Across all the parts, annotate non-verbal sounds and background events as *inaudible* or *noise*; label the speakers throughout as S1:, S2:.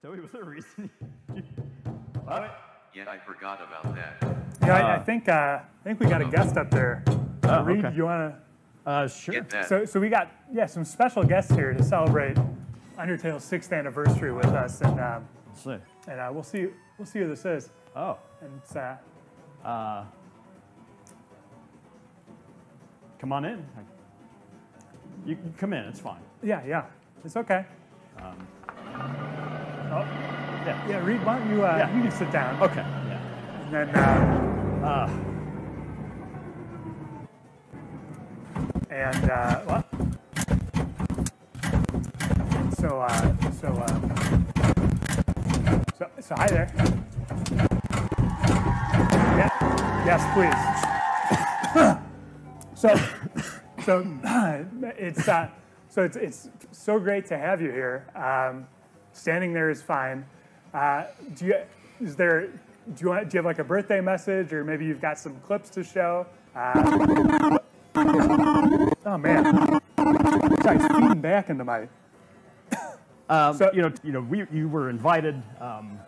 S1: Joey, was there a reason? what? Yeah, I forgot about that.
S2: Yeah, uh, I, I, uh, think uh, I think we got a oh. guest up there. Uh, Reed, okay. you want
S1: to? Uh, sure. So, so we got yeah some special guests here to celebrate Undertale's sixth anniversary with us, and um, and uh, we'll see we'll see who this is. Oh. And it's uh. uh come on in. You, come in. It's fine. Yeah, yeah. It's okay. Um, Oh, yeah. Yeah, Reed, why don't you, uh, yeah. you can sit down. Okay. Yeah. And then, uh, uh and, uh, what? So, uh, so, uh, so, so hi there. Yeah. Yes, please. *coughs* so, so *coughs* it's, uh, so it's, it's so great to have you here. Um, standing there is fine. Uh, do you, is there, do you, want, do you have like a birthday message or maybe you've got some clips to show? Uh, *laughs* oh man, sorry, feeding back into my. *coughs* um, so, you know, you know, we, you were invited. Um,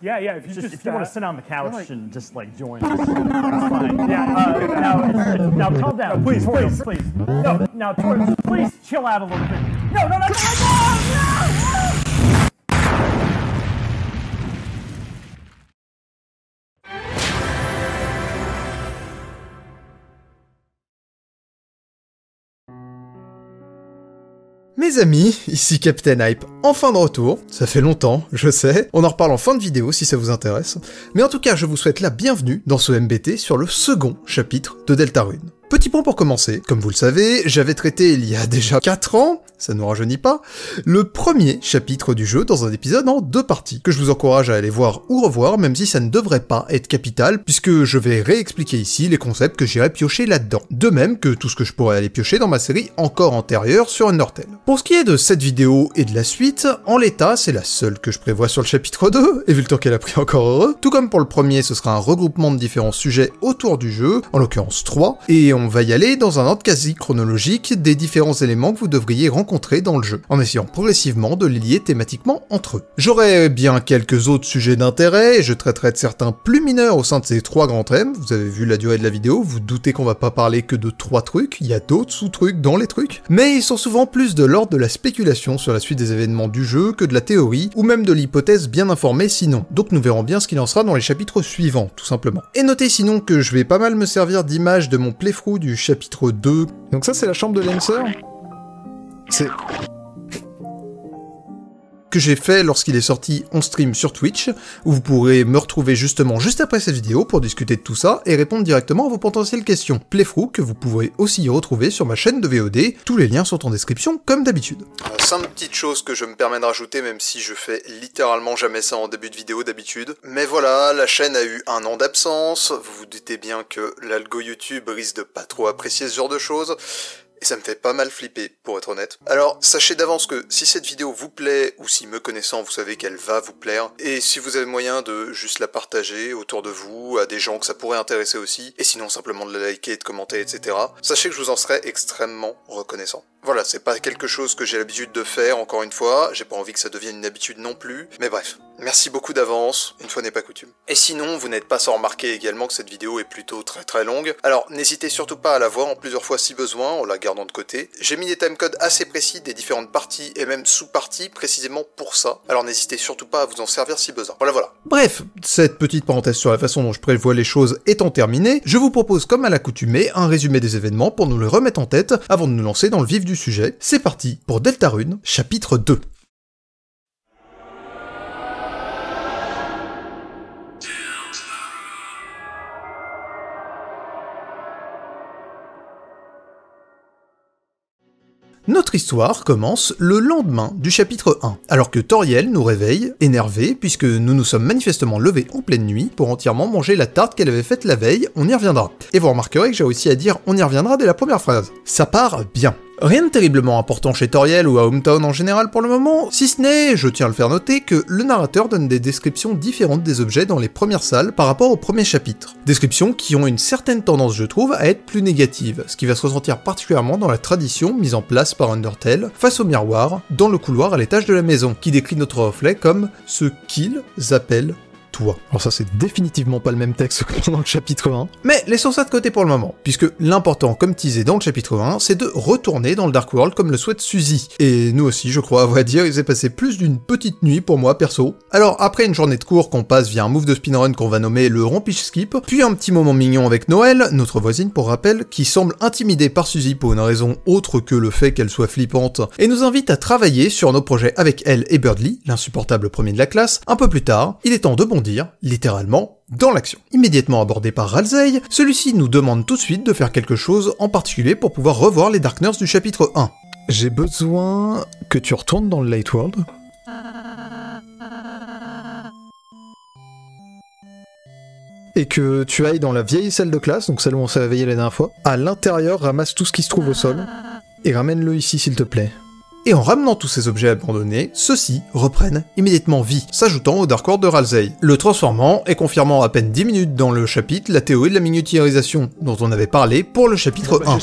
S1: yeah, yeah. If you, just, just, if you uh, want to sit on the couch like, and just like join, us, *laughs* that's fine. Yeah. Uh, uh now, now, calm down. No, please, please, please. No, now, towards, please chill out a little bit. No, no, no. no. Les amis, ici Captain Hype, enfin de retour, ça fait longtemps, je sais, on en reparle en fin de vidéo si ça vous intéresse, mais en tout cas je vous souhaite la bienvenue dans ce MBT sur le second chapitre de Deltarune. Petit point pour commencer. Comme vous le savez, j'avais traité il y a déjà 4 ans, ça ne nous rajeunit pas, le premier chapitre du jeu dans un épisode en deux parties, que je vous encourage à aller voir ou revoir, même si ça ne devrait pas être capital, puisque je vais réexpliquer ici les concepts que j'irai piocher là-dedans. De même que tout ce que je pourrais aller piocher dans ma série encore antérieure sur Undertale. Pour ce qui est de cette vidéo et de la suite, en l'état, c'est la seule que je prévois sur le chapitre 2, et vu le temps qu'elle a pris encore heureux, tout comme pour le premier, ce sera un regroupement de différents sujets autour du jeu, en l'occurrence 3, et on on va y aller dans un ordre quasi chronologique des différents éléments que vous devriez rencontrer dans le jeu, en essayant progressivement de les lier thématiquement entre eux. J'aurai bien quelques autres sujets d'intérêt, et je traiterai de certains plus mineurs au sein de ces trois grands thèmes, vous avez vu la durée de la vidéo, vous doutez qu'on va pas parler que de trois trucs, il y a d'autres sous-trucs dans les trucs, mais ils sont souvent plus de l'ordre de la spéculation sur la suite des événements du jeu que de la théorie, ou même de l'hypothèse bien informée sinon, donc nous verrons bien ce qu'il en sera dans les chapitres suivants, tout simplement. Et notez sinon que je vais pas mal me servir d'images de mon play du chapitre 2. Donc ça, c'est la chambre de Lancer C'est que j'ai fait lorsqu'il est sorti en stream sur Twitch, où vous pourrez me retrouver justement juste après cette vidéo pour discuter de tout ça et répondre directement à vos potentielles questions playthrough que vous pourrez aussi retrouver sur ma chaîne de VOD, tous les liens sont en description comme d'habitude. cinq petites choses que je me permets de rajouter même si je fais littéralement jamais ça en début de vidéo d'habitude, mais voilà, la chaîne a eu un an d'absence, vous vous doutez bien que l'algo YouTube risque de pas trop apprécier ce genre de choses, ça me fait pas mal flipper, pour être honnête. Alors, sachez d'avance que si cette vidéo vous plaît, ou si me connaissant, vous savez qu'elle va vous plaire, et si vous avez moyen de juste la partager autour de vous, à des gens que ça pourrait intéresser aussi, et sinon simplement de la liker, de commenter, etc., sachez que je vous en serais extrêmement reconnaissant. Voilà, c'est pas quelque chose que j'ai l'habitude de faire, encore une fois, j'ai pas envie que ça devienne une habitude non plus, mais bref. Merci beaucoup d'avance, une fois n'est pas coutume. Et sinon, vous n'êtes pas sans remarquer également que cette vidéo est plutôt très très longue, alors n'hésitez surtout pas à la voir en plusieurs fois si besoin, on la garde de côté. J'ai mis des timecodes assez précis des différentes parties et même sous-parties précisément pour ça, alors n'hésitez surtout pas à vous en servir si besoin. Voilà voilà. Bref, cette petite parenthèse sur la façon dont je prévois les choses étant terminée, je vous propose comme à l'accoutumée un résumé des événements pour nous le remettre en tête avant de nous lancer dans le vif du sujet. C'est parti pour Deltarune chapitre 2. Notre histoire commence le lendemain du chapitre 1, alors que Toriel nous réveille, énervée, puisque nous nous sommes manifestement levés en pleine nuit pour entièrement manger la tarte qu'elle avait faite la veille, on y reviendra. Et vous remarquerez que j'ai aussi à dire on y reviendra dès la première phrase. Ça part bien. Rien de terriblement important chez Toriel ou à Hometown en général pour le moment, si ce n'est, je tiens à le faire noter, que le narrateur donne des descriptions différentes des objets dans les premières salles par rapport au premier chapitre. Descriptions qui ont une certaine tendance, je trouve, à être plus négatives, ce qui va se ressentir particulièrement dans la tradition mise en place par Undertale face au miroir, dans le couloir à l'étage de la maison, qui décrit notre reflet comme ce qu'ils appellent alors ça c'est définitivement pas le même texte *laughs* que dans le chapitre 1. Mais laissons ça de côté pour le moment, puisque l'important, comme teasé dans le chapitre 1, c'est de retourner dans le Dark World comme le souhaite Suzy. Et nous aussi, je crois, à vrai dire, il s'est passé plus d'une petite nuit pour moi perso. Alors après une journée de cours qu'on passe via un move de spinrun qu'on va nommer le rompish skip, puis un petit moment mignon avec Noël, notre voisine pour rappel, qui semble intimidée par Suzy pour une raison autre que le fait qu'elle soit flippante, et nous invite à travailler sur nos projets avec elle et Birdly, l'insupportable premier de la classe, un peu plus tard, il est temps de bondir littéralement, dans l'action. Immédiatement abordé par Ralsei, celui-ci nous demande tout de suite de faire quelque chose en particulier pour pouvoir revoir les Darkners du chapitre 1. J'ai besoin que tu retournes dans le Light World. Et que tu ailles dans la vieille salle de classe, donc celle où on s'est réveillé la dernière fois. À l'intérieur, ramasse tout ce qui se trouve au sol. Et ramène-le ici, s'il te plaît et en ramenant tous ces objets abandonnés, ceux-ci reprennent immédiatement vie, s'ajoutant au Dark World de Ralsei. le transformant et confirmant à peine 10 minutes dans le chapitre la théorie de la miniaturisation dont on avait parlé pour le chapitre 1.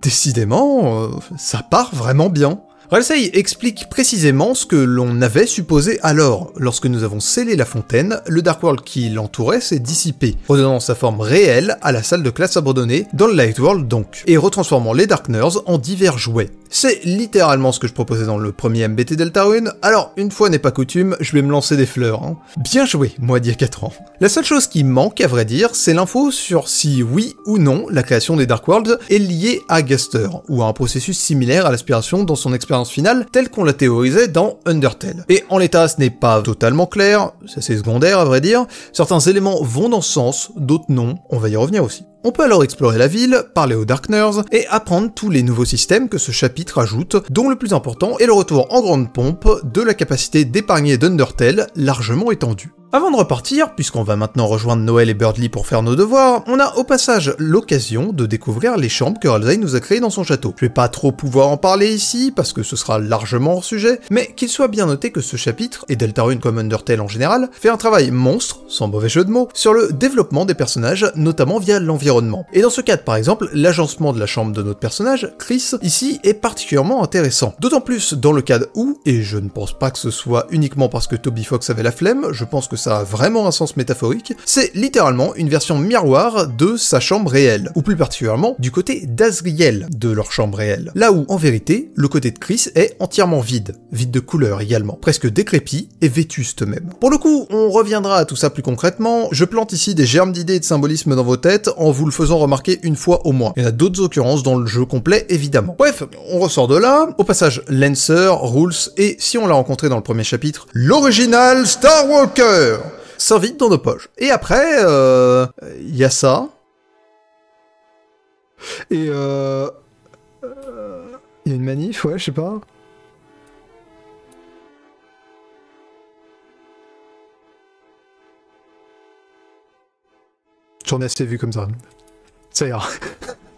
S1: Décidément, euh, ça part vraiment bien. Ralsei explique précisément ce que l'on avait supposé alors. Lorsque nous avons scellé la fontaine, le Dark World qui l'entourait s'est dissipé, redonnant sa forme réelle à la salle de classe abandonnée, dans le Light World donc, et retransformant les Darkners en divers jouets. C'est littéralement ce que je proposais dans le premier MBT Delta Rune, alors une fois n'est pas coutume, je vais me lancer des fleurs. Hein. Bien joué, moi d'il y a 4 ans. La seule chose qui manque à vrai dire, c'est l'info sur si oui ou non la création des Dark Worlds est liée à Gaster, ou à un processus similaire à l'aspiration dans son expérience finale telle qu'on la théorisait dans Undertale. Et en l'état ce n'est pas totalement clair, c'est secondaire à vrai dire, certains éléments vont dans ce sens, d'autres non, on va y revenir aussi. On peut alors explorer la ville, parler aux Darkners, et apprendre tous les nouveaux systèmes que ce chapitre ajoute, dont le plus important est le retour en grande pompe de la capacité d'épargner d'Undertale, largement étendue. Avant de repartir, puisqu'on va maintenant rejoindre Noël et Birdly pour faire nos devoirs, on a au passage l'occasion de découvrir les chambres que Halsey nous a créées dans son château. Je vais pas trop pouvoir en parler ici, parce que ce sera largement hors sujet, mais qu'il soit bien noté que ce chapitre, et Delta Deltarune comme Undertale en général, fait un travail monstre, sans mauvais jeu de mots, sur le développement des personnages, notamment via l'environnement. Et dans ce cadre par exemple, l'agencement de la chambre de notre personnage, Chris, ici est particulièrement intéressant. D'autant plus dans le cadre où, et je ne pense pas que ce soit uniquement parce que Toby Fox avait la flemme, je pense que ça a vraiment un sens métaphorique, c'est littéralement une version miroir de sa chambre réelle, ou plus particulièrement du côté d'Azriel de leur chambre réelle. Là où, en vérité, le côté de Chris est entièrement vide, vide de couleur également, presque décrépit et vétuste même. Pour le coup, on reviendra à tout ça plus concrètement, je plante ici des germes d'idées et de symbolisme dans vos têtes en vous le faisant remarquer une fois au moins. Il y en a d'autres occurrences dans le jeu complet évidemment. Bref, on ressort de là, au passage Lancer, Rules et, si on l'a rencontré dans le premier chapitre, l'original Starwalker S'invite dans nos poches. Et après, il euh, y a ça. Et il euh, euh, y a une manif, ouais, je sais pas. J'en ai assez vu comme ça. Ça *laughs*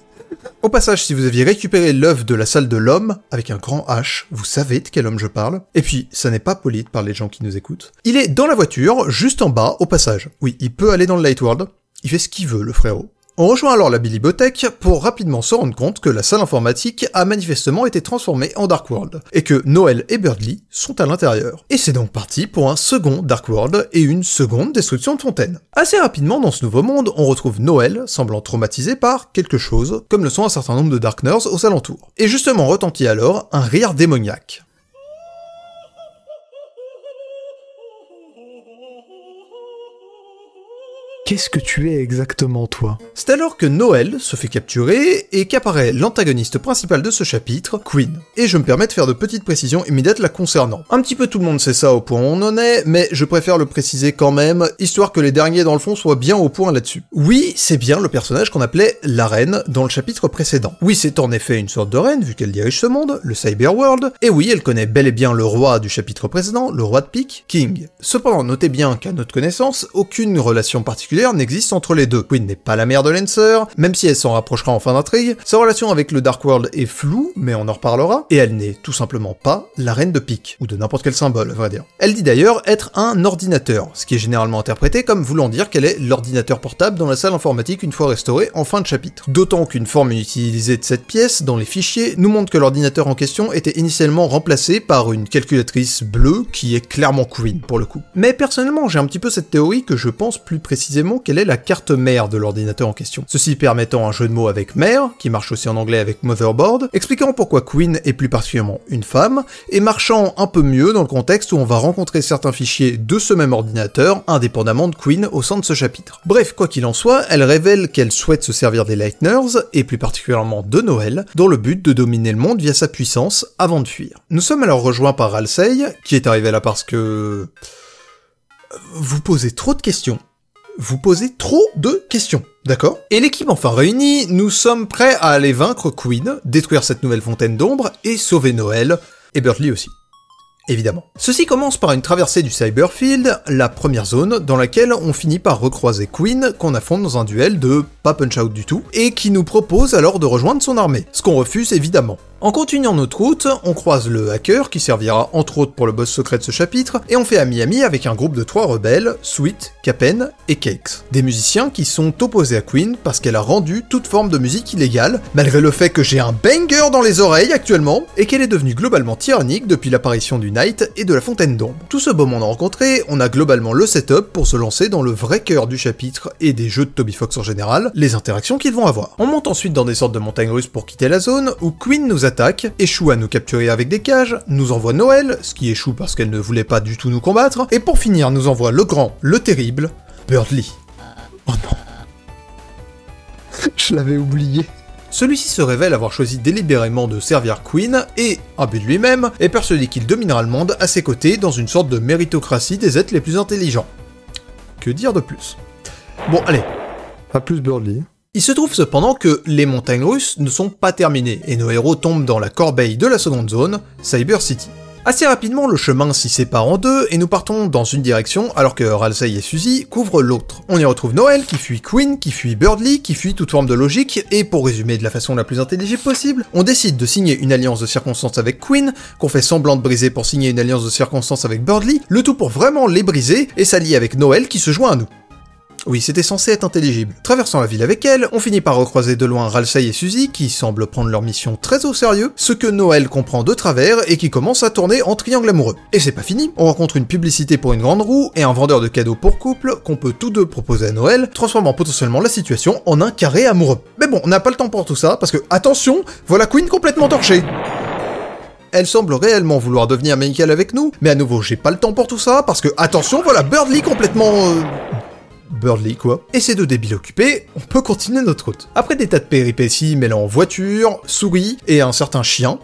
S1: Au passage, si vous aviez récupéré l'œuvre de la salle de l'homme, avec un grand H, vous savez de quel homme je parle. Et puis, ça n'est pas poli de parler de gens qui nous écoutent. Il est dans la voiture, juste en bas, au passage. Oui, il peut aller dans le Light World. Il fait ce qu'il veut, le frérot. On rejoint alors la bibliothèque pour rapidement se rendre compte que la salle informatique a manifestement été transformée en Dark World, et que Noël et Birdly sont à l'intérieur. Et c'est donc parti pour un second Dark World et une seconde destruction de fontaine. Assez rapidement dans ce nouveau monde, on retrouve Noël, semblant traumatisé par quelque chose, comme le sont un certain nombre de Darkners aux alentours. Et justement retentit alors un rire démoniaque. Qu'est-ce que tu es exactement toi C'est alors que Noël se fait capturer et qu'apparaît l'antagoniste principal de ce chapitre, Queen. Et je me permets de faire de petites précisions immédiates la concernant. Un petit peu tout le monde sait ça au point où on en est, mais je préfère le préciser quand même, histoire que les derniers dans le fond soient bien au point là-dessus. Oui, c'est bien le personnage qu'on appelait la reine dans le chapitre précédent. Oui, c'est en effet une sorte de reine vu qu'elle dirige ce monde, le Cyberworld, et oui, elle connaît bel et bien le roi du chapitre précédent, le roi de pique, King. Cependant, notez bien qu'à notre connaissance, aucune relation particulière n'existe entre les deux. Queen n'est pas la mère de Lancer, même si elle s'en rapprochera en fin d'intrigue, sa relation avec le Dark World est floue, mais on en reparlera, et elle n'est tout simplement pas la reine de pique, ou de n'importe quel symbole, à vrai dire. Elle dit d'ailleurs être un ordinateur, ce qui est généralement interprété comme voulant dire qu'elle est l'ordinateur portable dans la salle informatique une fois restaurée en fin de chapitre. D'autant qu'une forme inutilisée de cette pièce, dans les fichiers, nous montre que l'ordinateur en question était initialement remplacé par une calculatrice bleue qui est clairement Queen pour le coup. Mais personnellement, j'ai un petit peu cette théorie que je pense plus précisément quelle est la carte mère de l'ordinateur en question. Ceci permettant un jeu de mots avec mère, qui marche aussi en anglais avec motherboard, expliquant pourquoi Queen est plus particulièrement une femme, et marchant un peu mieux dans le contexte où on va rencontrer certains fichiers de ce même ordinateur, indépendamment de Queen au sein de ce chapitre. Bref, quoi qu'il en soit, elle révèle qu'elle souhaite se servir des Lightners, et plus particulièrement de Noël, dans le but de dominer le monde via sa puissance avant de fuir. Nous sommes alors rejoints par Ralsei, qui est arrivé là parce que... Euh, vous posez trop de questions vous posez trop de questions. D'accord Et l'équipe enfin réunie, nous sommes prêts à aller vaincre Queen, détruire cette nouvelle fontaine d'ombre et sauver Noël, et Bertley aussi. Évidemment. Ceci commence par une traversée du Cyberfield, la première zone, dans laquelle on finit par recroiser Queen, qu'on affronte dans un duel de pas punch out du tout, et qui nous propose alors de rejoindre son armée, ce qu'on refuse évidemment. En continuant notre route, on croise le hacker qui servira entre autres pour le boss secret de ce chapitre, et on fait à Miami avec un groupe de trois rebelles, Sweet, Capen et Cakes. Des musiciens qui sont opposés à Queen parce qu'elle a rendu toute forme de musique illégale, malgré le fait que j'ai un banger dans les oreilles actuellement, et qu'elle est devenue globalement tyrannique depuis l'apparition du Knight et de la Fontaine d'Ombre. Tout ce beau monde rencontré, on a globalement le setup pour se lancer dans le vrai cœur du chapitre et des jeux de Toby Fox en général, les interactions qu'ils vont avoir. On monte ensuite dans des sortes de montagnes russes pour quitter la zone, où Queen nous a attaque, échoue à nous capturer avec des cages, nous envoie Noël, ce qui échoue parce qu'elle ne voulait pas du tout nous combattre, et pour finir nous envoie le grand, le terrible, Birdly. Oh non. Je l'avais oublié. Celui-ci se révèle avoir choisi délibérément de servir Queen et, but lui-même, est persuadé qu'il dominera le monde à ses côtés dans une sorte de méritocratie des êtres les plus intelligents. Que dire de plus Bon, allez. Pas plus Birdly. Il se trouve cependant que les montagnes russes ne sont pas terminées, et nos héros tombent dans la corbeille de la seconde zone, Cyber City. Assez rapidement, le chemin s'y sépare en deux, et nous partons dans une direction alors que Ralsei et Suzy couvrent l'autre. On y retrouve Noël qui fuit Queen, qui fuit Birdly, qui fuit toute forme de logique, et pour résumer de la façon la plus intelligible possible, on décide de signer une alliance de circonstances avec Queen, qu'on fait semblant de briser pour signer une alliance de circonstances avec Birdly, le tout pour vraiment les briser et s'allier avec Noël qui se joint à nous. Oui, c'était censé être intelligible. Traversant la ville avec elle, on finit par recroiser de loin Ralsei et Suzy qui semblent prendre leur mission très au sérieux, ce que Noël comprend de travers et qui commence à tourner en triangle amoureux. Et c'est pas fini, on rencontre une publicité pour une grande roue et un vendeur de cadeaux pour couple qu'on peut tous deux proposer à Noël, transformant potentiellement la situation en un carré amoureux. Mais bon, on n'a pas le temps pour tout ça parce que, attention, voilà Queen complètement torchée elle semble réellement vouloir devenir amicale avec nous, mais à nouveau, j'ai pas le temps pour tout ça, parce que, attention, voilà Birdly complètement... Euh, Birdly, quoi. Et ces deux débiles occupés, on peut continuer notre route. Après des tas de péripéties mêlant voiture, souris et un certain chien,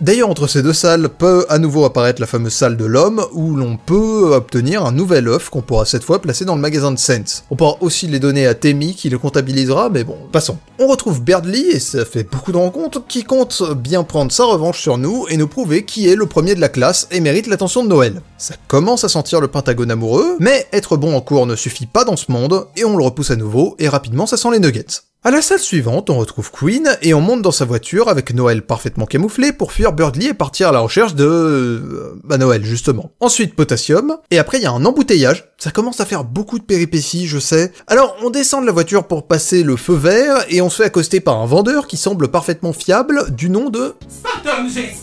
S1: D'ailleurs, entre ces deux salles peut à nouveau apparaître la fameuse salle de l'homme, où l'on peut obtenir un nouvel œuf qu'on pourra cette fois placer dans le magasin de Sense. On pourra aussi les donner à Temi qui le comptabilisera, mais bon, passons. On retrouve Birdly, et ça fait beaucoup de rencontres, qui compte bien prendre sa revanche sur nous et nous prouver qui est le premier de la classe et mérite l'attention de Noël. Ça commence à sentir le Pentagone amoureux, mais être bon en cours ne suffit pas dans ce monde, et on le repousse à nouveau, et rapidement ça sent les nuggets. À la salle suivante, on retrouve Queen et on monte dans sa voiture avec Noël parfaitement camouflé pour fuir Birdly et partir à la recherche de... Euh, bah Noël justement. Ensuite Potassium, et après il y a un embouteillage. Ça commence à faire beaucoup de péripéties, je sais. Alors on descend de la voiture pour passer le feu vert et on se fait accoster par un vendeur qui semble parfaitement fiable du nom de... et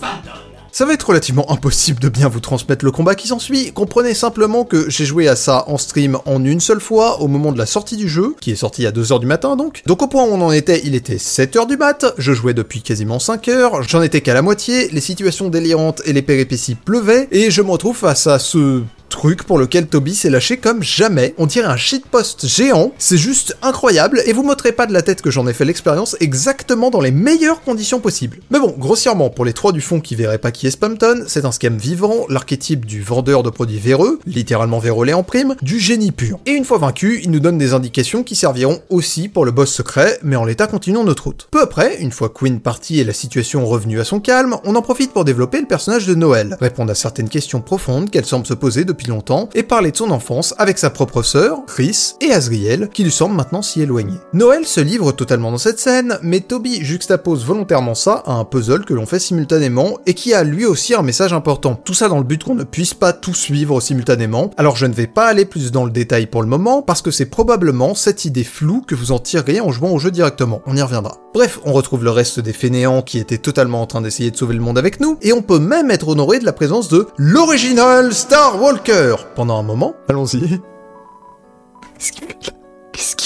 S1: ça va être relativement impossible de bien vous transmettre le combat qui s'ensuit, comprenez simplement que j'ai joué à ça en stream en une seule fois au moment de la sortie du jeu, qui est sorti à 2h du matin donc. Donc au point où on en était, il était 7h du mat, je jouais depuis quasiment 5h, j'en étais qu'à la moitié, les situations délirantes et les péripéties pleuvaient, et je me retrouve face à ce truc pour lequel Toby s'est lâché comme jamais. On dirait un shitpost géant, c'est juste incroyable, et vous m'ôterez pas de la tête que j'en ai fait l'expérience exactement dans les meilleures conditions possibles. Mais bon, grossièrement, pour les trois du fond qui verraient pas qui est Spamton, c'est un scam vivant, l'archétype du vendeur de produits véreux, littéralement vérolé en prime, du génie pur. Et une fois vaincu, il nous donne des indications qui serviront aussi pour le boss secret, mais en l'état continuons notre route. Peu après, une fois Queen partie et la situation revenue à son calme, on en profite pour développer le personnage de Noël, répondre à certaines questions profondes qu'elle semble se poser depuis longtemps, et parler de son enfance avec sa propre sœur, Chris, et Azriel, qui lui semble maintenant si éloignée. Noël se livre totalement dans cette scène, mais Toby juxtapose volontairement ça à un puzzle que l'on fait simultanément et qui a lui aussi un message important. Tout ça dans le but qu'on ne puisse pas tout suivre simultanément, alors je ne vais pas aller plus dans le détail pour le moment, parce que c'est probablement cette idée floue que vous en tirerez en jouant au jeu directement, on y reviendra. Bref, on retrouve le reste des fainéants qui étaient totalement en train d'essayer de sauver le monde avec nous, et on peut même être honoré de la présence de l'original Star Walker pendant un moment. Allons-y. Qu'est-ce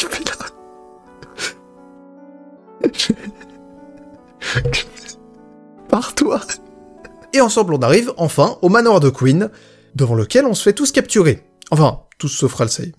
S1: Par toi Et ensemble, on arrive enfin au manoir de Queen, devant lequel on se fait tous capturer. Enfin, tous sauf Ralsei.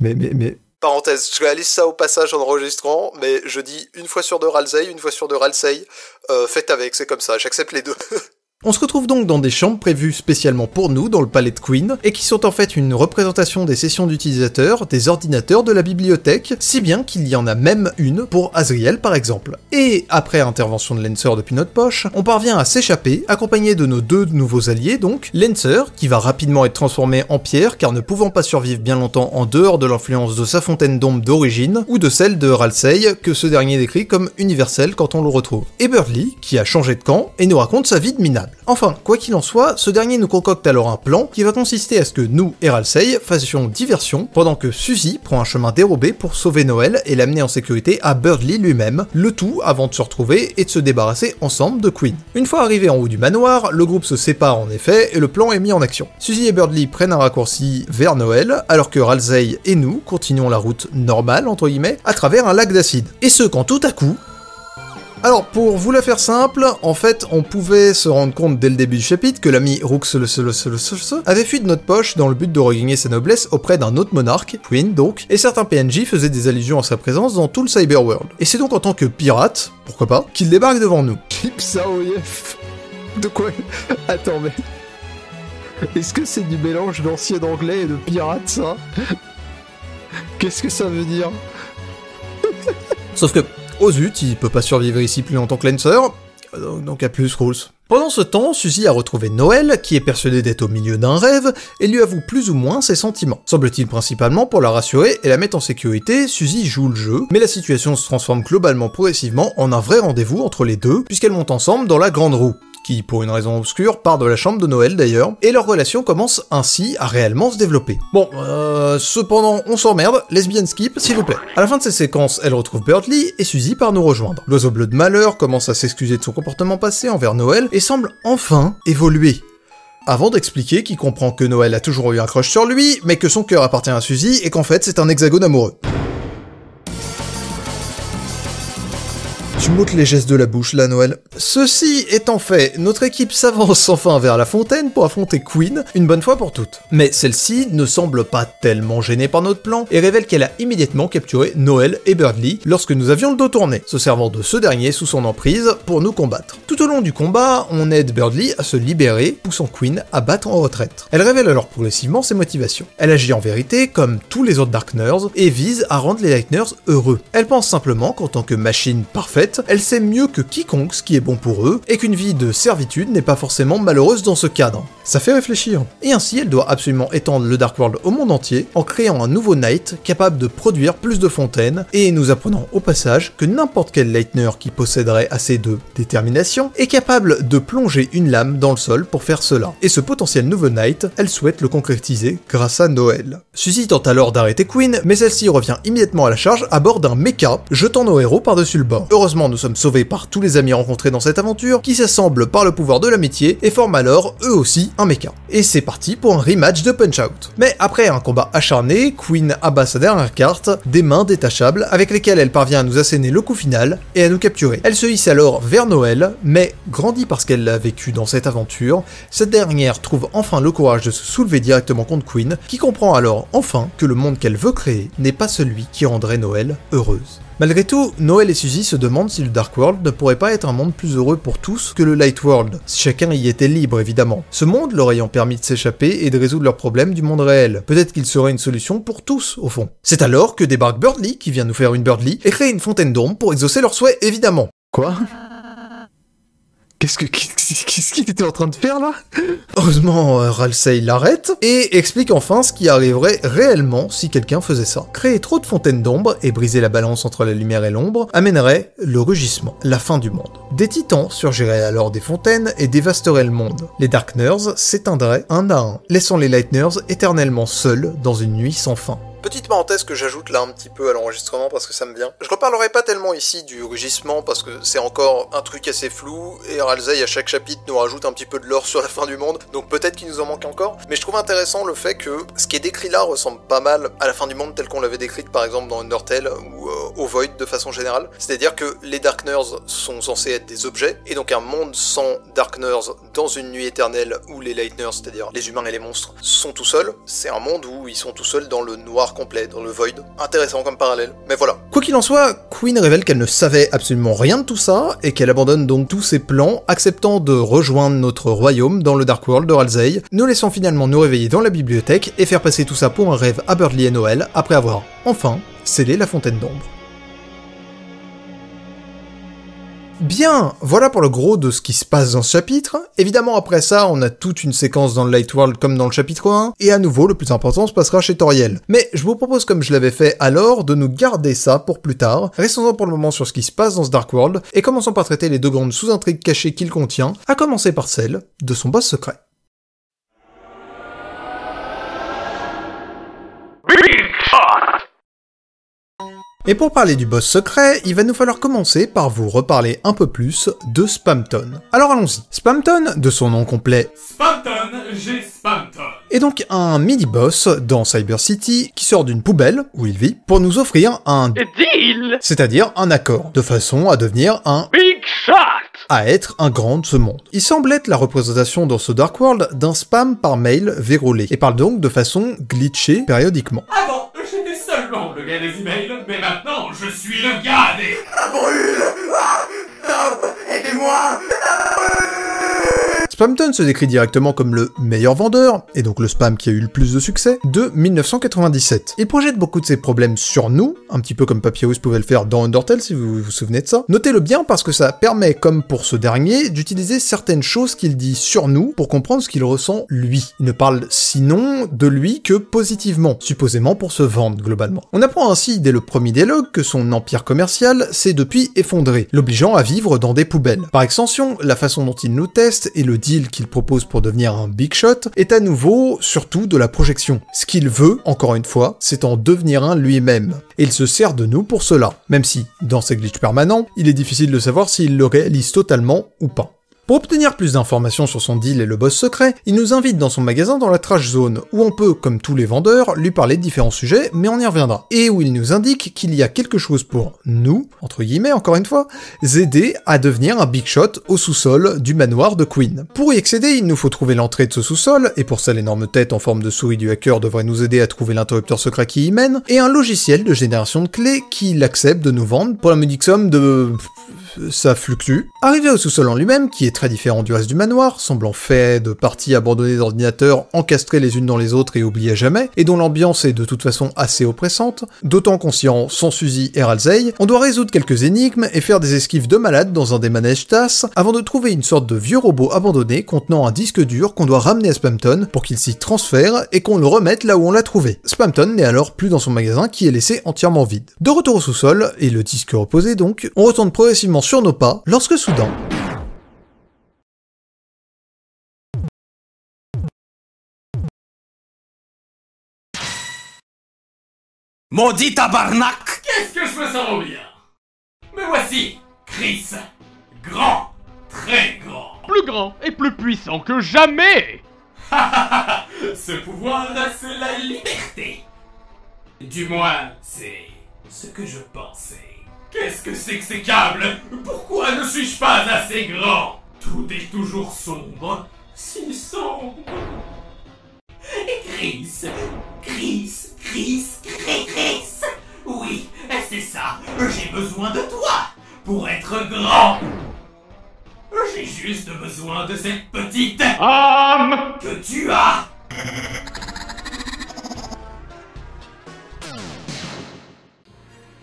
S1: Mais, mais, mais, Parenthèse, je réalise ça au passage en enregistrant, mais je dis une fois sur deux Ralsei, une fois sur deux Ralsei, euh, faites avec, c'est comme ça, j'accepte les deux. *laughs* On se retrouve donc dans des chambres prévues spécialement pour nous dans le palais de Queen, et qui sont en fait une représentation des sessions d'utilisateurs, des ordinateurs de la bibliothèque, si bien qu'il y en a même une pour Azriel par exemple. Et après intervention de Lancer depuis notre poche, on parvient à s'échapper, accompagné de nos deux nouveaux alliés donc, Lancer, qui va rapidement être transformé en pierre car ne pouvant pas survivre bien longtemps en dehors de l'influence de sa fontaine d'ombre d'origine, ou de celle de Ralsei, que ce dernier décrit comme universel quand on le retrouve. Et Burley, qui a changé de camp et nous raconte sa vie de Mina. Enfin, quoi qu'il en soit, ce dernier nous concocte alors un plan qui va consister à ce que nous et Ralsei fassions diversion pendant que Suzy prend un chemin dérobé pour sauver Noël et l'amener en sécurité à Birdly lui-même, le tout avant de se retrouver et de se débarrasser ensemble de Queen. Une fois arrivés en haut du manoir, le groupe se sépare en effet et le plan est mis en action. Suzy et Birdly prennent un raccourci vers Noël alors que Ralsei et nous continuons la route normale entre guillemets à travers un lac d'acide. Et ce quand tout à coup, alors pour vous la faire simple, en fait on pouvait se rendre compte dès le début du chapitre que l'ami Roux avait fui de notre poche dans le but de regagner sa noblesse auprès d'un autre monarque, Queen donc, et certains PNJ faisaient des allusions à sa présence dans tout le Cyberworld. Et c'est donc en tant que pirate, pourquoi pas, qu'il débarque devant nous. De quoi *laughs* Attends mais... Est-ce que c'est du mélange d'ancien anglais et de pirate ça Qu'est-ce que ça veut dire Sauf que Oh zut, il peut pas survivre ici plus longtemps que Lancer, donc à plus Rolls. Pendant ce temps, Suzy a retrouvé Noël, qui est persuadé d'être au milieu d'un rêve, et lui avoue plus ou moins ses sentiments. Semble-t-il principalement pour la rassurer et la mettre en sécurité, Suzy joue le jeu, mais la situation se transforme globalement progressivement en un vrai rendez-vous entre les deux, puisqu'elles montent ensemble dans la grande roue qui, pour une raison obscure, part de la chambre de Noël d'ailleurs, et leur relation commence ainsi à réellement se développer. Bon, euh, cependant, on s'emmerde, lesbienne skip, s'il vous plaît. À la fin de ces séquences, elle retrouve Birdley et Suzy part nous rejoindre. L'oiseau bleu de malheur commence à s'excuser de son comportement passé envers Noël et semble enfin évoluer avant d'expliquer qu'il comprend que Noël a toujours eu un crush sur lui, mais que son cœur appartient à Suzy et qu'en fait c'est un hexagone amoureux. Tu m'ôtes les gestes de la bouche, là, Noël. Ceci étant fait, notre équipe s'avance *laughs* enfin vers la fontaine pour affronter Queen, une bonne fois pour toutes. Mais celle-ci ne semble pas tellement gênée par notre plan, et révèle qu'elle a immédiatement capturé Noël et Birdly lorsque nous avions le dos tourné, se servant de ce dernier sous son emprise pour nous combattre. Tout au long du combat, on aide Birdly à se libérer, poussant Queen à battre en retraite. Elle révèle alors progressivement ses motivations. Elle agit en vérité comme tous les autres Darkners, et vise à rendre les Lightners heureux. Elle pense simplement qu'en tant que machine parfaite, elle sait mieux que quiconque ce qui est bon pour eux, et qu'une vie de servitude n'est pas forcément malheureuse dans ce cadre. Ça fait réfléchir. Et ainsi, elle doit absolument étendre le Dark World au monde entier, en créant un nouveau Knight capable de produire plus de fontaines, et nous apprenant au passage que n'importe quel Lightner qui posséderait assez de détermination est capable de plonger une lame dans le sol pour faire cela. Et ce potentiel nouveau Knight, elle souhaite le concrétiser grâce à Noël. Suzy tente alors d'arrêter Queen, mais celle-ci revient immédiatement à la charge à bord d'un mecha, jetant nos héros par-dessus le bord. Heureusement nous sommes sauvés par tous les amis rencontrés dans cette aventure, qui s'assemblent par le pouvoir de l'amitié et forment alors, eux aussi, un mecha. Et c'est parti pour un rematch de Punch-Out. Mais après un combat acharné, Queen abat sa dernière carte, des mains détachables, avec lesquelles elle parvient à nous asséner le coup final et à nous capturer. Elle se hisse alors vers Noël, mais grandie parce qu'elle l'a vécu dans cette aventure, cette dernière trouve enfin le courage de se soulever directement contre Queen, qui comprend alors enfin que le monde qu'elle veut créer n'est pas celui qui rendrait Noël heureuse. Malgré tout, Noël et Suzy se demandent si le Dark World ne pourrait pas être un monde plus heureux pour tous que le Light World, si chacun y était libre évidemment. Ce monde leur ayant permis de s'échapper et de résoudre leurs problèmes du monde réel. Peut-être qu'il serait une solution pour tous, au fond. C'est alors que débarque Birdly, qui vient nous faire une Birdly, et crée une fontaine d'ombre pour exaucer leurs souhaits évidemment. Quoi euh, Qu'est-ce que *laughs* qu'est-ce qu'il était en train de faire là Heureusement, euh, Ralsei l'arrête et explique enfin ce qui arriverait réellement si quelqu'un faisait ça. Créer trop de fontaines d'ombre et briser la balance entre la lumière et l'ombre amènerait le rugissement, la fin du monde. Des titans surgiraient alors des fontaines et dévasteraient le monde. Les Darkners s'éteindraient un à un, laissant les Lightners éternellement seuls dans une nuit sans fin. Petite parenthèse que j'ajoute là un petit peu à l'enregistrement parce que ça me vient. Je reparlerai pas tellement ici du rugissement parce que c'est encore un truc assez flou et Ralsei à chaque chapitre nous rajoute un petit peu de lore sur la fin du monde, donc peut-être qu'il nous en manque encore, mais je trouve intéressant le fait que ce qui est décrit là ressemble pas mal à la fin du monde tel qu'on l'avait décrite par exemple dans Undertale ou au euh, Void de façon générale. C'est-à-dire que les Darkners sont censés être des objets et donc un monde sans Darkners dans une nuit éternelle où les Lightners, c'est-à-dire les humains et les monstres, sont tout seuls, c'est un monde où ils sont tout seuls dans le noir complet dans le Void. Intéressant comme parallèle, mais voilà. Quoi qu'il en soit, Queen révèle qu'elle ne savait absolument rien de tout ça, et qu'elle abandonne donc tous ses plans, acceptant de rejoindre notre royaume dans le Dark World de Ralsei, nous laissant finalement nous réveiller dans la bibliothèque et faire passer tout ça pour un rêve à Birdly et Noël, après avoir enfin scellé la fontaine d'ombre. Bien, voilà pour le gros de ce qui se passe dans ce chapitre. Évidemment, après ça, on a toute une séquence dans le Light World comme dans le chapitre 1, et à nouveau, le plus important se passera chez Toriel. Mais je vous propose, comme je l'avais fait alors, de nous garder ça pour plus tard. Restons-en pour le moment sur ce qui se passe dans ce Dark World, et commençons par traiter les deux grandes sous-intrigues cachées qu'il contient, à commencer par celle de son boss secret. Et pour parler du boss secret, il va nous falloir commencer par vous reparler un peu plus de Spamton. Alors allons-y. Spamton, de son nom complet Spamton, j'ai Spamton est donc un mini-boss dans Cyber City qui sort d'une poubelle où il vit pour nous offrir un deal, c'est-à-dire un accord, de façon à devenir un big shot, à être un grand de ce monde. Il semble être la représentation dans ce Dark World d'un spam par mail verroulé. et parle donc de façon glitchée périodiquement le gars des emails, mais maintenant je suis le gars des. Ah, brûle ah, ah, Aidez-moi Spamton se décrit directement comme le meilleur vendeur, et donc le spam qui a eu le plus de succès, de 1997. Il projette beaucoup de ses problèmes sur nous, un petit peu comme Papyrus pouvait le faire dans Undertale si vous vous souvenez de ça. Notez-le bien parce que ça permet, comme pour ce dernier, d'utiliser certaines choses qu'il dit sur nous pour comprendre ce qu'il ressent lui. Il ne parle sinon de lui que positivement, supposément pour se vendre globalement. On apprend ainsi dès le premier dialogue que son empire commercial s'est depuis effondré, l'obligeant à vivre dans des poubelles. Par extension, la façon dont il nous teste et le qu'il propose pour devenir un big shot est à nouveau surtout de la projection. Ce qu'il veut, encore une fois, c'est en devenir un lui-même. Et il se sert de nous pour cela, même si, dans ses glitches permanents, il est difficile de savoir s'il le réalise totalement ou pas. Pour obtenir plus d'informations sur son deal et le boss secret, il nous invite dans son magasin dans la Trash Zone, où on peut, comme tous les vendeurs, lui parler de différents sujets, mais on y reviendra. Et où il nous indique qu'il y a quelque chose pour nous, entre guillemets encore une fois, aider à devenir un big shot au sous-sol du manoir de Queen. Pour y accéder, il nous faut trouver l'entrée de ce sous-sol, et pour ça l'énorme tête en forme de souris du hacker devrait nous aider à trouver l'interrupteur secret qui y mène, et un logiciel de génération de clés qu'il accepte de nous vendre pour la modique somme de ça fluctue. Arrivé au sous-sol en lui-même, qui est très différent du reste du manoir, semblant fait de parties abandonnées d'ordinateurs encastrées les unes dans les autres et oubliées jamais, et dont l'ambiance est de toute façon assez oppressante, d'autant conscient sans Suzy et Ralsei, on doit résoudre quelques énigmes et faire des esquives de malades dans un des manèges tasses avant de trouver une sorte de vieux robot abandonné contenant un disque dur qu'on doit ramener à Spamton pour qu'il s'y transfère et qu'on le remette là où on l'a trouvé. Spamton n'est alors plus dans son magasin qui est laissé entièrement vide. De retour au sous-sol, et le disque reposé donc, on retourne progressivement sur nos pas lorsque soudain... Maudit tabarnak Qu'est-ce que je me sens bien Me voici, Chris, grand, très grand. Plus grand et plus puissant que jamais *laughs* Ce pouvoir, c'est la liberté. Du moins, c'est ce que je pensais. Qu'est-ce que c'est que ces câbles Pourquoi ne suis-je pas assez grand Tout est toujours sombre. Si sombre. Et Chris Chris Chris Chris Chris Oui, c'est ça. J'ai besoin de toi pour être grand. J'ai juste besoin de cette petite âme que tu as.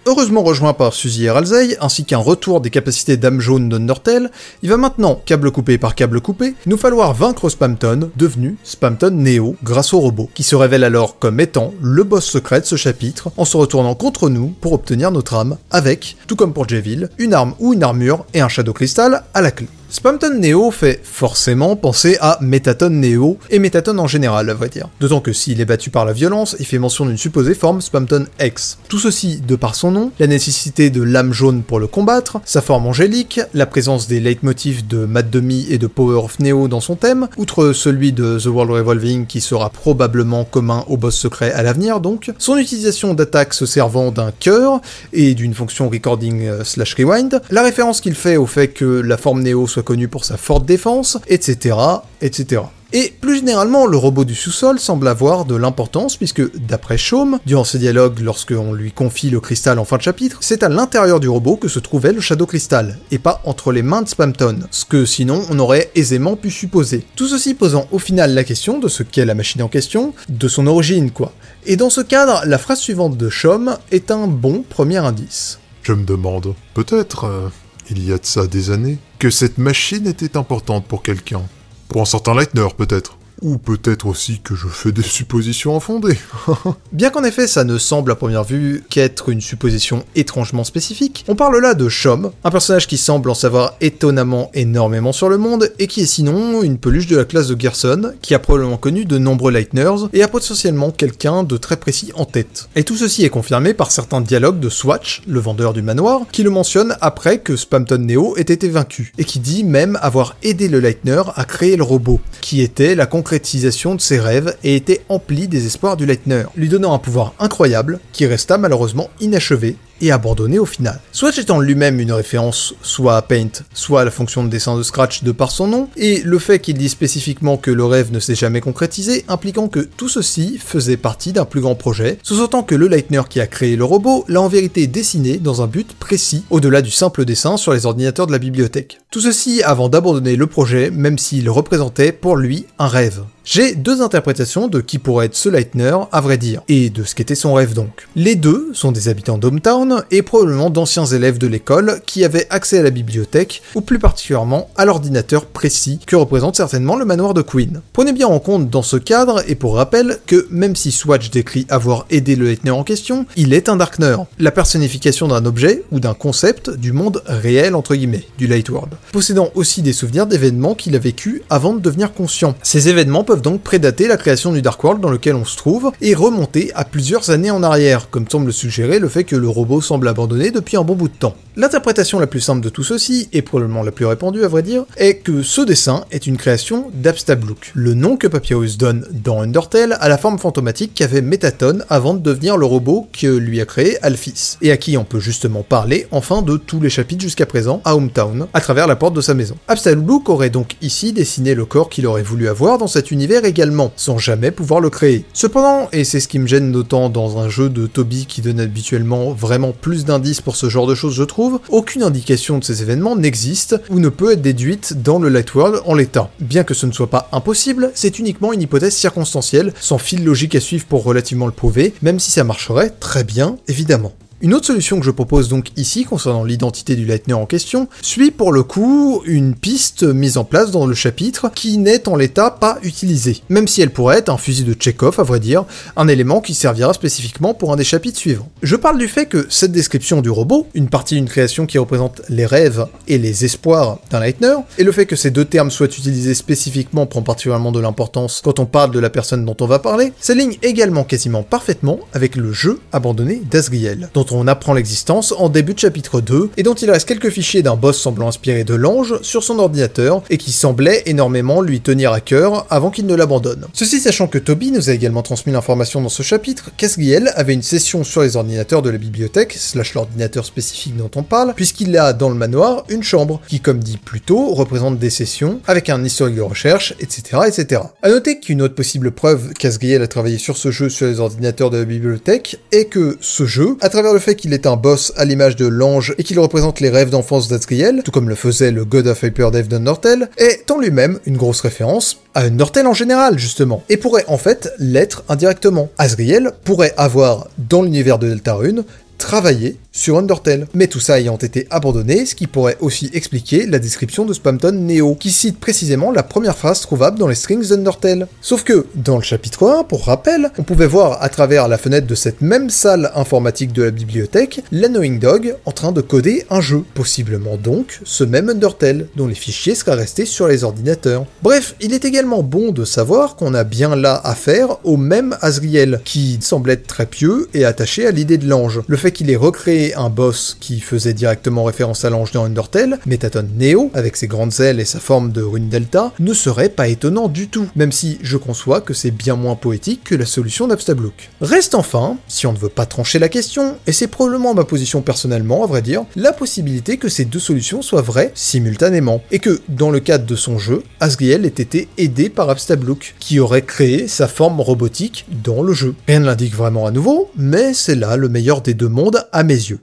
S1: Heureusement rejoint par Suzy et Ralsei, ainsi qu'un retour des capacités d'âme jaune de Nortel, il va maintenant, câble coupé par câble coupé, nous falloir vaincre Spamton, devenu Spamton Neo grâce au robot, qui se révèle alors comme étant le boss secret de ce chapitre, en se retournant contre nous pour obtenir notre âme, avec, tout comme pour Jeville, une arme ou une armure et un Shadow Crystal à la clé. Spamton Neo fait forcément penser à Metaton Neo, et Metaton en général, à vrai dire. D'autant que s'il est battu par la violence, il fait mention d'une supposée forme Spamton X. Tout ceci de par son nom, la nécessité de l'âme jaune pour le combattre, sa forme angélique, la présence des leitmotifs de Mad Demi et de Power of Neo dans son thème, outre celui de The World Revolving qui sera probablement commun au boss secret à l'avenir donc, son utilisation d'attaques se servant d'un cœur et d'une fonction recording euh, slash rewind, la référence qu'il fait au fait que la forme Neo soit connu pour sa forte défense, etc., etc. Et plus généralement, le robot du sous-sol semble avoir de l'importance puisque, d'après Chaume, durant ce dialogue lorsqu'on lui confie le cristal en fin de chapitre, c'est à l'intérieur du robot que se trouvait le Shadow Crystal, et pas entre les mains de Spamton, ce que sinon on aurait aisément pu supposer. Tout ceci posant au final la question de ce qu'est la machine en question, de son origine quoi. Et dans ce cadre, la phrase suivante de Chaume est un bon premier indice. Je me demande, peut-être, euh, il y a de ça des années, que cette machine était importante pour quelqu'un. Pour un certain Leitner, peut-être ou peut-être aussi que je fais des suppositions infondées. *laughs* Bien qu'en effet ça ne semble à première vue qu'être une supposition étrangement spécifique, on parle là de Chom, un personnage qui semble en savoir étonnamment énormément sur le monde et qui est sinon une peluche de la classe de Gerson, qui a probablement connu de nombreux Lightners et a potentiellement quelqu'un de très précis en tête. Et tout ceci est confirmé par certains dialogues de Swatch, le vendeur du manoir, qui le mentionne après que Spamton Neo ait été vaincu, et qui dit même avoir aidé le Lightner à créer le robot, qui était la concrétisation de ses rêves et était empli des espoirs du Leitner, lui donnant un pouvoir incroyable qui resta malheureusement inachevé et abandonné au final. Swatch étant lui-même une référence soit à Paint, soit à la fonction de dessin de Scratch de par son nom, et le fait qu'il dise spécifiquement que le rêve ne s'est jamais concrétisé, impliquant que tout ceci faisait partie d'un plus grand projet, sous entendant que le Lightner qui a créé le robot l'a en vérité dessiné dans un but précis, au-delà du simple dessin sur les ordinateurs de la bibliothèque. Tout ceci avant d'abandonner le projet, même s'il représentait pour lui un rêve. J'ai deux interprétations de qui pourrait être ce Lightner, à vrai dire, et de ce qu'était son rêve donc. Les deux sont des habitants d'Hometown et probablement d'anciens élèves de l'école qui avaient accès à la bibliothèque, ou plus particulièrement à l'ordinateur précis que représente certainement le manoir de Queen. Prenez bien en compte dans ce cadre, et pour rappel, que même si Swatch décrit avoir aidé le Lightner en question, il est un Darkner, la personnification d'un objet ou d'un concept du monde réel entre guillemets, du Lightworld, possédant aussi des souvenirs d'événements qu'il a vécu avant de devenir conscient. Ces événements peuvent donc prédater la création du Dark World dans lequel on se trouve et remonter à plusieurs années en arrière, comme semble suggérer le fait que le robot semble abandonné depuis un bon bout de temps. L'interprétation la plus simple de tout ceci, et probablement la plus répandue à vrai dire, est que ce dessin est une création d'Abstablook, le nom que Papyrus donne dans Undertale à la forme fantomatique qu'avait Metaton avant de devenir le robot que lui a créé Alphys, et à qui on peut justement parler enfin de tous les chapitres jusqu'à présent à Hometown, à travers la porte de sa maison. Abstablook aurait donc ici dessiné le corps qu'il aurait voulu avoir dans cette univers également, sans jamais pouvoir le créer. Cependant, et c'est ce qui me gêne d'autant dans un jeu de Toby qui donne habituellement vraiment plus d'indices pour ce genre de choses je trouve, aucune indication de ces événements n'existe ou ne peut être déduite dans le Light World en l'état. Bien que ce ne soit pas impossible, c'est uniquement une hypothèse circonstancielle, sans fil logique à suivre pour relativement le prouver, même si ça marcherait très bien évidemment. Une autre solution que je propose donc ici concernant l'identité du Lightner en question suit pour le coup une piste mise en place dans le chapitre qui n'est en l'état pas utilisée, même si elle pourrait être un fusil de Chekhov à vrai dire, un élément qui servira spécifiquement pour un des chapitres suivants. Je parle du fait que cette description du robot, une partie d'une création qui représente les rêves et les espoirs d'un Lightner, et le fait que ces deux termes soient utilisés spécifiquement prend particulièrement de l'importance quand on parle de la personne dont on va parler, s'aligne également quasiment parfaitement avec le jeu abandonné d'Asriel, on apprend l'existence en début de chapitre 2, et dont il reste quelques fichiers d'un boss semblant inspiré de l'ange sur son ordinateur, et qui semblait énormément lui tenir à cœur avant qu'il ne l'abandonne. Ceci sachant que Toby nous a également transmis l'information dans ce chapitre qu'Asgiel avait une session sur les ordinateurs de la bibliothèque, slash l'ordinateur spécifique dont on parle, puisqu'il a dans le manoir une chambre, qui comme dit plus tôt, représente des sessions, avec un historique de recherche, etc. etc. A noter qu'une autre possible preuve qu'Asgiel a travaillé sur ce jeu sur les ordinateurs de la bibliothèque est que ce jeu, à travers le fait qu'il est un boss à l'image de l'ange et qu'il représente les rêves d'enfance d'Azriel, tout comme le faisait le God of Hyper Nortel, est en lui-même une grosse référence à Nortel en général, justement, et pourrait en fait l'être indirectement. Azriel pourrait avoir, dans l'univers de Deltarune, travaillé sur Undertale. Mais tout ça ayant été abandonné, ce qui pourrait aussi expliquer la description de Spamton Neo, qui cite précisément la première phrase trouvable dans les strings d'Undertale. Sauf que, dans le chapitre 1, pour rappel, on pouvait voir à travers la fenêtre de cette même salle informatique de la bibliothèque, la Dog en train de coder un jeu, possiblement donc ce même Undertale, dont les fichiers seraient restés sur les ordinateurs. Bref, il est également bon de savoir qu'on a bien là affaire au même Asriel, qui semble être très pieux et attaché à l'idée de l'ange. Le fait qu'il ait recréé un boss qui faisait directement référence à l'ange dans Undertale, Metaton Neo, avec ses grandes ailes et sa forme de rune delta, ne serait pas étonnant du tout, même si je conçois que c'est bien moins poétique que la solution d'Abstablook. Reste enfin, si on ne veut pas trancher la question, et c'est probablement ma position personnellement à vrai dire, la possibilité que ces deux solutions soient vraies simultanément, et que, dans le cadre de son jeu, Asriel ait été aidé par Abstablook, qui aurait créé sa forme robotique dans le jeu. Rien ne l'indique vraiment à nouveau, mais c'est là le meilleur des deux mondes à mes yeux.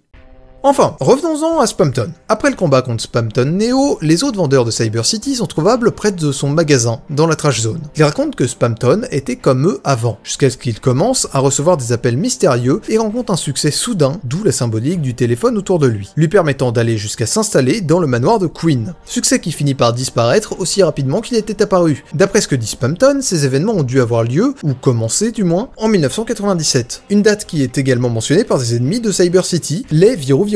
S1: Enfin, revenons-en à Spamton. Après le combat contre Spamton Neo, les autres vendeurs de Cyber City sont trouvables près de son magasin, dans la trash zone. Ils racontent que Spamton était comme eux avant, jusqu'à ce qu'il commence à recevoir des appels mystérieux et rencontre un succès soudain, d'où la symbolique du téléphone autour de lui, lui permettant d'aller jusqu'à s'installer dans le manoir de Queen. Succès qui finit par disparaître aussi rapidement qu'il était apparu. D'après ce que dit Spamton, ces événements ont dû avoir lieu, ou commencé du moins, en 1997. Une date qui est également mentionnée par des ennemis de Cyber City, les Virovirus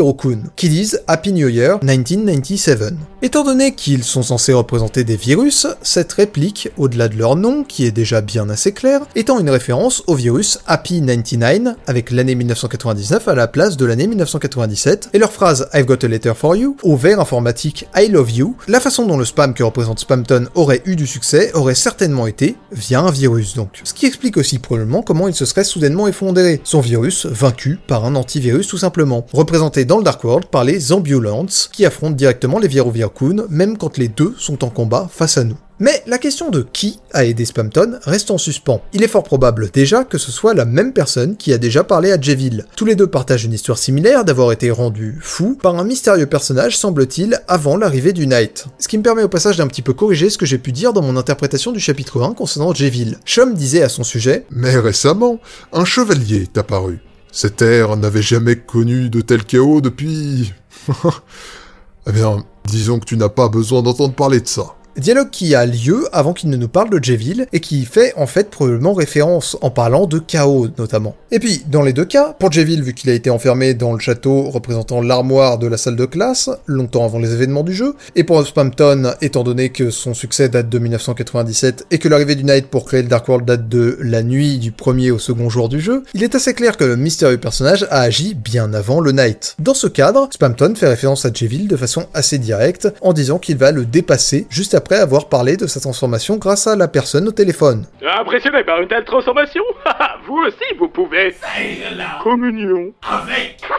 S1: qui disent Happy New Year 1997. Étant donné qu'ils sont censés représenter des virus, cette réplique, au-delà de leur nom, qui est déjà bien assez clair, étant une référence au virus Happy 99, avec l'année 1999 à la place de l'année 1997, et leur phrase I've got a letter for you, au vert informatique I love you, la façon dont le spam que représente Spamton aurait eu du succès aurait certainement été via un virus donc. Ce qui explique aussi probablement comment il se serait soudainement effondré, son virus vaincu par un antivirus tout simplement. Représenté dans le Dark World par les Ambulances, qui affrontent directement les Vierovirkun, même quand les deux sont en combat face à nous. Mais la question de qui a aidé Spamton reste en suspens. Il est fort probable déjà que ce soit la même personne qui a déjà parlé à Jeville. Tous les deux partagent une histoire similaire d'avoir été rendus fous par un mystérieux personnage, semble-t-il, avant l'arrivée du Knight. Ce qui me permet au passage d'un petit peu corriger ce que j'ai pu dire dans mon interprétation du chapitre 1 concernant Jeville. Chum disait à son sujet « Mais récemment, un chevalier est apparu. Cette terre n'avait jamais connu de tel chaos depuis... *laughs* eh bien, disons que tu n'as pas besoin d'entendre parler de ça. Dialogue qui a lieu avant qu'il ne nous parle de Jeville et qui fait en fait probablement référence en parlant de chaos notamment. Et puis, dans les deux cas, pour Jeville, vu qu'il a été enfermé dans le château représentant l'armoire de la salle de classe, longtemps avant les événements du jeu, et pour Spamton étant donné que son succès date de 1997 et que l'arrivée du Knight pour créer le Dark World date de la nuit du premier au second jour du jeu, il est assez clair que le mystérieux personnage a agi bien avant le Knight. Dans ce cadre, Spamton fait référence à Jeville de façon assez directe en disant qu'il va le dépasser juste après après avoir parlé de sa transformation grâce à la personne au téléphone. Impressionné par une telle transformation *laughs* ah, Vous aussi, vous pouvez Communion Avec *laughs*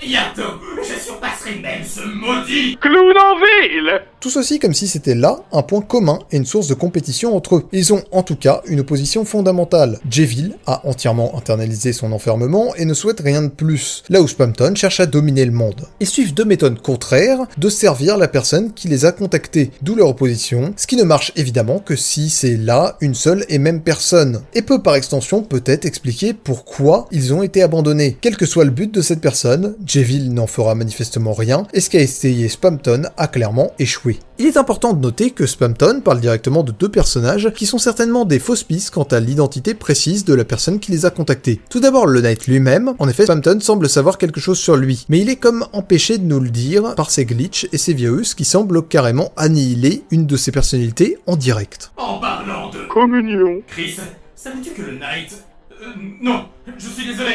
S1: Bientôt, je surpasserai même ce maudit clown en ville Tout ceci comme si c'était là un point commun et une source de compétition entre eux. Ils ont en tout cas une opposition fondamentale. Jeville a entièrement internalisé son enfermement et ne souhaite rien de plus, là où Spamton cherche à dominer le monde. Ils suivent deux méthodes contraires de servir la personne qui les a contactés, d'où leur opposition, ce qui ne marche évidemment que si c'est là une seule et même personne, et peut par extension peut-être expliquer pourquoi ils ont été abandonnés. Quel que soit le but de cette personne, Jeville n'en fera manifestement rien, et ce qu'a essayé Spamton a clairement échoué. Il est important de noter que Spamton parle directement de deux personnages qui sont certainement des fausses pistes quant à l'identité précise de la personne qui les a contactés. Tout d'abord le Knight lui-même, en effet Spamton semble savoir quelque chose sur lui, mais il est comme empêché de nous le dire par ses glitches et ses virus qui semblent carrément annihiler une de ses personnalités en direct. En parlant de... Communion Chris, savais-tu que le Knight... Euh, non, je suis désolé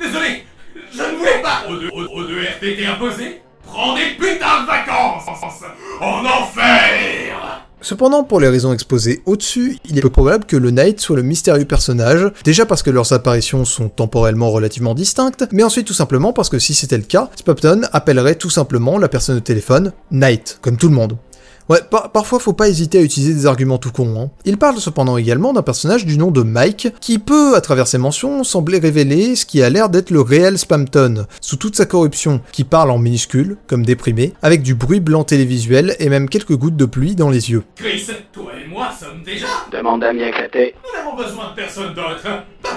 S1: Désolé je ne voulais pas RTT imposé Prends des putains de vacances En enfer Cependant, pour les raisons exposées au-dessus, il est peu probable que le Knight soit le mystérieux personnage, déjà parce que leurs apparitions sont temporellement relativement distinctes, mais ensuite tout simplement parce que si c'était le cas, Spupton appellerait tout simplement la personne au téléphone Knight, comme tout le monde. Ouais, parfois faut pas hésiter à utiliser des arguments tout cons. Hein. Il parle cependant également d'un personnage du nom de Mike, qui peut, à travers ses mentions, sembler révéler ce qui a l'air d'être le réel Spamton, sous toute sa corruption, qui parle en minuscules, comme déprimé, avec du bruit blanc télévisuel et même quelques gouttes de pluie dans les yeux. Chris, toi et moi sommes déjà Demande à m'y Nous n'avons besoin de personne d'autre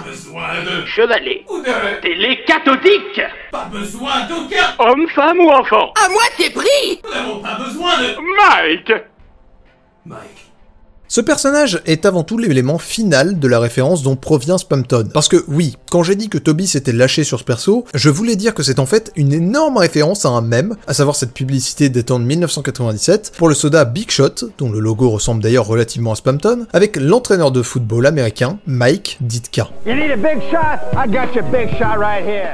S1: besoin de... chevalet Ou de... Télé cathodique. Pas besoin d'aucun... Homme, femme ou enfant. À moi, c'est pris Nous n'avons pas besoin de... Mike Mike. Ce personnage est avant tout l'élément final de la référence dont provient Spamton. Parce que oui, quand j'ai dit que Toby s'était lâché sur ce perso, je voulais dire que c'est en fait une énorme référence à un mème, à savoir cette publicité datant de 1997 pour le soda Big Shot, dont le logo ressemble d'ailleurs relativement à Spamton, avec l'entraîneur de football américain Mike Ditka.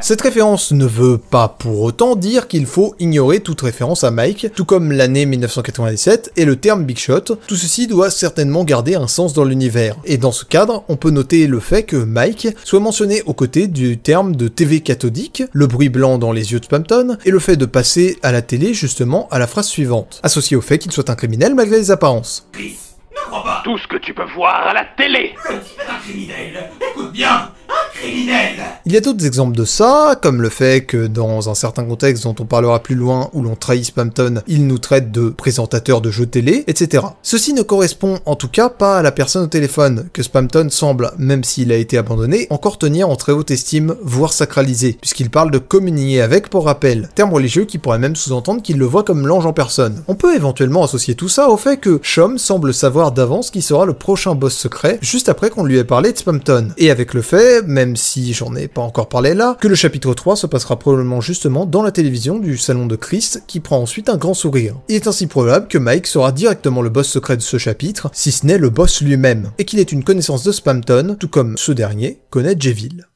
S1: Cette référence ne veut pas pour autant dire qu'il faut ignorer toute référence à Mike, tout comme l'année 1997 et le terme Big Shot. Tout ceci doit certainement garder un sens dans l'univers. Et dans ce cadre, on peut noter le fait que Mike soit mentionné aux côtés du terme de TV cathodique, le bruit blanc dans les yeux de Pampton, et le fait de passer à la télé justement à la phrase suivante, associé au fait qu'il soit un criminel malgré les apparences. Chris, pas Tout ce que tu peux voir à la télé criminel Écoute bien hein il y a d'autres exemples de ça, comme le fait que dans un certain contexte dont on parlera plus loin où l'on trahit Spamton, il nous traite de présentateur de jeux télé, etc. Ceci ne correspond en tout cas pas à la personne au téléphone, que Spamton semble, même s'il a été abandonné, encore tenir en très haute estime, voire sacralisé, puisqu'il parle de communier avec pour rappel, terme religieux qui pourrait même sous-entendre qu'il le voit comme l'ange en personne. On peut éventuellement associer tout ça au fait que Shom semble savoir d'avance qui sera le prochain boss secret, juste après qu'on lui ait parlé de Spamton, et avec le fait, même même si j'en ai pas encore parlé là, que le chapitre 3 se passera probablement justement dans la télévision du salon de Christ qui prend ensuite un grand sourire. Il est ainsi probable que Mike sera directement le boss secret de ce chapitre, si ce n'est le boss lui-même, et qu'il est une connaissance de Spamton, tout comme ce dernier connaît Jeville.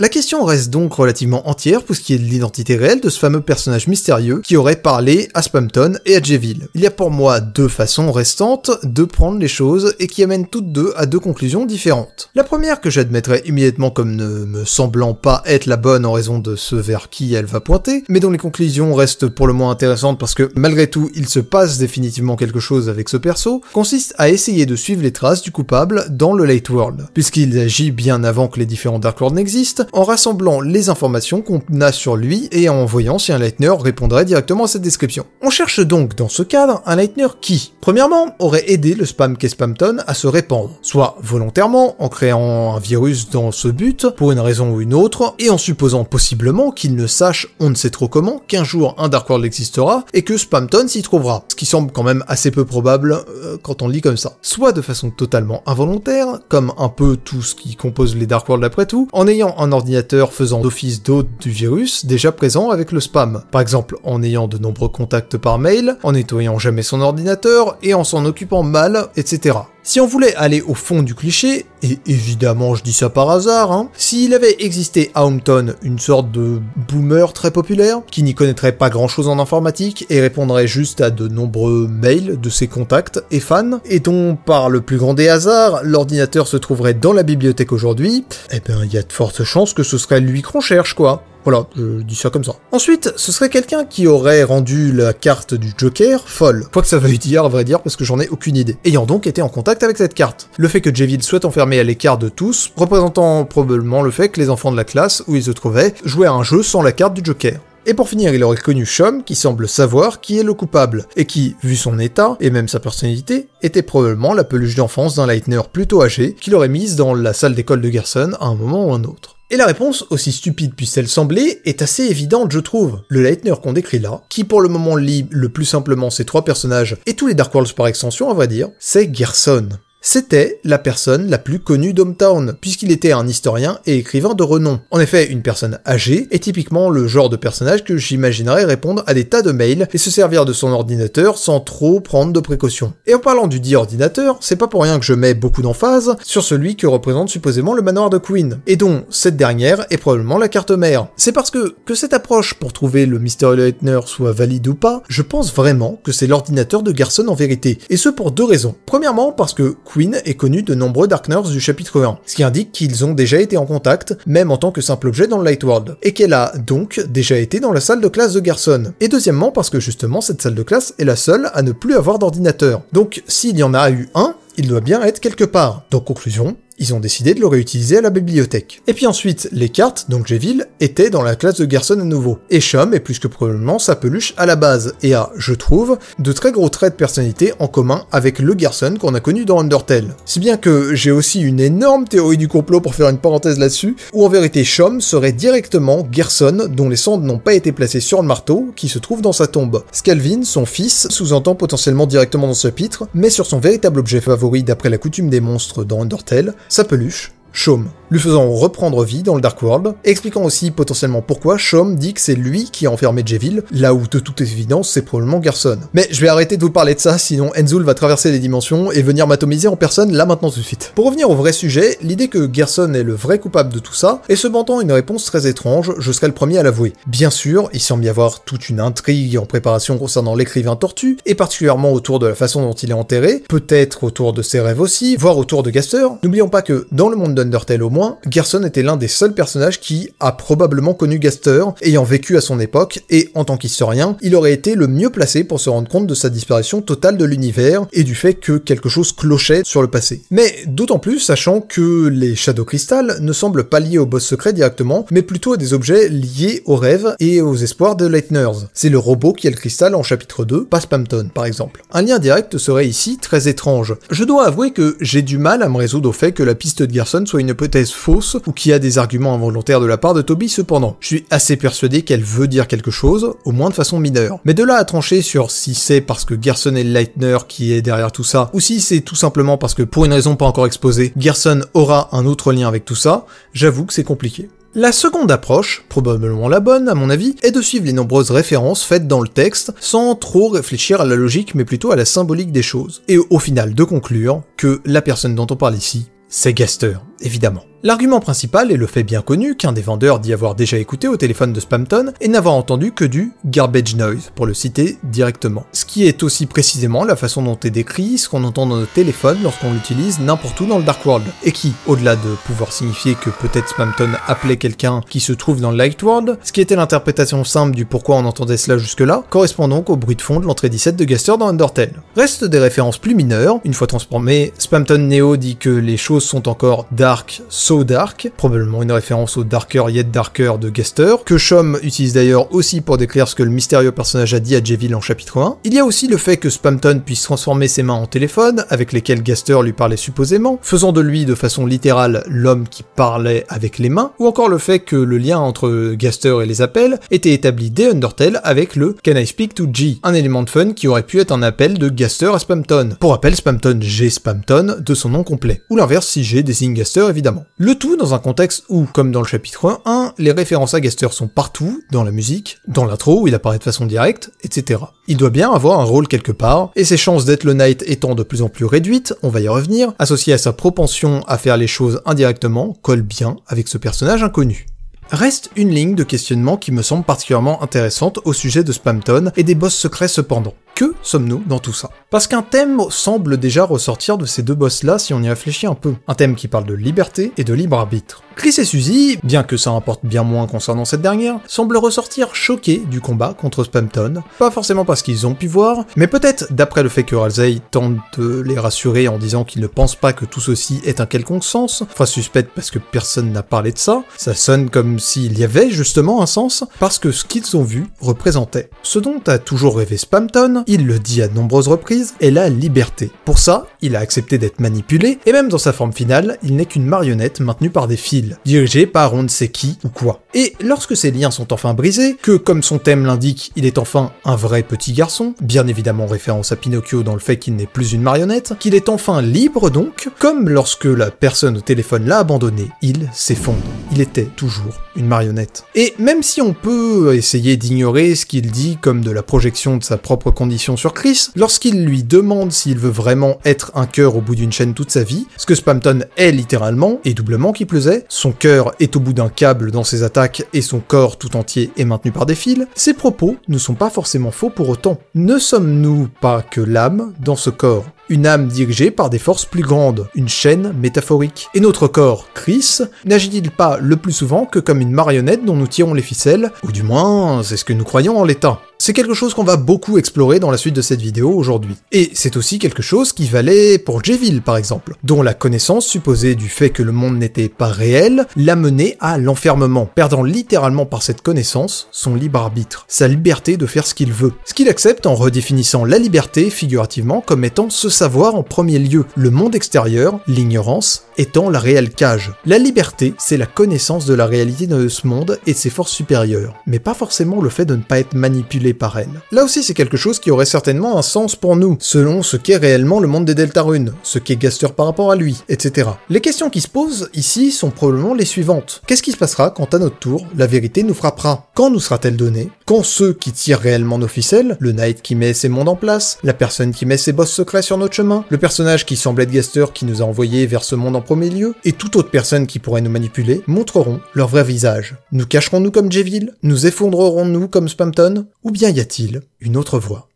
S1: La question reste donc relativement entière pour ce qui est de l'identité réelle de ce fameux personnage mystérieux qui aurait parlé à Spamton et à Jeville. Il y a pour moi deux façons restantes de prendre les choses et qui amènent toutes deux à deux conclusions différentes. La première que j'admettrai immédiatement comme ne me semblant pas être la bonne en raison de ce vers qui elle va pointer, mais dont les conclusions restent pour le moins intéressantes parce que malgré tout il se passe définitivement quelque chose avec ce perso, consiste à essayer de suivre les traces du coupable dans le late world. Puisqu'il agit bien avant que les différents Dark world n'existent, en rassemblant les informations qu'on a sur lui et en voyant si un Lightner répondrait directement à cette description. On cherche donc dans ce cadre un Lightner qui, premièrement, aurait aidé le spam qu'est Spamton à se répandre, soit volontairement en créant un virus dans ce but pour une raison ou une autre et en supposant possiblement qu'il ne sache on ne sait trop comment qu'un jour un Dark World existera et que Spamton s'y trouvera, ce qui semble quand même assez peu probable euh, quand on lit comme ça. Soit de façon totalement involontaire, comme un peu tout ce qui compose les Dark World après tout, en ayant un ordinateur faisant office d'hôte du virus déjà présent avec le spam, par exemple en ayant de nombreux contacts par mail, en nettoyant jamais son ordinateur et en s'en occupant mal, etc. Si on voulait aller au fond du cliché, et évidemment je dis ça par hasard, hein, s'il avait existé à HomeTown une sorte de boomer très populaire, qui n'y connaîtrait pas grand chose en informatique et répondrait juste à de nombreux mails de ses contacts et fans, et dont par le plus grand des hasards, l'ordinateur se trouverait dans la bibliothèque aujourd'hui, eh ben il y a de fortes chances que ce serait lui qu'on cherche quoi. Voilà, je euh, dis ça comme ça. Ensuite, ce serait quelqu'un qui aurait rendu la carte du Joker folle. Quoi que ça veuille dire, à vrai dire, parce que j'en ai aucune idée. Ayant donc été en contact avec cette carte. Le fait que Jevil souhaite enfermer à l'écart de tous, représentant probablement le fait que les enfants de la classe où ils se trouvaient jouaient à un jeu sans la carte du Joker. Et pour finir, il aurait connu Chum, qui semble savoir qui est le coupable, et qui, vu son état, et même sa personnalité, était probablement la peluche d'enfance d'un Lightner plutôt âgé, qu'il aurait mise dans la salle d'école de Gerson à un moment ou un autre. Et la réponse, aussi stupide puisse-t-elle sembler, est assez évidente je trouve. Le Leitner qu'on décrit là, qui pour le moment lit le plus simplement ces trois personnages et tous les Dark Worlds par extension à va dire, c'est Gerson. C'était la personne la plus connue d'Hometown, puisqu'il était un historien et écrivain de renom. En effet, une personne âgée est typiquement le genre de personnage que j'imaginerais répondre à des tas de mails et se servir de son ordinateur sans trop prendre de précautions. Et en parlant du dit ordinateur, c'est pas pour rien que je mets beaucoup d'emphase sur celui que représente supposément le manoir de Queen, et dont cette dernière est probablement la carte mère. C'est parce que, que cette approche pour trouver le Mystery Leitner soit valide ou pas, je pense vraiment que c'est l'ordinateur de Garçon en vérité, et ce pour deux raisons. Premièrement parce que Queen est connu de nombreux Darkners du chapitre 1, ce qui indique qu'ils ont déjà été en contact, même en tant que simple objet dans le Light World, et qu'elle a donc déjà été dans la salle de classe de Gerson. Et deuxièmement parce que justement cette salle de classe est la seule à ne plus avoir d'ordinateur. Donc s'il y en a eu un, il doit bien être quelque part. Donc conclusion, ils ont décidé de le réutiliser à la bibliothèque. Et puis ensuite, les cartes, donc Géville, étaient dans la classe de Gerson à nouveau. Et Shom est plus que probablement sa peluche à la base, et a, je trouve, de très gros traits de personnalité en commun avec le Gerson qu'on a connu dans Undertale. Si bien que j'ai aussi une énorme théorie du complot pour faire une parenthèse là-dessus, où en vérité Shom serait directement Gerson, dont les cendres n'ont pas été placées sur le marteau, qui se trouve dans sa tombe. Scalvin, son fils, sous-entend potentiellement directement dans ce pitre, mais sur son véritable objet favori d'après la coutume des monstres dans Undertale, sa peluche, Chaume lui faisant reprendre vie dans le Dark World, expliquant aussi potentiellement pourquoi Shom dit que c'est lui qui a enfermé Jeville, là où de toute évidence c'est probablement Garson. Mais je vais arrêter de vous parler de ça, sinon Enzoul va traverser les dimensions et venir m'atomiser en personne là maintenant tout de suite. Pour revenir au vrai sujet, l'idée que Gerson est le vrai coupable de tout ça est cependant une réponse très étrange, je serai le premier à l'avouer. Bien sûr, il semble y avoir toute une intrigue en préparation concernant l'écrivain tortue, et particulièrement autour de la façon dont il est enterré, peut-être autour de ses rêves aussi, voire autour de Gaster. N'oublions pas que, dans le monde d'Undertale au moins, Gerson était l'un des seuls personnages qui a probablement connu Gaster, ayant vécu à son époque, et en tant qu'historien, il aurait été le mieux placé pour se rendre compte de sa disparition totale de l'univers et du fait que quelque chose clochait sur le passé. Mais d'autant plus sachant que les Shadow Crystal ne semblent pas liés au boss secret directement, mais plutôt à des objets liés aux rêves et aux espoirs de Lightners. C'est le robot qui a le cristal en chapitre 2, pas Spamton par exemple. Un lien direct serait ici très étrange. Je dois avouer que j'ai du mal à me résoudre au fait que la piste de Gerson soit une hypothèse fausse ou qui a des arguments involontaires de la part de Toby cependant. Je suis assez persuadé qu'elle veut dire quelque chose, au moins de façon mineure. Mais de là à trancher sur si c'est parce que Gerson est Lightner qui est derrière tout ça, ou si c'est tout simplement parce que pour une raison pas encore exposée, Gerson aura un autre lien avec tout ça, j'avoue que c'est compliqué. La seconde approche, probablement la bonne à mon avis, est de suivre les nombreuses références faites dans le texte sans trop réfléchir à la logique mais plutôt à la symbolique des choses, et au final de conclure que la personne dont on parle ici, c'est Gaster évidemment. L'argument principal est le fait bien connu qu'un des vendeurs dit avoir déjà écouté au téléphone de Spamton et n'avoir entendu que du garbage noise, pour le citer directement. Ce qui est aussi précisément la façon dont est décrit ce qu'on entend dans le téléphone lorsqu'on l'utilise n'importe où dans le Dark World, et qui, au-delà de pouvoir signifier que peut-être Spamton appelait quelqu'un qui se trouve dans le Light World, ce qui était l'interprétation simple du pourquoi on entendait cela jusque-là, correspond donc au bruit de fond de l'entrée 17 de Gaster dans Undertale. Reste des références plus mineures, une fois transformé, Spamton Neo dit que les choses sont encore Dark, So Dark, probablement une référence au Darker Yet Darker de Gaster, que Shom utilise d'ailleurs aussi pour décrire ce que le mystérieux personnage a dit à Jevil en chapitre 1. Il y a aussi le fait que Spamton puisse transformer ses mains en téléphone, avec lesquels Gaster lui parlait supposément, faisant de lui de façon littérale l'homme qui parlait avec les mains, ou encore le fait que le lien entre Gaster et les appels était établi dès Undertale avec le Can I Speak to G, un élément de fun qui aurait pu être un appel de Gaster à Spamton. Pour rappel, Spamton G Spamton de son nom complet, ou l'inverse si G désigne Gaster évidemment. Le tout dans un contexte où, comme dans le chapitre 1, les références à Gaster sont partout, dans la musique, dans l'intro où il apparaît de façon directe, etc. Il doit bien avoir un rôle quelque part, et ses chances d'être le Knight étant de plus en plus réduites, on va y revenir, associées à sa propension à faire les choses indirectement, colle bien avec ce personnage inconnu. Reste une ligne de questionnement qui me semble particulièrement intéressante au sujet de Spamton et des boss secrets cependant. Que sommes-nous dans tout ça Parce qu'un thème semble déjà ressortir de ces deux boss-là si on y réfléchit un peu. Un thème qui parle de liberté et de libre arbitre. Chris et Suzy, bien que ça importe bien moins concernant cette dernière, semblent ressortir choqués du combat contre Spamton. Pas forcément parce qu'ils ont pu voir, mais peut-être d'après le fait que Ralsei tente de les rassurer en disant qu'il ne pense pas que tout ceci ait un quelconque sens. Phrase suspecte parce que personne n'a parlé de ça. Ça sonne comme s'il y avait justement un sens, parce que ce qu'ils ont vu représentait. Ce dont a toujours rêvé Spamton, il le dit à nombreuses reprises, est la liberté. Pour ça, il a accepté d'être manipulé, et même dans sa forme finale, il n'est qu'une marionnette maintenue par des fils, dirigée par on ne sait qui ou quoi. Et lorsque ces liens sont enfin brisés, que comme son thème l'indique, il est enfin un vrai petit garçon, bien évidemment référence à Pinocchio dans le fait qu'il n'est plus une marionnette, qu'il est enfin libre donc, comme lorsque la personne au téléphone l'a abandonné, il s'effondre. Il était toujours une marionnette. Et même si on peut essayer d'ignorer ce qu'il dit comme de la projection de sa propre condition sur Chris, lorsqu'il lui demande s'il veut vraiment être un cœur au bout d'une chaîne toute sa vie, ce que Spamton est littéralement, et doublement qui plaisait, son cœur est au bout d'un câble dans ses attaques et son corps tout entier est maintenu par des fils, ses propos ne sont pas forcément faux pour autant. Ne sommes-nous pas que l'âme dans ce corps une âme dirigée par des forces plus grandes, une chaîne métaphorique. Et notre corps, Chris, n'agit-il pas le plus souvent que comme une marionnette dont nous tirons les ficelles, ou du moins c'est ce que nous croyons en l'état c'est quelque chose qu'on va beaucoup explorer dans la suite de cette vidéo aujourd'hui. Et c'est aussi quelque chose qui valait pour Jeville par exemple, dont la connaissance supposée du fait que le monde n'était pas réel l'a à l'enfermement, perdant littéralement par cette connaissance son libre arbitre, sa liberté de faire ce qu'il veut. Ce qu'il accepte en redéfinissant la liberté figurativement comme étant ce savoir en premier lieu, le monde extérieur, l'ignorance étant la réelle cage. La liberté, c'est la connaissance de la réalité de ce monde et de ses forces supérieures, mais pas forcément le fait de ne pas être manipulé par elle. Là aussi, c'est quelque chose qui aurait certainement un sens pour nous, selon ce qu'est réellement le monde des Deltarunes, ce qu'est Gaster par rapport à lui, etc. Les questions qui se posent ici sont probablement les suivantes. Qu'est-ce qui se passera quand à notre tour, la vérité nous frappera Quand nous sera-t-elle donnée Quand ceux qui tirent réellement nos ficelles, le Knight qui met ses mondes en place, la personne qui met ses boss secrets sur notre chemin, le personnage qui semble être Gaster qui nous a envoyé vers ce monde en premier lieu, et toute autre personne qui pourrait nous manipuler, montreront leur vrai visage. Nous cacherons-nous comme Jeville Nous effondrerons-nous comme Spamton Ou bien y a-t-il une autre voie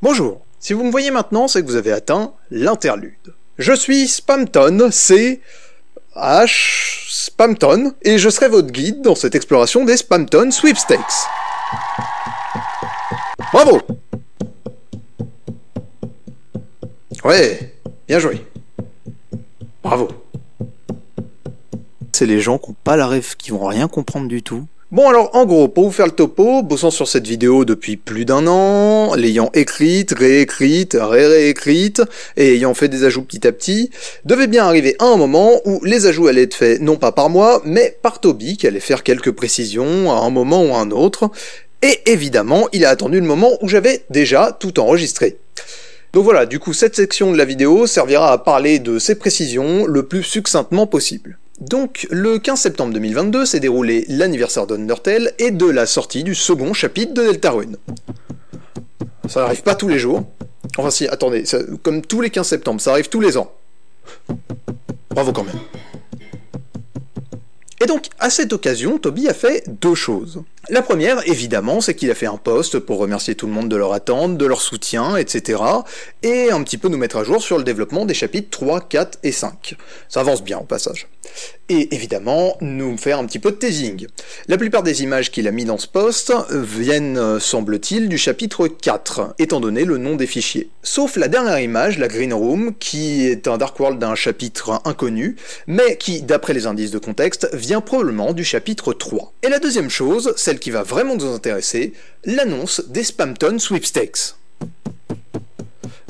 S1: Bonjour, si vous me voyez maintenant, c'est que vous avez atteint l'interlude. Je suis Spamton, c'est... H... Spamton, et je serai votre guide dans cette exploration des Spamton Sweepstakes. Bravo Ouais, bien joué. Bravo. C'est les gens qui n'ont pas la rêve, qui vont rien comprendre du tout, Bon alors en gros, pour vous faire le topo, bossant sur cette vidéo depuis plus d'un an, l'ayant écrite, réécrite, ré-réécrite, et ayant fait des ajouts petit à petit, devait bien arriver à un moment où les ajouts allaient être faits non pas par moi, mais par Toby qui allait faire quelques précisions à un moment ou à un autre, et évidemment il a attendu le moment où j'avais déjà tout enregistré. Donc voilà, du coup cette section de la vidéo servira à parler de ces précisions le plus succinctement possible. Donc, le 15 septembre 2022 s'est déroulé l'anniversaire d'Undertale et de la sortie du second chapitre de Deltarune. Ça n'arrive pas tous les jours. Enfin si, attendez, comme tous les 15 septembre, ça arrive tous les ans. Bravo quand même. Et donc, à cette occasion, Toby a fait deux choses. La première, évidemment, c'est qu'il a fait un post pour remercier tout le monde de leur attente, de leur soutien, etc. Et un petit peu nous mettre à jour sur le développement des chapitres 3, 4 et 5. Ça avance bien au passage. Et évidemment, nous faire un petit peu de teasing. La plupart des images qu'il a mis dans ce post viennent, semble-t-il, du chapitre 4, étant donné le nom des fichiers. Sauf la dernière image, la Green Room, qui est un Dark World d'un chapitre inconnu, mais qui, d'après les indices de contexte, vient probablement du chapitre 3. Et la deuxième chose, celle qui va vraiment nous intéresser, l'annonce des Spamton Sweepstakes.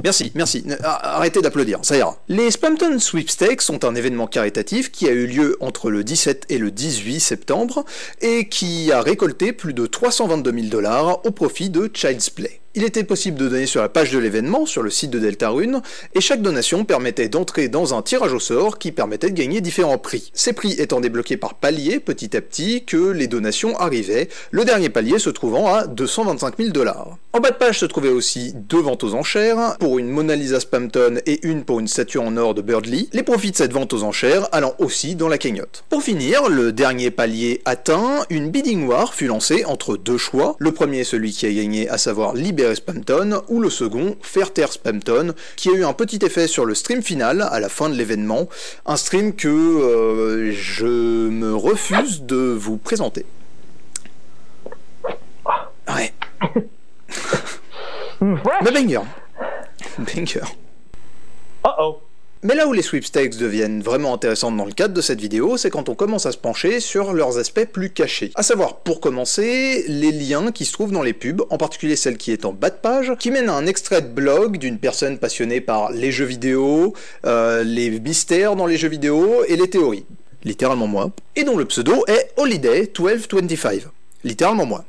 S1: Merci, merci. Arrêtez d'applaudir, ça ira. Les Spamton Sweepstakes sont un événement caritatif qui a eu lieu entre le 17 et le 18 septembre et qui a récolté plus de 322 000 dollars au profit de Child's Play il était possible de donner sur la page de l'événement, sur le site de Deltarune, et chaque donation permettait d'entrer dans un tirage au sort qui permettait de gagner différents prix. Ces prix étant débloqués par palier petit à petit que les donations arrivaient, le dernier palier se trouvant à 225 000 dollars. En bas de page se trouvaient aussi deux ventes aux enchères, pour une Mona Lisa Spamton et une pour une statue en or de Birdly, les profits de cette vente aux enchères allant aussi dans la cagnotte. Pour finir, le dernier palier atteint, une bidding war fut lancée entre deux choix, le premier celui qui a gagné à savoir libérer. Euh, Spamton, ou le second, Fair Terre Spamton, qui a eu un petit effet sur le stream final à la fin de l'événement, un stream que euh, je me refuse de vous présenter. Ouais. *laughs* Mais banger. Banger. Mais là où les sweepstakes deviennent vraiment intéressantes dans le cadre de cette vidéo, c'est quand on commence à se pencher sur leurs aspects plus cachés. À savoir, pour commencer, les liens qui se trouvent dans les pubs, en particulier celle qui est en bas de page, qui mène à un extrait de blog d'une personne passionnée par les jeux vidéo, euh, les mystères dans les jeux vidéo et les théories. Littéralement moi. Et dont le pseudo est Holiday1225. Littéralement moi.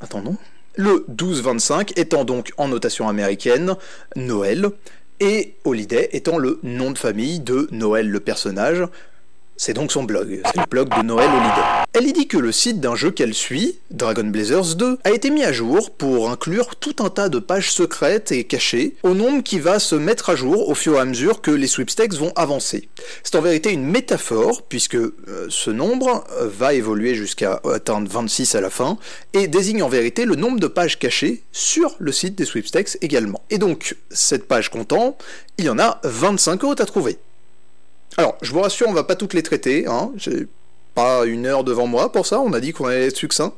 S1: attends, non le 1225 étant donc en notation américaine Noël, et Holiday étant le nom de famille de Noël le personnage, c'est donc son blog, c'est le blog de Noël Holiday. Elle y dit que le site d'un jeu qu'elle suit, Dragon Blazers 2, a été mis à jour pour inclure tout un tas de pages secrètes et cachées, au nombre qui va se mettre à jour au fur et à mesure que les sweepstakes vont avancer. C'est en vérité une métaphore, puisque euh, ce nombre euh, va évoluer jusqu'à atteindre 26 à la fin, et désigne en vérité le nombre de pages cachées sur le site des sweepstakes également. Et donc, cette page comptant, il y en a 25 autres à trouver. Alors, je vous rassure, on va pas toutes les traiter. Hein pas une heure devant moi pour ça, on a dit qu'on allait être succinct.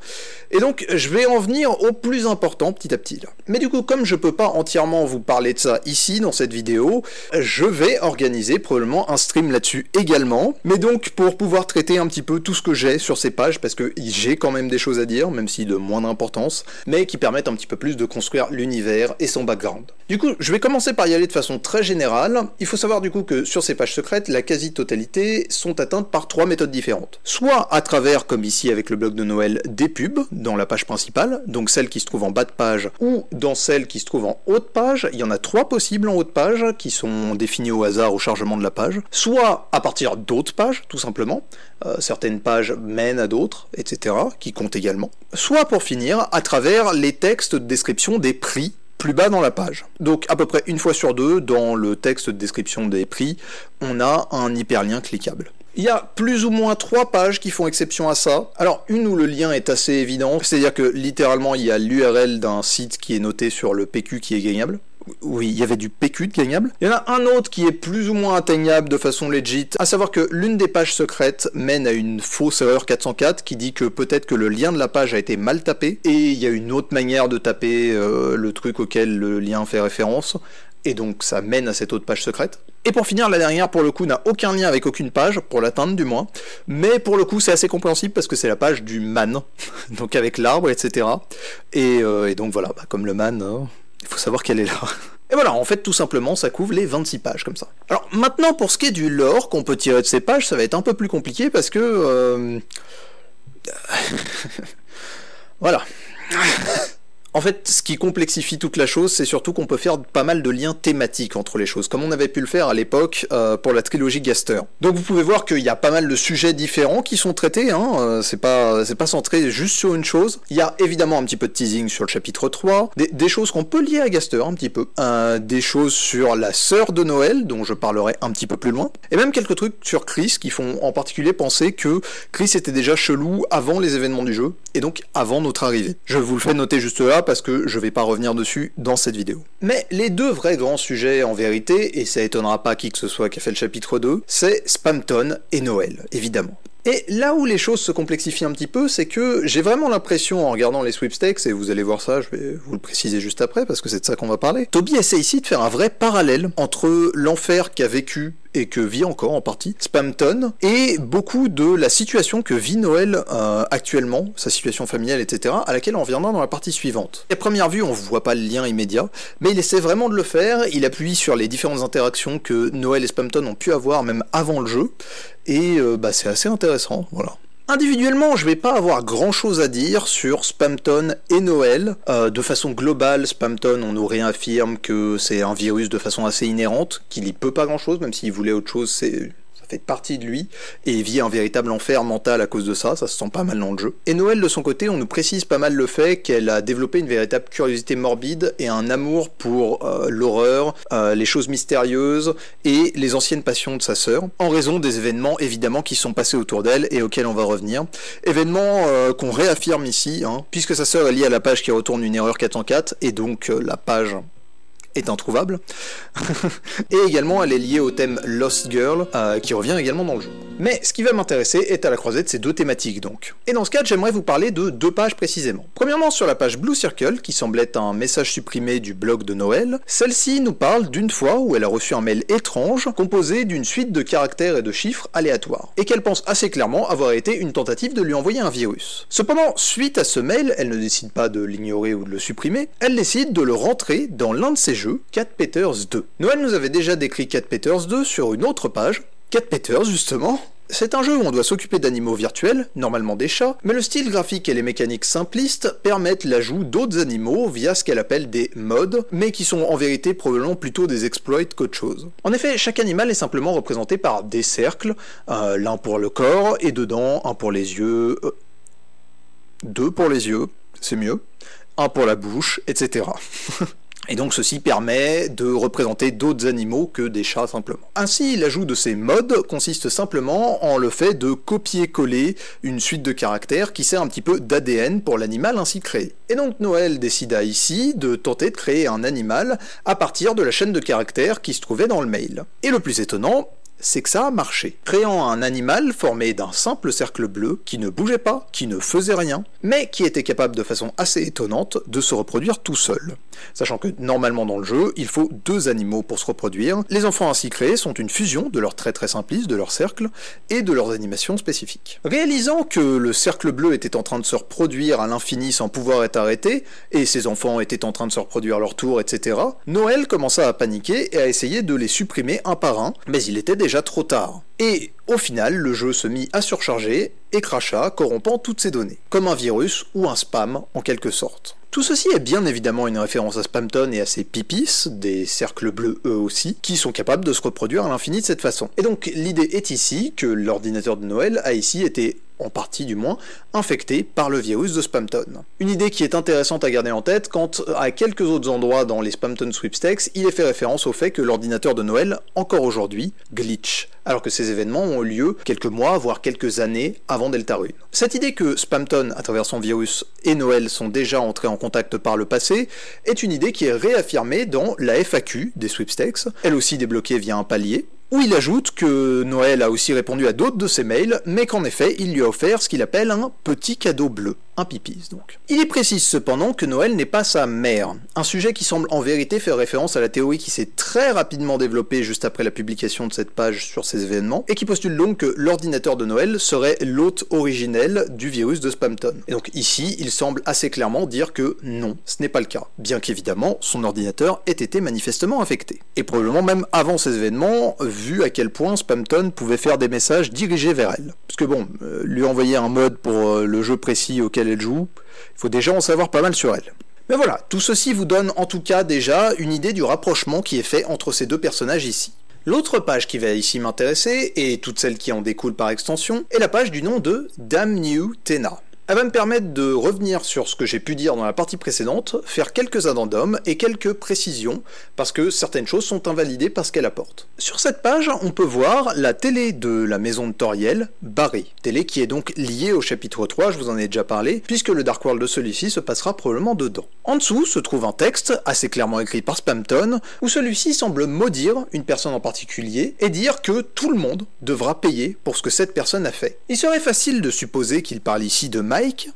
S1: Et donc je vais en venir au plus important petit à petit Mais du coup, comme je peux pas entièrement vous parler de ça ici dans cette vidéo, je vais organiser probablement un stream là-dessus également. Mais donc pour pouvoir traiter un petit peu tout ce que j'ai sur ces pages, parce que j'ai quand même des choses à dire, même si de moindre importance, mais qui permettent un petit peu plus de construire l'univers et son background. Du coup, je vais commencer par y aller de façon très générale. Il faut savoir du coup que sur ces pages secrètes, la quasi-totalité sont atteintes par trois méthodes différentes soit à travers, comme ici avec le blog de Noël, des pubs dans la page principale, donc celle qui se trouve en bas de page ou dans celle qui se trouve en haut de page. Il y en a trois possibles en haut de page qui sont définies au hasard au chargement de la page, soit à partir d'autres pages, tout simplement. Euh, certaines pages mènent à d'autres, etc., qui comptent également. Soit pour finir, à travers les textes de description des prix plus bas dans la page. Donc à peu près une fois sur deux, dans le texte de description des prix, on a un hyperlien cliquable. Il y a plus ou moins trois pages qui font exception à ça. Alors, une où le lien est assez évident, c'est-à-dire que littéralement, il y a l'URL d'un site qui est noté sur le PQ qui est gagnable. Oui, il y avait du PQ de gagnable. Il y en a un autre qui est plus ou moins atteignable de façon legit, à savoir que l'une des pages secrètes mène à une fausse erreur 404 qui dit que peut-être que le lien de la page a été mal tapé, et il y a une autre manière de taper euh, le truc auquel le lien fait référence, et donc ça mène à cette autre page secrète. Et pour finir, la dernière, pour le coup, n'a aucun lien avec aucune page, pour l'atteindre du moins, mais pour le coup, c'est assez compréhensible parce que c'est la page du man, *laughs* donc avec l'arbre, etc. Euh, et, donc voilà, bah, comme le man, hein, il faut savoir qu'elle est là. *laughs* Et voilà, en fait, tout simplement, ça couvre les 26 pages, comme ça. Alors, maintenant, pour ce qui est du lore qu'on peut tirer de ces pages, ça va être un peu plus compliqué parce que... Euh, *laughs* voilà. En fait, ce qui complexifie toute la chose, c'est surtout qu'on peut faire pas mal de liens thématiques entre les choses, comme on avait pu le faire à l'époque euh, pour la trilogie Gaster. Donc vous pouvez voir qu'il y a pas mal de sujets différents qui sont traités, hein, euh, c'est pas, pas centré juste sur une chose. Il y a évidemment un petit peu de teasing sur le chapitre 3, des, choses qu'on peut lier à Gaster un petit peu, euh, des choses sur la sœur de Noël, dont je parlerai un petit peu plus loin, et même quelques trucs sur Chris qui font en particulier penser que Chris était déjà chelou avant les événements du jeu, et donc avant notre arrivée. Je vous le fais noter juste là parce que je vais pas revenir dessus dans cette vidéo. Mais les deux vrais grands sujets en vérité, et ça étonnera pas qui que ce soit qui a fait le chapitre 2, c'est Spamton et Noël, évidemment. Et là où les choses se complexifient un petit peu, c'est que j'ai vraiment l'impression, en regardant les sweepstakes, et vous allez voir ça, je vais vous le préciser juste après, parce que c'est de ça qu'on va parler, Toby essaie ici de faire un vrai parallèle entre l'enfer qu'a vécu et que vit encore en partie Spamton, et beaucoup de la situation que vit Noël euh, actuellement, sa situation familiale, etc., à laquelle on reviendra dans la partie suivante. À première vue, on ne voit pas le lien immédiat, mais il essaie vraiment de le faire, il appuie sur les différentes interactions que Noël et Spamton ont pu avoir même avant le jeu, et euh, bah, c'est assez intéressant, voilà. Individuellement, je vais pas avoir grand chose à dire sur Spamton et Noël. Euh, de façon globale, Spamton, on nous réaffirme que c'est un virus de façon assez inhérente, qu'il y peut pas grand chose, même s'il voulait autre chose, c'est fait partie de lui, et vit un véritable enfer mental à cause de ça, ça se sent pas mal dans le jeu. Et Noël, de son côté, on nous précise pas mal le fait qu'elle a développé une véritable curiosité morbide et un amour pour euh, l'horreur, euh, les choses mystérieuses et les anciennes passions de sa sœur, en raison des événements évidemment qui sont passés autour d'elle et auxquels on va revenir. Événements euh, qu'on réaffirme ici, hein, puisque sa sœur est liée à la page qui retourne une erreur 4 en 4, et donc la page est introuvable. *laughs* et également, elle est liée au thème Lost Girl, euh, qui revient également dans le jeu. Mais ce qui va m'intéresser est à la croisée de ces deux thématiques donc. Et dans ce cadre, j'aimerais vous parler de deux pages précisément. Premièrement, sur la page Blue Circle, qui semblait un message supprimé du blog de Noël, celle-ci nous parle d'une fois où elle a reçu un mail étrange composé d'une suite de caractères et de chiffres aléatoires, et qu'elle pense assez clairement avoir été une tentative de lui envoyer un virus. Cependant, suite à ce mail, elle ne décide pas de l'ignorer ou de le supprimer, elle décide de le rentrer dans l'un de ses jeux, Cat Peters 2. Noël nous avait déjà décrit Cat Peters 2 sur une autre page, Cat Peters, justement, c'est un jeu où on doit s'occuper d'animaux virtuels, normalement des chats, mais le style graphique et les mécaniques simplistes permettent l'ajout d'autres animaux via ce qu'elle appelle des modes », mais qui sont en vérité probablement plutôt des exploits qu'autre chose. En effet, chaque animal est simplement représenté par des cercles, euh, l'un pour le corps, et dedans un pour les yeux... Euh, deux pour les yeux, c'est mieux, un pour la bouche, etc. *laughs* Et donc ceci permet de représenter d'autres animaux que des chats simplement. Ainsi, l'ajout de ces modes consiste simplement en le fait de copier-coller une suite de caractères qui sert un petit peu d'ADN pour l'animal ainsi créé. Et donc Noël décida ici de tenter de créer un animal à partir de la chaîne de caractères qui se trouvait dans le mail. Et le plus étonnant, c'est que ça a marché, créant un animal formé d'un simple cercle bleu qui ne bougeait pas, qui ne faisait rien, mais qui était capable de façon assez étonnante de se reproduire tout seul. Sachant que normalement dans le jeu, il faut deux animaux pour se reproduire, les enfants ainsi créés sont une fusion de leurs traits très simples, de leur cercle, et de leurs animations spécifiques. Réalisant que le cercle bleu était en train de se reproduire à l'infini sans pouvoir être arrêté, et ses enfants étaient en train de se reproduire à leur tour, etc., Noël commença à paniquer et à essayer de les supprimer un par un, mais il était déjà trop tard. Et au final, le jeu se mit à surcharger et cracha, corrompant toutes ces données, comme un virus ou un spam en quelque sorte. Tout ceci est bien évidemment une référence à Spamton et à ses pipis, des cercles bleus eux aussi, qui sont capables de se reproduire à l'infini de cette façon. Et donc l'idée est ici que l'ordinateur de Noël a ici été en partie du moins, infectés par le virus de Spamton. Une idée qui est intéressante à garder en tête quand, euh, à quelques autres endroits dans les Spamton Sweepstakes, il est fait référence au fait que l'ordinateur de Noël, encore aujourd'hui, glitch, alors que ces événements ont eu lieu quelques mois, voire quelques années avant Deltarune. Cette idée que Spamton, à travers son virus, et Noël sont déjà entrés en contact par le passé, est une idée qui est réaffirmée dans la FAQ des Sweepstakes, elle aussi débloquée via un palier, où il ajoute que Noël a aussi répondu à d'autres de ses mails, mais qu'en effet, il lui a offert ce qu'il appelle un petit cadeau bleu un donc. Il est précise cependant que Noël n'est pas sa mère, un sujet qui semble en vérité faire référence à la théorie qui s'est très rapidement développée juste après la publication de cette page sur ces événements, et qui postule donc que l'ordinateur de Noël serait l'hôte originel du virus de Spamton. Et donc ici, il semble assez clairement dire que non, ce n'est pas le cas, bien qu'évidemment, son ordinateur ait été manifestement infecté. Et probablement même avant ces événements, vu à quel point Spamton pouvait faire des messages dirigés vers elle. Parce que bon, euh, lui envoyer un mode pour euh, le jeu précis auquel elle joue. Il faut déjà en savoir pas mal sur elle. Mais voilà, tout ceci vous donne en tout cas déjà une idée du rapprochement qui est fait entre ces deux personnages ici. L'autre page qui va ici m'intéresser, et toutes celles qui en découlent par extension, est la page du nom de Damn New Tena. Elle va me permettre de revenir sur ce que j'ai pu dire dans la partie précédente, faire quelques addendums et quelques précisions, parce que certaines choses sont invalidées parce qu'elle apporte. Sur cette page, on peut voir la télé de la maison de Toriel, barrée, télé qui est donc liée au chapitre 3, je vous en ai déjà parlé, puisque le Dark World de celui-ci se passera probablement dedans. En dessous se trouve un texte, assez clairement écrit par Spamton, où celui-ci semble maudire une personne en particulier et dire que tout le monde devra payer pour ce que cette personne a fait. Il serait facile de supposer qu'il parle ici de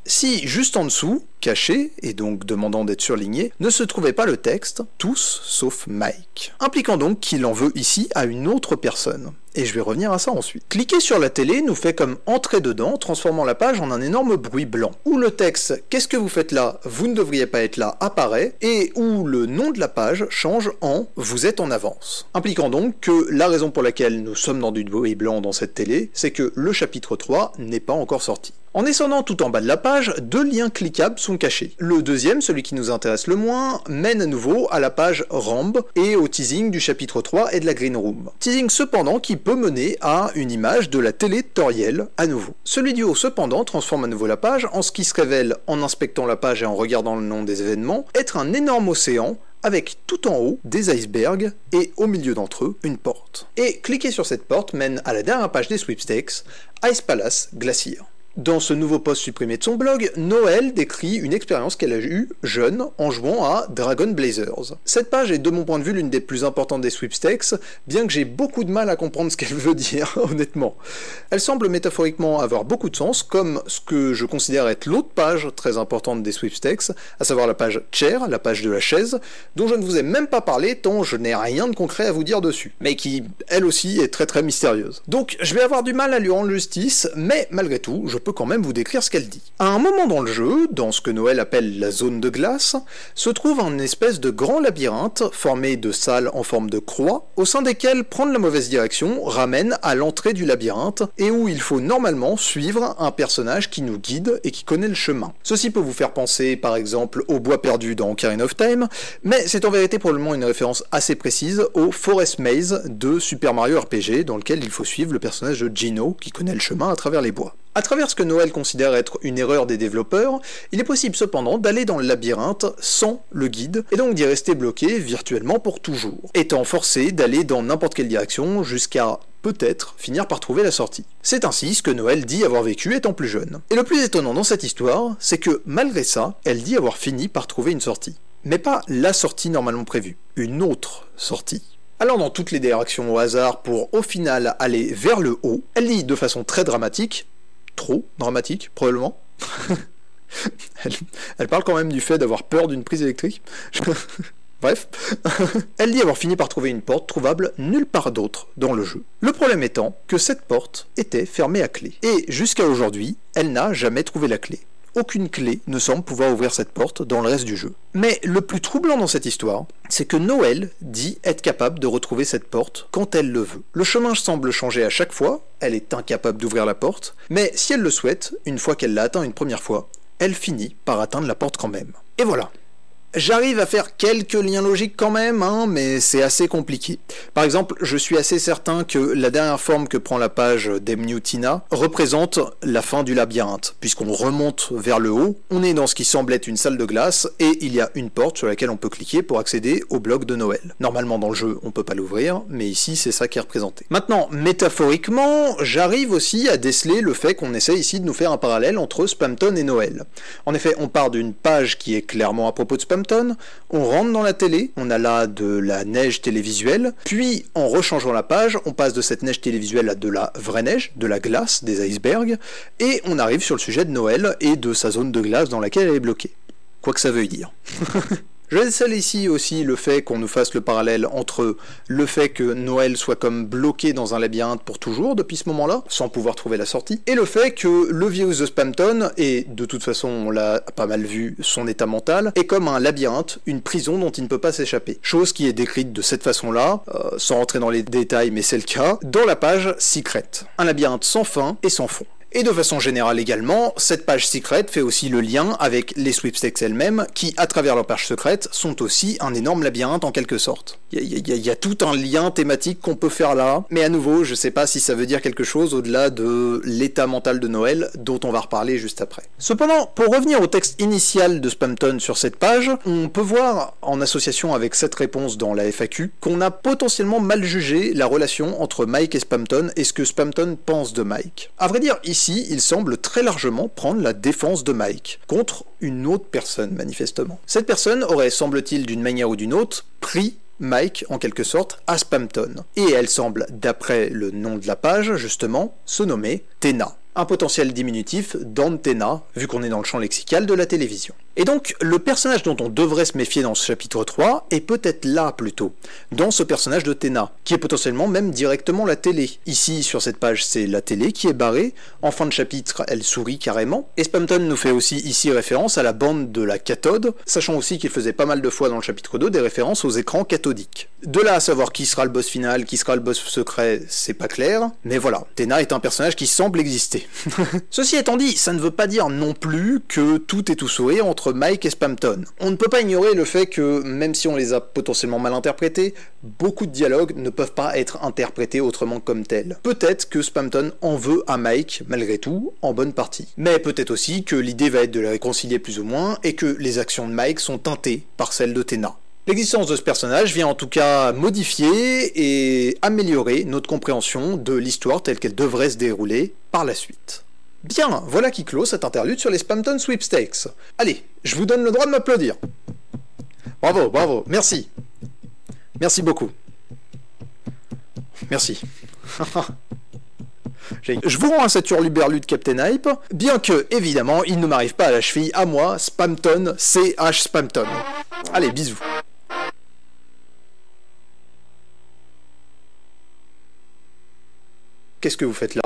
S1: si juste en dessous, caché et donc demandant d'être surligné, ne se trouvait pas le texte tous sauf Mike, impliquant donc qu'il en veut ici à une autre personne. Et je vais revenir à ça ensuite. Cliquer sur la télé nous fait comme entrer dedans, transformant la page en un énorme bruit blanc. Où le texte « Qu'est-ce que vous faites là Vous ne devriez pas être là » apparaît, et où le nom de la page change en « Vous êtes en avance ». Impliquant donc que la raison pour laquelle nous sommes dans du bruit blanc dans cette télé, c'est que le chapitre 3 n'est pas encore sorti. En descendant tout en bas de la page, deux liens cliquables sont cachés. Le deuxième, celui qui nous intéresse le moins, mène à nouveau à la page Ramb et au teasing du chapitre 3 et de la Green Room. Teasing cependant qui peut mener à une image de la télé à nouveau. Celui du haut cependant transforme à nouveau la page en ce qui se révèle, en inspectant la page et en regardant le nom des événements, être un énorme océan avec tout en haut des icebergs et au milieu d'entre eux une porte. Et cliquer sur cette porte mène à la dernière page des sweepstakes, Ice Palace Glacier. Dans ce nouveau post supprimé de son blog, Noël décrit une expérience qu'elle a eue jeune en jouant à Dragon Blazers. Cette page est de mon point de vue l'une des plus importantes des sweepstakes, bien que j'ai beaucoup de mal à comprendre ce qu'elle veut dire, *laughs* honnêtement. Elle semble métaphoriquement avoir beaucoup de sens, comme ce que je considère être l'autre page très importante des sweepstakes, à savoir la page chair, la page de la chaise, dont je ne vous ai même pas parlé tant je n'ai rien de concret à vous dire dessus, mais qui, elle aussi, est très très mystérieuse. Donc je vais avoir du mal à lui rendre justice, mais malgré tout, je quand même vous décrire ce qu'elle dit. À un moment dans le jeu, dans ce que Noël appelle la zone de glace, se trouve un espèce de grand labyrinthe formé de salles en forme de croix, au sein desquelles prendre la mauvaise direction ramène à l'entrée du labyrinthe et où il faut normalement suivre un personnage qui nous guide et qui connaît le chemin. Ceci peut vous faire penser par exemple au bois perdu dans Ocarina of Time, mais c'est en vérité probablement une référence assez précise au Forest Maze de Super Mario RPG dans lequel il faut suivre le personnage de Gino qui connaît le chemin à travers les bois. À travers ce que Noël considère être une erreur des développeurs, il est possible cependant d'aller dans le labyrinthe sans le guide, et donc d'y rester bloqué virtuellement pour toujours, étant forcé d'aller dans n'importe quelle direction jusqu'à peut-être finir par trouver la sortie. C'est ainsi ce que Noël dit avoir vécu étant plus jeune. Et le plus étonnant dans cette histoire, c'est que malgré ça, elle dit avoir fini par trouver une sortie. Mais pas la sortie normalement prévue, une autre sortie. Allant dans toutes les directions au hasard pour au final aller vers le haut, elle dit de façon très dramatique trop dramatique, probablement. *laughs* elle, parle quand même du fait d'avoir peur d'une prise électrique. *laughs* Bref, *laughs* elle dit avoir fini par trouver une porte trouvable nulle part d'autre dans le jeu. Le problème étant que cette porte était fermée à clé. Et jusqu'à aujourd'hui, elle n'a jamais trouvé la clé aucune clé ne semble pouvoir ouvrir cette porte dans le reste du jeu. Mais le plus troublant dans cette histoire, c'est que Noël dit être capable de retrouver cette porte quand elle le veut. Le chemin semble changer à chaque fois, elle est incapable d'ouvrir la porte, mais si elle le souhaite, une fois qu'elle l'a atteint une première fois, elle finit par atteindre la porte quand même. Et voilà, J'arrive à faire quelques liens logiques quand même, hein, mais c'est assez compliqué. Par exemple, je suis assez certain que la dernière forme que prend la page des d'Emnutina représente la fin du labyrinthe, puisqu'on remonte vers le haut, on est dans ce qui semble être une salle de glace, et il y a une porte sur laquelle on peut cliquer pour accéder au bloc de Noël. Normalement dans le jeu, on ne peut pas l'ouvrir, mais ici c'est ça qui est représenté. Maintenant, métaphoriquement, j'arrive aussi à déceler le fait qu'on essaie ici de nous faire un parallèle entre Spamton et Noël. En effet, on part d'une page qui est clairement à propos de Spamton, on rentre dans la télé, on a là de la neige télévisuelle, puis en rechangeant la page, on passe de cette neige télévisuelle à de la vraie neige, de la glace, des icebergs, et on arrive sur le sujet de Noël et de sa zone de glace dans laquelle elle est bloquée. Quoi que ça veuille dire. *laughs* Je salue ici aussi le fait qu'on nous fasse le parallèle entre le fait que Noël soit comme bloqué dans un labyrinthe pour toujours depuis ce moment-là, sans pouvoir trouver la sortie, et le fait que le vieux de Spamton, et de toute façon on l'a pas mal vu, son état mental, est comme un labyrinthe, une prison dont il ne peut pas s'échapper. Chose qui est décrite de cette façon-là, euh, sans rentrer dans les détails mais c'est le cas, dans la page secrète. Un labyrinthe sans fin et sans fond. Et de façon générale également, cette page secrète fait aussi le lien avec les sweepstakes elles-mêmes, qui, à travers leur page secrète, sont aussi un énorme labyrinthe en quelque sorte. Il y, a tout un lien thématique qu'on peut faire là, mais à nouveau, je sais pas si ça veut dire quelque chose au-delà de l'état mental de Noël, dont on va reparler juste après. Cependant, pour revenir au texte initial de Spamton sur cette page, on peut voir, en association avec cette réponse dans la FAQ, qu'on a potentiellement mal jugé la relation entre Mike et Spamton et ce que Spamton pense de Mike. À vrai dire, ici, Ici, il semble très largement prendre la défense de Mike, contre une autre personne manifestement. Cette personne aurait, semble-t-il, d'une manière ou d'une autre, pris Mike, en quelque sorte, à Spamton. Et elle semble, d'après le nom de la page, justement, se nommer Tena. Un potentiel diminutif d'Antena, vu qu'on est dans le champ lexical de la télévision. Et donc, le personnage dont on devrait se méfier dans ce chapitre 3 est peut-être là plutôt, dans ce personnage de Téna, qui est potentiellement même directement la télé. Ici, sur cette page, c'est la télé qui est barrée, en fin de chapitre, elle sourit carrément, et Spamton nous fait aussi ici référence à la bande de la cathode, sachant aussi qu'il faisait pas mal de fois dans le chapitre 2 des références aux écrans cathodiques. De là à savoir qui sera le boss final, qui sera le boss secret, c'est pas clair, mais voilà, Téna est un personnage qui semble exister. *laughs* Ceci étant dit, ça ne veut pas dire non plus que tout est tout sourire entre Mike et Spamton. On ne peut pas ignorer le fait que, même si on les a potentiellement mal interprétés, beaucoup de dialogues ne peuvent pas être interprétés autrement comme tels. Peut-être que Spamton en veut à Mike, malgré tout, en bonne partie. Mais peut-être aussi que l'idée va être de la réconcilier plus ou moins, et que les actions de Mike sont teintées par celles de Tena. L'existence de ce personnage vient en tout cas modifier et améliorer notre compréhension de l'histoire telle qu'elle devrait se dérouler par la suite. Bien, voilà qui clôt cette interlude sur les Spamton Sweepstakes. Allez, je vous donne le droit de m'applaudir. Bravo, bravo, merci. Merci beaucoup. Merci. *laughs* je vous rends à cette de Captain Hype, bien que, évidemment, il ne m'arrive pas à la cheville, à moi, Spamton, CH Spamton. Allez, bisous. Qu'est-ce que vous faites là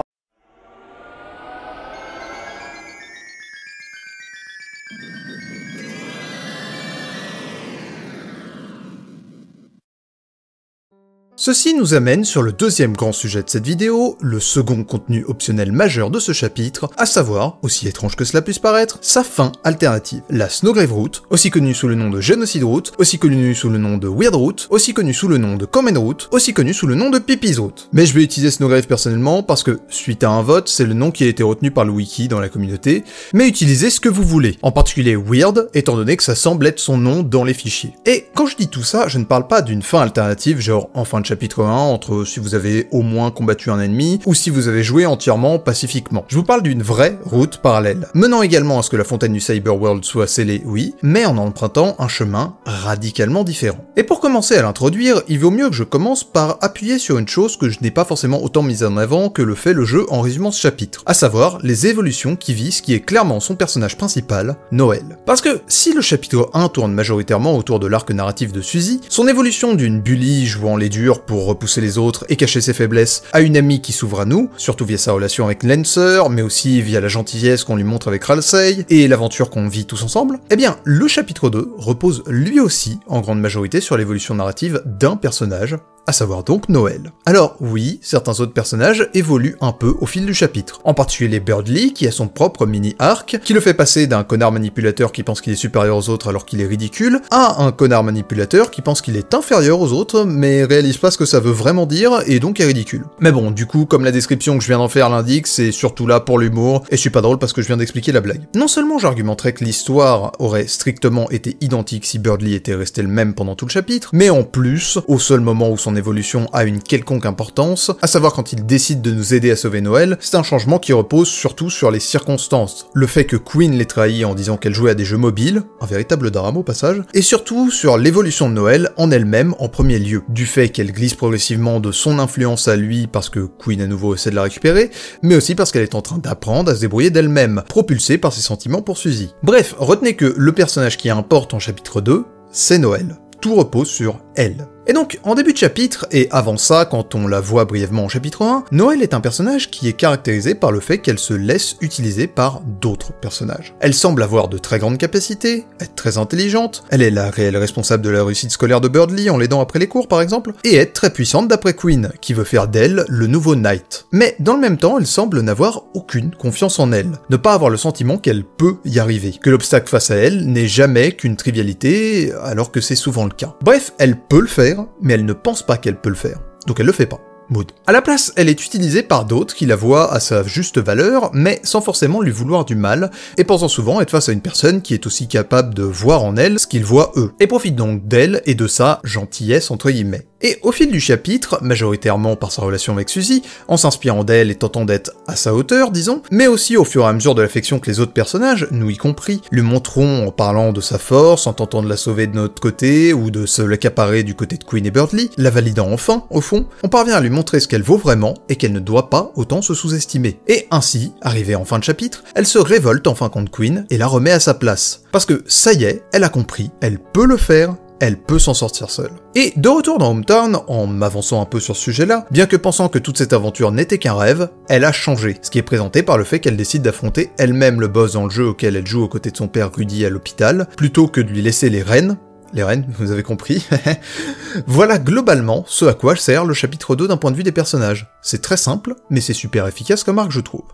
S1: Ceci nous amène sur le deuxième grand sujet de cette vidéo, le second contenu optionnel majeur de ce chapitre, à savoir, aussi étrange que cela puisse paraître, sa fin alternative, la Snowgrave Route, aussi connue sous le nom de Genocide Route, aussi connue sous le nom de Weird Route, aussi connue sous le nom de Common Route, aussi connue sous le nom de Pipi's Route. Mais je vais utiliser Snowgrave personnellement parce que, suite à un vote, c'est le nom qui a été retenu par le wiki dans la communauté, mais utilisez ce que vous voulez, en particulier Weird, étant donné que ça semble être son nom dans les fichiers. Et quand je dis tout ça, je ne parle pas d'une fin alternative genre en fin de chapitre 1 entre si vous avez au moins combattu un ennemi ou si vous avez joué entièrement pacifiquement. Je vous parle d'une vraie route parallèle, menant également à ce que la fontaine du Cyberworld soit scellée, oui, mais en empruntant un chemin radicalement différent. Et pour commencer à l'introduire, il vaut mieux que je commence par appuyer sur une chose que je n'ai pas forcément autant mise en avant que le fait le jeu en résumant ce chapitre, à savoir les évolutions qui vit ce qui est clairement son personnage principal, Noël. Parce que si le chapitre 1 tourne majoritairement autour de l'arc narratif de Suzy, son évolution d'une bully jouant les durs pour repousser les autres et cacher ses faiblesses à une amie qui s'ouvre à nous, surtout via sa relation avec Lancer, mais aussi via la gentillesse qu'on lui montre avec Ralsei et l'aventure qu'on vit tous ensemble, eh bien, le chapitre 2 repose lui aussi en grande majorité sur l'évolution narrative d'un personnage, à savoir donc Noël. Alors oui, certains autres personnages évoluent un peu au fil du chapitre, en particulier les Birdly qui a son propre mini-arc, qui le fait passer d'un connard manipulateur qui pense qu'il est supérieur aux autres alors qu'il est ridicule, à un connard manipulateur qui pense qu'il est inférieur aux autres mais réalise pas ce que ça veut vraiment dire et donc est ridicule. Mais bon, du coup, comme la description que je viens d'en faire l'indique, c'est surtout là pour l'humour et je suis pas drôle parce que je viens d'expliquer la blague. Non seulement j'argumenterais que l'histoire aurait strictement été identique si Birdly était resté le même pendant tout le chapitre, mais en plus, au seul moment où son évolution a une quelconque importance, à savoir quand il décide de nous aider à sauver Noël, c'est un changement qui repose surtout sur les circonstances. Le fait que Queen les trahit en disant qu'elle jouait à des jeux mobiles, un véritable drame au passage, et surtout sur l'évolution de Noël en elle-même en premier lieu, du fait qu'elle glisse progressivement de son influence à lui parce que Queen à nouveau essaie de la récupérer, mais aussi parce qu'elle est en train d'apprendre à se débrouiller d'elle-même, propulsée par ses sentiments pour Suzy. Bref, retenez que le personnage qui importe en chapitre 2, c'est Noël. Tout repose sur elle. Et donc, en début de chapitre, et avant ça, quand on la voit brièvement en chapitre 1, Noël est un personnage qui est caractérisé par le fait qu'elle se laisse utiliser par d'autres personnages. Elle semble avoir de très grandes capacités, être très intelligente, elle est la réelle responsable de la réussite scolaire de Birdly en l'aidant après les cours par exemple, et être très puissante d'après Queen, qui veut faire d'elle le nouveau Knight. Mais dans le même temps, elle semble n'avoir aucune confiance en elle, ne pas avoir le sentiment qu'elle peut y arriver, que l'obstacle face à elle n'est jamais qu'une trivialité, alors que c'est souvent le cas. Bref, elle peut le faire, mais elle ne pense pas qu'elle peut le faire. Donc elle le fait pas. Mood. À la place, elle est utilisée par d'autres qui la voient à sa juste valeur, mais sans forcément lui vouloir du mal, et pensant souvent être face à une personne qui est aussi capable de voir en elle ce qu'ils voient eux, et profite donc d'elle et de sa gentillesse entre guillemets. Et au fil du chapitre, majoritairement par sa relation avec Suzy, en s'inspirant d'elle et tentant d'être à sa hauteur, disons, mais aussi au fur et à mesure de l'affection que les autres personnages, nous y compris, lui montreront en parlant de sa force, en tentant de la sauver de notre côté, ou de se l'accaparer du côté de Queen et Birdly, la validant enfin, au fond, on parvient à lui montrer ce qu'elle vaut vraiment et qu'elle ne doit pas autant se sous-estimer. Et ainsi, arrivée en fin de chapitre, elle se révolte enfin contre Queen et la remet à sa place. Parce que ça y est, elle a compris, elle peut le faire, elle peut s'en sortir seule. Et de retour dans Hometown, en m'avançant un peu sur ce sujet-là, bien que pensant que toute cette aventure n'était qu'un rêve, elle a changé, ce qui est présenté par le fait qu'elle décide d'affronter elle-même le boss dans le jeu auquel elle joue aux côtés de son père Rudy à l'hôpital, plutôt que de lui laisser les rênes, les reines, vous avez compris. *laughs* voilà globalement ce à quoi sert le chapitre 2 d'un point de vue des personnages. C'est très simple, mais c'est super efficace comme arc, je trouve.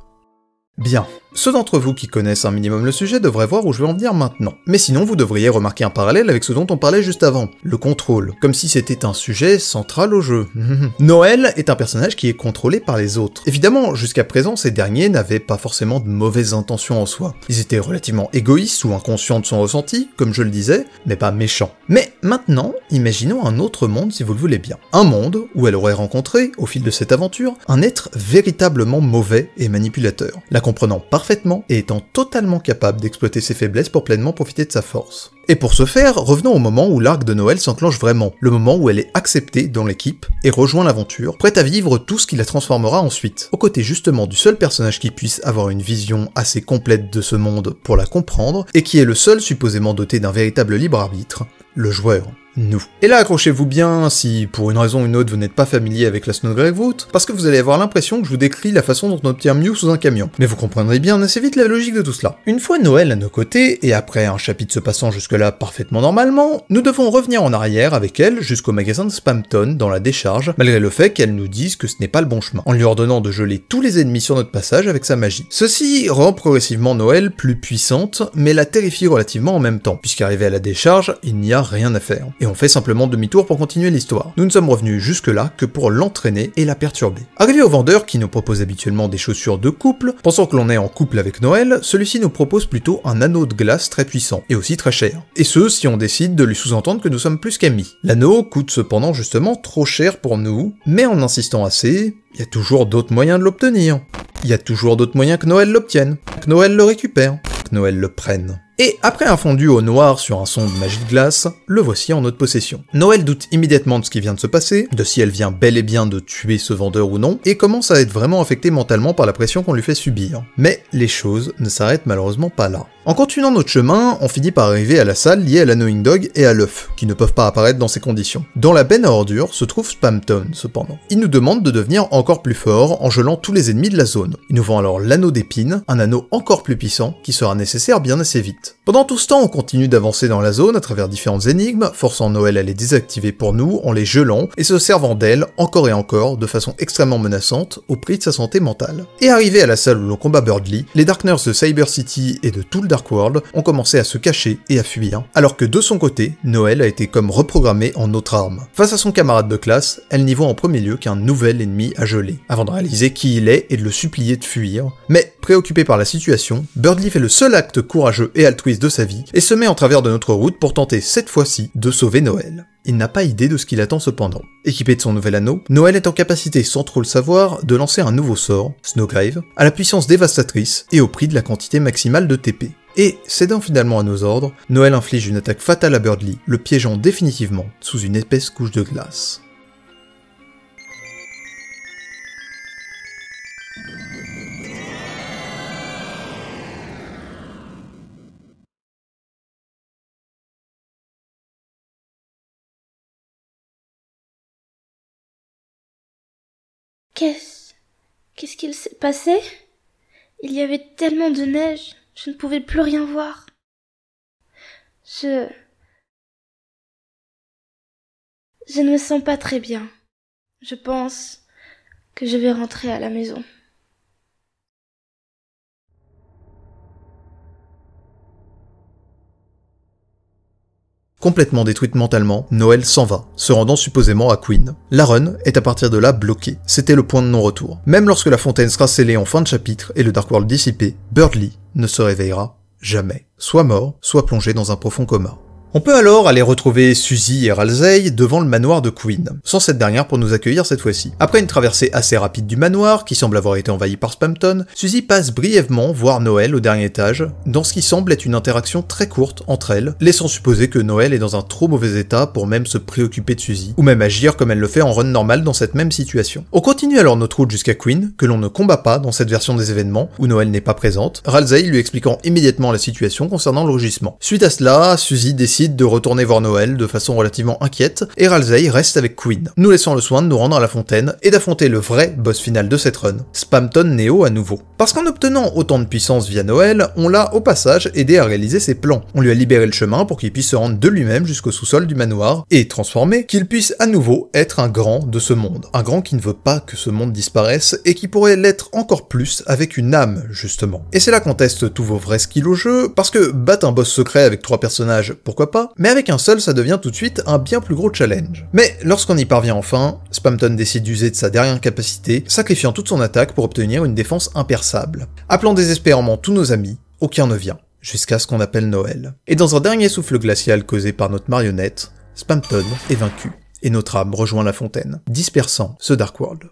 S1: Bien, ceux d'entre vous qui connaissent un minimum le sujet devraient voir où je vais en venir maintenant. Mais sinon, vous devriez remarquer un parallèle avec ce dont on parlait juste avant, le contrôle, comme si c'était un sujet central au jeu. *laughs* Noël est un personnage qui est contrôlé par les autres. Évidemment, jusqu'à présent, ces derniers n'avaient pas forcément de mauvaises intentions en soi. Ils étaient relativement égoïstes ou inconscients de son ressenti, comme je le disais, mais pas méchants. Mais maintenant, imaginons un autre monde si vous le voulez bien. Un monde où elle aurait rencontré, au fil de cette aventure, un être véritablement mauvais et manipulateur, la comprenant parfaitement et étant totalement capable d'exploiter ses faiblesses pour pleinement profiter de sa force. Et pour ce faire, revenons au moment où l'arc de Noël s'enclenche vraiment, le moment où elle est acceptée dans l'équipe et rejoint l'aventure, prête à vivre tout ce qui la transformera ensuite. Aux côtés justement du seul personnage qui puisse avoir une vision assez complète de ce monde pour la comprendre, et qui est le seul supposément doté d'un véritable libre arbitre, le joueur nous. Et là, accrochez-vous bien si, pour une raison ou une autre, vous n'êtes pas familier avec la Snow Route, parce que vous allez avoir l'impression que je vous décris la façon dont on obtient Mew sous un camion. Mais vous comprendrez bien assez vite la logique de tout cela. Une fois Noël à nos côtés, et après un chapitre se passant jusque-là parfaitement normalement, nous devons revenir en arrière avec elle jusqu'au magasin de Spamton dans la décharge, malgré le fait qu'elle nous dise que ce n'est pas le bon chemin, en lui ordonnant de geler tous les ennemis sur notre passage avec sa magie. Ceci rend progressivement Noël plus puissante, mais la terrifie relativement en même temps, puisqu'arrivée à la décharge, il n'y a rien à faire on fait simplement demi-tour pour continuer l'histoire. Nous ne sommes revenus jusque-là que pour l'entraîner et la perturber. Arrivé au vendeur qui nous propose habituellement des chaussures de couple, pensant que l'on est en couple avec Noël, celui-ci nous propose plutôt un anneau de glace très puissant, et aussi très cher. Et ce, si on décide de lui sous-entendre que nous sommes plus qu'amis. L'anneau coûte cependant justement trop cher pour nous, mais en insistant assez, il y a toujours d'autres moyens de l'obtenir. Il y a toujours d'autres moyens que Noël l'obtienne, que Noël le récupère, que Noël le prenne. Et après un fondu au noir sur un son de magie de glace, le voici en notre possession. Noël doute immédiatement de ce qui vient de se passer, de si elle vient bel et bien de tuer ce vendeur ou non, et commence à être vraiment affecté mentalement par la pression qu'on lui fait subir. Mais les choses ne s'arrêtent malheureusement pas là. En continuant notre chemin, on finit par arriver à la salle liée à la Knowing Dog et à l'œuf, qui ne peuvent pas apparaître dans ces conditions. Dans la benne à ordures se trouve Spamton, cependant. Il nous demande de devenir encore plus fort en gelant tous les ennemis de la zone. Il nous vend alors l'anneau d'épine, un anneau encore plus puissant, qui sera nécessaire bien assez vite. Pendant tout ce temps, on continue d'avancer dans la zone à travers différentes énigmes, forçant Noël à les désactiver pour nous en les gelant et se servant d'elle encore et encore de façon extrêmement menaçante au prix de sa santé mentale. Et arrivé à la salle où l'on combat Birdly, les Darkners de Cyber City et de tout le Dark World ont commencé à se cacher et à fuir, alors que de son côté, Noël a été comme reprogrammé en autre arme. Face à son camarade de classe, elle n'y voit en premier lieu qu'un nouvel ennemi à geler, avant de réaliser qui il est et de le supplier de fuir. Mais préoccupé par la situation, Birdly fait le seul acte courageux et altruiste twist de sa vie et se met en travers de notre route pour tenter cette fois-ci de sauver Noël. Il n'a pas idée de ce qu'il attend cependant. Équipé de son nouvel anneau, Noël est en capacité, sans trop le savoir, de lancer un nouveau sort, Snowgrave, à la puissance dévastatrice et au prix de la quantité maximale de TP. Et, cédant finalement à nos ordres, Noël inflige une attaque fatale à Birdly, le piégeant définitivement sous une épaisse couche de glace. Qu'est-ce Qu'est-ce qu'il s'est passé Il y avait tellement de neige, je ne pouvais plus rien voir. Je. Je ne me sens pas très bien. Je pense que je vais rentrer à la maison. Complètement détruite mentalement, Noël s'en va, se rendant supposément à Queen. La run est à partir de là bloquée, c'était le point de non-retour. Même lorsque la fontaine sera scellée en fin de chapitre et le Dark World dissipé, Birdly ne se réveillera jamais, soit mort, soit plongé dans un profond coma. On peut alors aller retrouver Suzy et Ralsei devant le manoir de Queen, sans cette dernière pour nous accueillir cette fois-ci. Après une traversée assez rapide du manoir, qui semble avoir été envahi par Spamton, Suzy passe brièvement voir Noël au dernier étage, dans ce qui semble être une interaction très courte entre elles, laissant supposer que Noël est dans un trop mauvais état pour même se préoccuper de Suzy, ou même agir comme elle le fait en run normal dans cette même situation. On continue alors notre route jusqu'à Queen, que l'on ne combat pas dans cette version des événements, où Noël n'est pas présente, Ralsei lui expliquant immédiatement la situation concernant le rugissement. Suite à cela, Suzy décide de retourner voir Noël de façon relativement inquiète, et Ralsei reste avec Queen, nous laissant le soin de nous rendre à la fontaine et d'affronter le vrai boss final de cette run, Spamton Neo à nouveau. Parce qu'en obtenant autant de puissance via Noël, on l'a au passage aidé à réaliser ses plans. On lui a libéré le chemin pour qu'il puisse se rendre de lui-même jusqu'au sous-sol du manoir, et transformer, qu'il puisse à nouveau être un grand de ce monde. Un grand qui ne veut pas que ce monde disparaisse, et qui pourrait l'être encore plus avec une âme, justement. Et c'est là qu'on teste tous vos vrais skills au jeu, parce que battre un boss secret avec trois personnages, pourquoi mais avec un seul ça devient tout de suite un bien plus gros challenge. Mais lorsqu'on y parvient enfin, Spamton décide d'user de sa dernière capacité, sacrifiant toute son attaque pour obtenir une défense imperçable. Appelant désespérément tous nos amis, aucun ne vient, jusqu'à ce qu'on appelle Noël. Et dans un dernier souffle glacial causé par notre marionnette, Spamton est vaincu, et notre âme rejoint la fontaine, dispersant ce Dark World.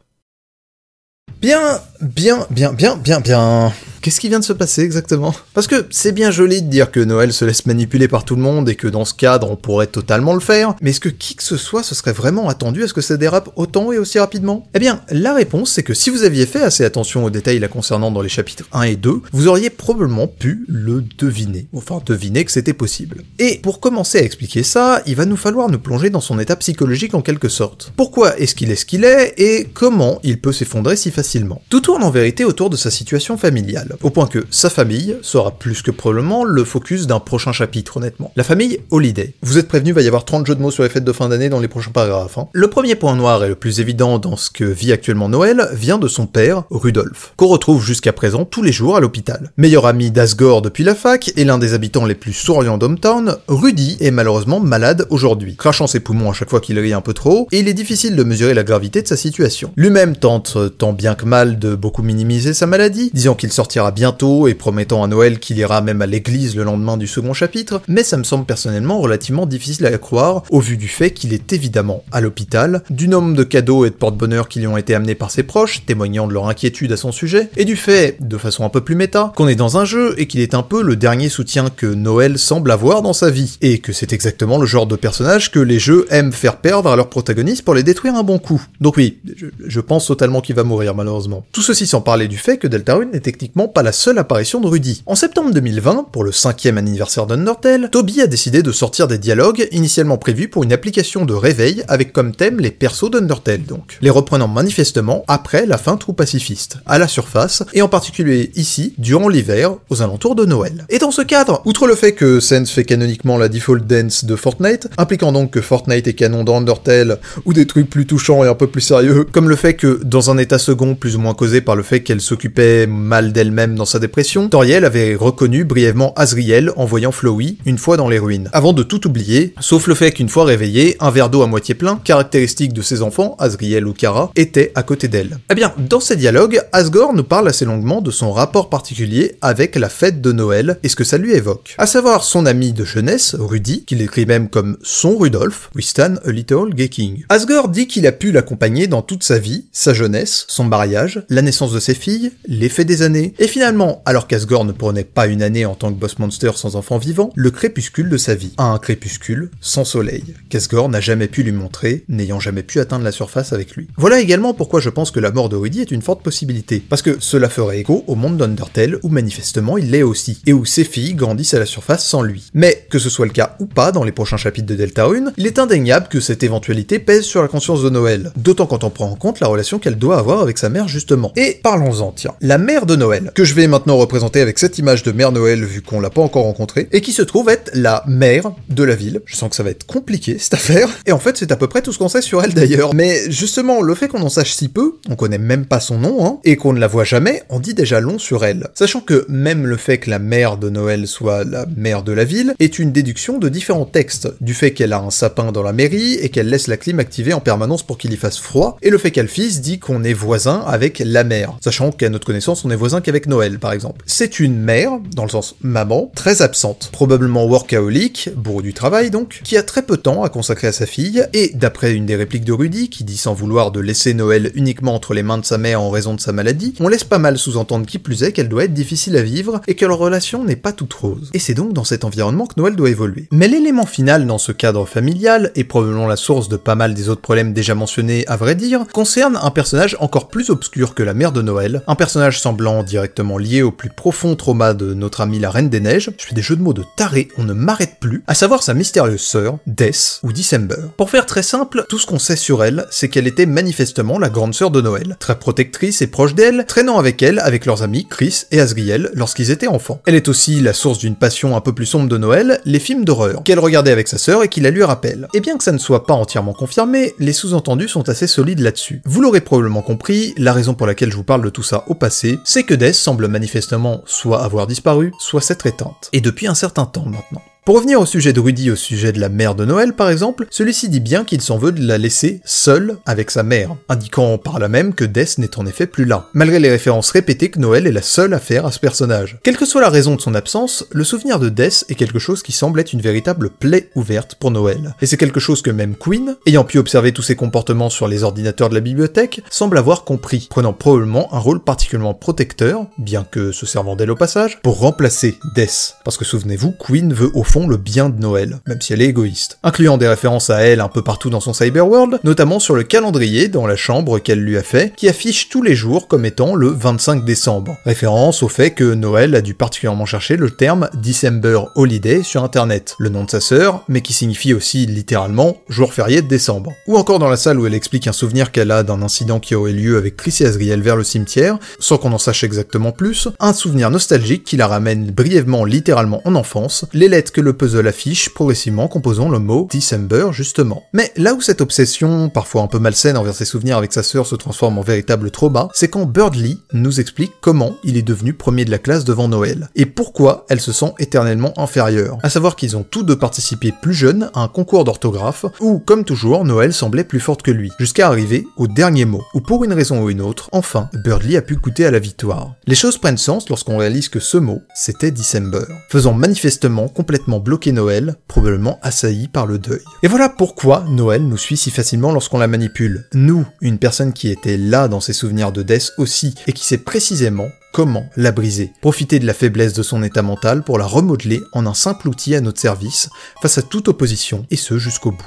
S1: Bien, bien, bien, bien, bien, bien. Qu'est-ce qui vient de se passer exactement Parce que c'est bien joli de dire que Noël se laisse manipuler par tout le monde et que dans ce cadre on pourrait totalement le faire, mais est-ce que qui que ce soit se serait vraiment attendu à ce que ça dérape autant et aussi rapidement Eh bien, la réponse c'est que si vous aviez fait assez attention aux détails la concernant dans les chapitres 1 et 2, vous auriez probablement pu le deviner, enfin deviner que c'était possible. Et pour commencer à expliquer ça, il va nous falloir nous plonger dans son état psychologique en quelque sorte. Pourquoi est-ce qu'il est ce qu'il est et comment il peut s'effondrer si facilement Tout tourne en vérité autour de sa situation familiale au point que sa famille sera plus que probablement le focus d'un prochain chapitre, honnêtement. La famille Holiday. Vous êtes prévenu, il va y avoir 30 jeux de mots sur les fêtes de fin d'année dans les prochains paragraphes. Hein. Le premier point noir et le plus évident dans ce que vit actuellement Noël vient de son père, Rudolf, qu'on retrouve jusqu'à présent tous les jours à l'hôpital. Meilleur ami d'Asgore depuis la fac et l'un des habitants les plus souriants d'Hometown, Rudy est malheureusement malade aujourd'hui, crachant ses poumons à chaque fois qu'il rit un peu trop, et il est difficile de mesurer la gravité de sa situation. Lui-même tente tant bien que mal de beaucoup minimiser sa maladie, disant qu'il sortira bientôt et promettant à Noël qu'il ira même à l'église le lendemain du second chapitre, mais ça me semble personnellement relativement difficile à croire au vu du fait qu'il est évidemment à l'hôpital, du nombre de cadeaux et de porte-bonheur qui lui ont été amenés par ses proches, témoignant de leur inquiétude à son sujet, et du fait, de façon un peu plus méta, qu'on est dans un jeu et qu'il est un peu le dernier soutien que Noël semble avoir dans sa vie, et que c'est exactement le genre de personnage que les jeux aiment faire perdre à leurs protagonistes pour les détruire un bon coup. Donc oui, je, pense totalement qu'il va mourir malheureusement. Tout ceci sans parler du fait que Deltarune est techniquement pas la seule apparition de Rudy. En septembre 2020, pour le cinquième anniversaire d'Undertale, Toby a décidé de sortir des dialogues initialement prévus pour une application de réveil avec comme thème les persos d'Undertale donc, les reprenant manifestement après la fin trop pacifiste, à la surface, et en particulier ici, durant l'hiver, aux alentours de Noël. Et dans ce cadre, outre le fait que Sense fait canoniquement la default dance de Fortnite, impliquant donc que Fortnite est canon dans Undertale, ou des trucs plus touchants et un peu plus sérieux, comme le fait que, dans un état second plus ou moins causé par le fait qu'elle s'occupait mal d'elle même même dans sa dépression, Toriel avait reconnu brièvement Azriel en voyant Flowey une fois dans les ruines, avant de tout oublier, sauf le fait qu'une fois réveillé, un verre d'eau à moitié plein, caractéristique de ses enfants, Azriel ou Kara, était à côté d'elle. Eh bien, dans ces dialogues, Asgore nous parle assez longuement de son rapport particulier avec la fête de Noël et ce que ça lui évoque. À savoir son ami de jeunesse, Rudy, qu'il écrit même comme son Rudolph, Winston A Little Gay Asgore dit qu'il a pu l'accompagner dans toute sa vie, sa jeunesse, son mariage, la naissance de ses filles, l'effet des années, et finalement, alors qu'Asgore ne prenait pas une année en tant que boss monster sans enfant vivant, le crépuscule de sa vie. Un crépuscule sans soleil, qu'Asgore n'a jamais pu lui montrer, n'ayant jamais pu atteindre la surface avec lui. Voilà également pourquoi je pense que la mort de Woody est une forte possibilité, parce que cela ferait écho au monde d'Undertale où manifestement il l'est aussi, et où ses filles grandissent à la surface sans lui. Mais que ce soit le cas ou pas dans les prochains chapitres de Delta 1, il est indéniable que cette éventualité pèse sur la conscience de Noël, d'autant quand on prend en compte la relation qu'elle doit avoir avec sa mère justement. Et parlons-en, tiens. La mère de Noël, que je vais maintenant représenter avec cette image de Mère Noël vu qu'on l'a pas encore rencontrée, et qui se trouve être la mère de la ville. Je sens que ça va être compliqué cette affaire, et en fait c'est à peu près tout ce qu'on sait sur elle d'ailleurs. Mais justement, le fait qu'on en sache si peu, on connaît même pas son nom, hein, et qu'on ne la voit jamais, on dit déjà long sur elle. Sachant que même le fait que la mère de Noël soit la mère de la ville est une déduction de différents textes, du fait qu'elle a un sapin dans la mairie et qu'elle laisse la clim activée en permanence pour qu'il y fasse froid, et le fait qu'elle dit qu'on est voisin avec la mère, sachant qu'à notre connaissance on est voisin qu'avec Noël, par exemple. C'est une mère, dans le sens maman, très absente, probablement workaholic, bourreau du travail donc, qui a très peu de temps à consacrer à sa fille, et d'après une des répliques de Rudy, qui dit sans vouloir de laisser Noël uniquement entre les mains de sa mère en raison de sa maladie, on laisse pas mal sous-entendre qui plus est qu'elle doit être difficile à vivre et que leur relation n'est pas toute rose. Et c'est donc dans cet environnement que Noël doit évoluer. Mais l'élément final dans ce cadre familial, et probablement la source de pas mal des autres problèmes déjà mentionnés à vrai dire, concerne un personnage encore plus obscur que la mère de Noël, un personnage semblant direct directement lié au plus profond trauma de notre amie la Reine des Neiges, je fais des jeux de mots de taré, on ne m'arrête plus, à savoir sa mystérieuse sœur, des ou December. Pour faire très simple, tout ce qu'on sait sur elle, c'est qu'elle était manifestement la grande sœur de Noël, très protectrice et proche d'elle, traînant avec elle, avec leurs amis Chris et Asriel lorsqu'ils étaient enfants. Elle est aussi la source d'une passion un peu plus sombre de Noël, les films d'horreur, qu'elle regardait avec sa sœur et qui la lui rappelle. Et bien que ça ne soit pas entièrement confirmé, les sous-entendus sont assez solides là-dessus. Vous l'aurez probablement compris, la raison pour laquelle je vous parle de tout ça au passé, c'est que des semble manifestement soit avoir disparu, soit s'être éteinte, et depuis un certain temps maintenant. Pour revenir au sujet de Rudy, au sujet de la mère de Noël par exemple, celui-ci dit bien qu'il s'en veut de la laisser seule avec sa mère, indiquant par là même que Death n'est en effet plus là, malgré les références répétées que Noël est la seule à faire à ce personnage. Quelle que soit la raison de son absence, le souvenir de Death est quelque chose qui semble être une véritable plaie ouverte pour Noël, et c'est quelque chose que même Queen, ayant pu observer tous ses comportements sur les ordinateurs de la bibliothèque, semble avoir compris, prenant probablement un rôle particulièrement protecteur, bien que se servant d'elle au passage, pour remplacer Death, parce que souvenez-vous, Queen veut au fond le bien de Noël, même si elle est égoïste, incluant des références à elle un peu partout dans son cyberworld, notamment sur le calendrier dans la chambre qu'elle lui a fait, qui affiche tous les jours comme étant le 25 décembre. Référence au fait que Noël a dû particulièrement chercher le terme December Holiday sur internet, le nom de sa sœur, mais qui signifie aussi littéralement jour férié de décembre. Ou encore dans la salle où elle explique un souvenir qu'elle a d'un incident qui aurait lieu avec Chrissy Asriel vers le cimetière, sans qu'on en sache exactement plus, un souvenir nostalgique qui la ramène brièvement littéralement en enfance, les lettres que le puzzle affiche progressivement composant le mot December justement. Mais là où cette obsession, parfois un peu malsaine envers ses souvenirs avec sa sœur, se transforme en véritable trauma, c'est quand Birdly nous explique comment il est devenu premier de la classe devant Noël, et pourquoi elle se sent éternellement inférieure. À savoir qu'ils ont tous deux participé plus jeunes à un concours d'orthographe, où comme toujours Noël semblait plus forte que lui, jusqu'à arriver au dernier mot, où pour une raison ou une autre, enfin, Birdly a pu coûter à la victoire. Les choses prennent sens lorsqu'on réalise que ce mot, c'était December, faisant manifestement complètement bloqué Noël, probablement assailli par le deuil. Et voilà pourquoi Noël nous suit si facilement lorsqu'on la manipule. Nous, une personne qui était là dans ses souvenirs de Death aussi, et qui sait précisément comment la briser. Profiter de la faiblesse de son état mental pour la remodeler en un simple outil à notre service face à toute opposition, et ce jusqu'au bout.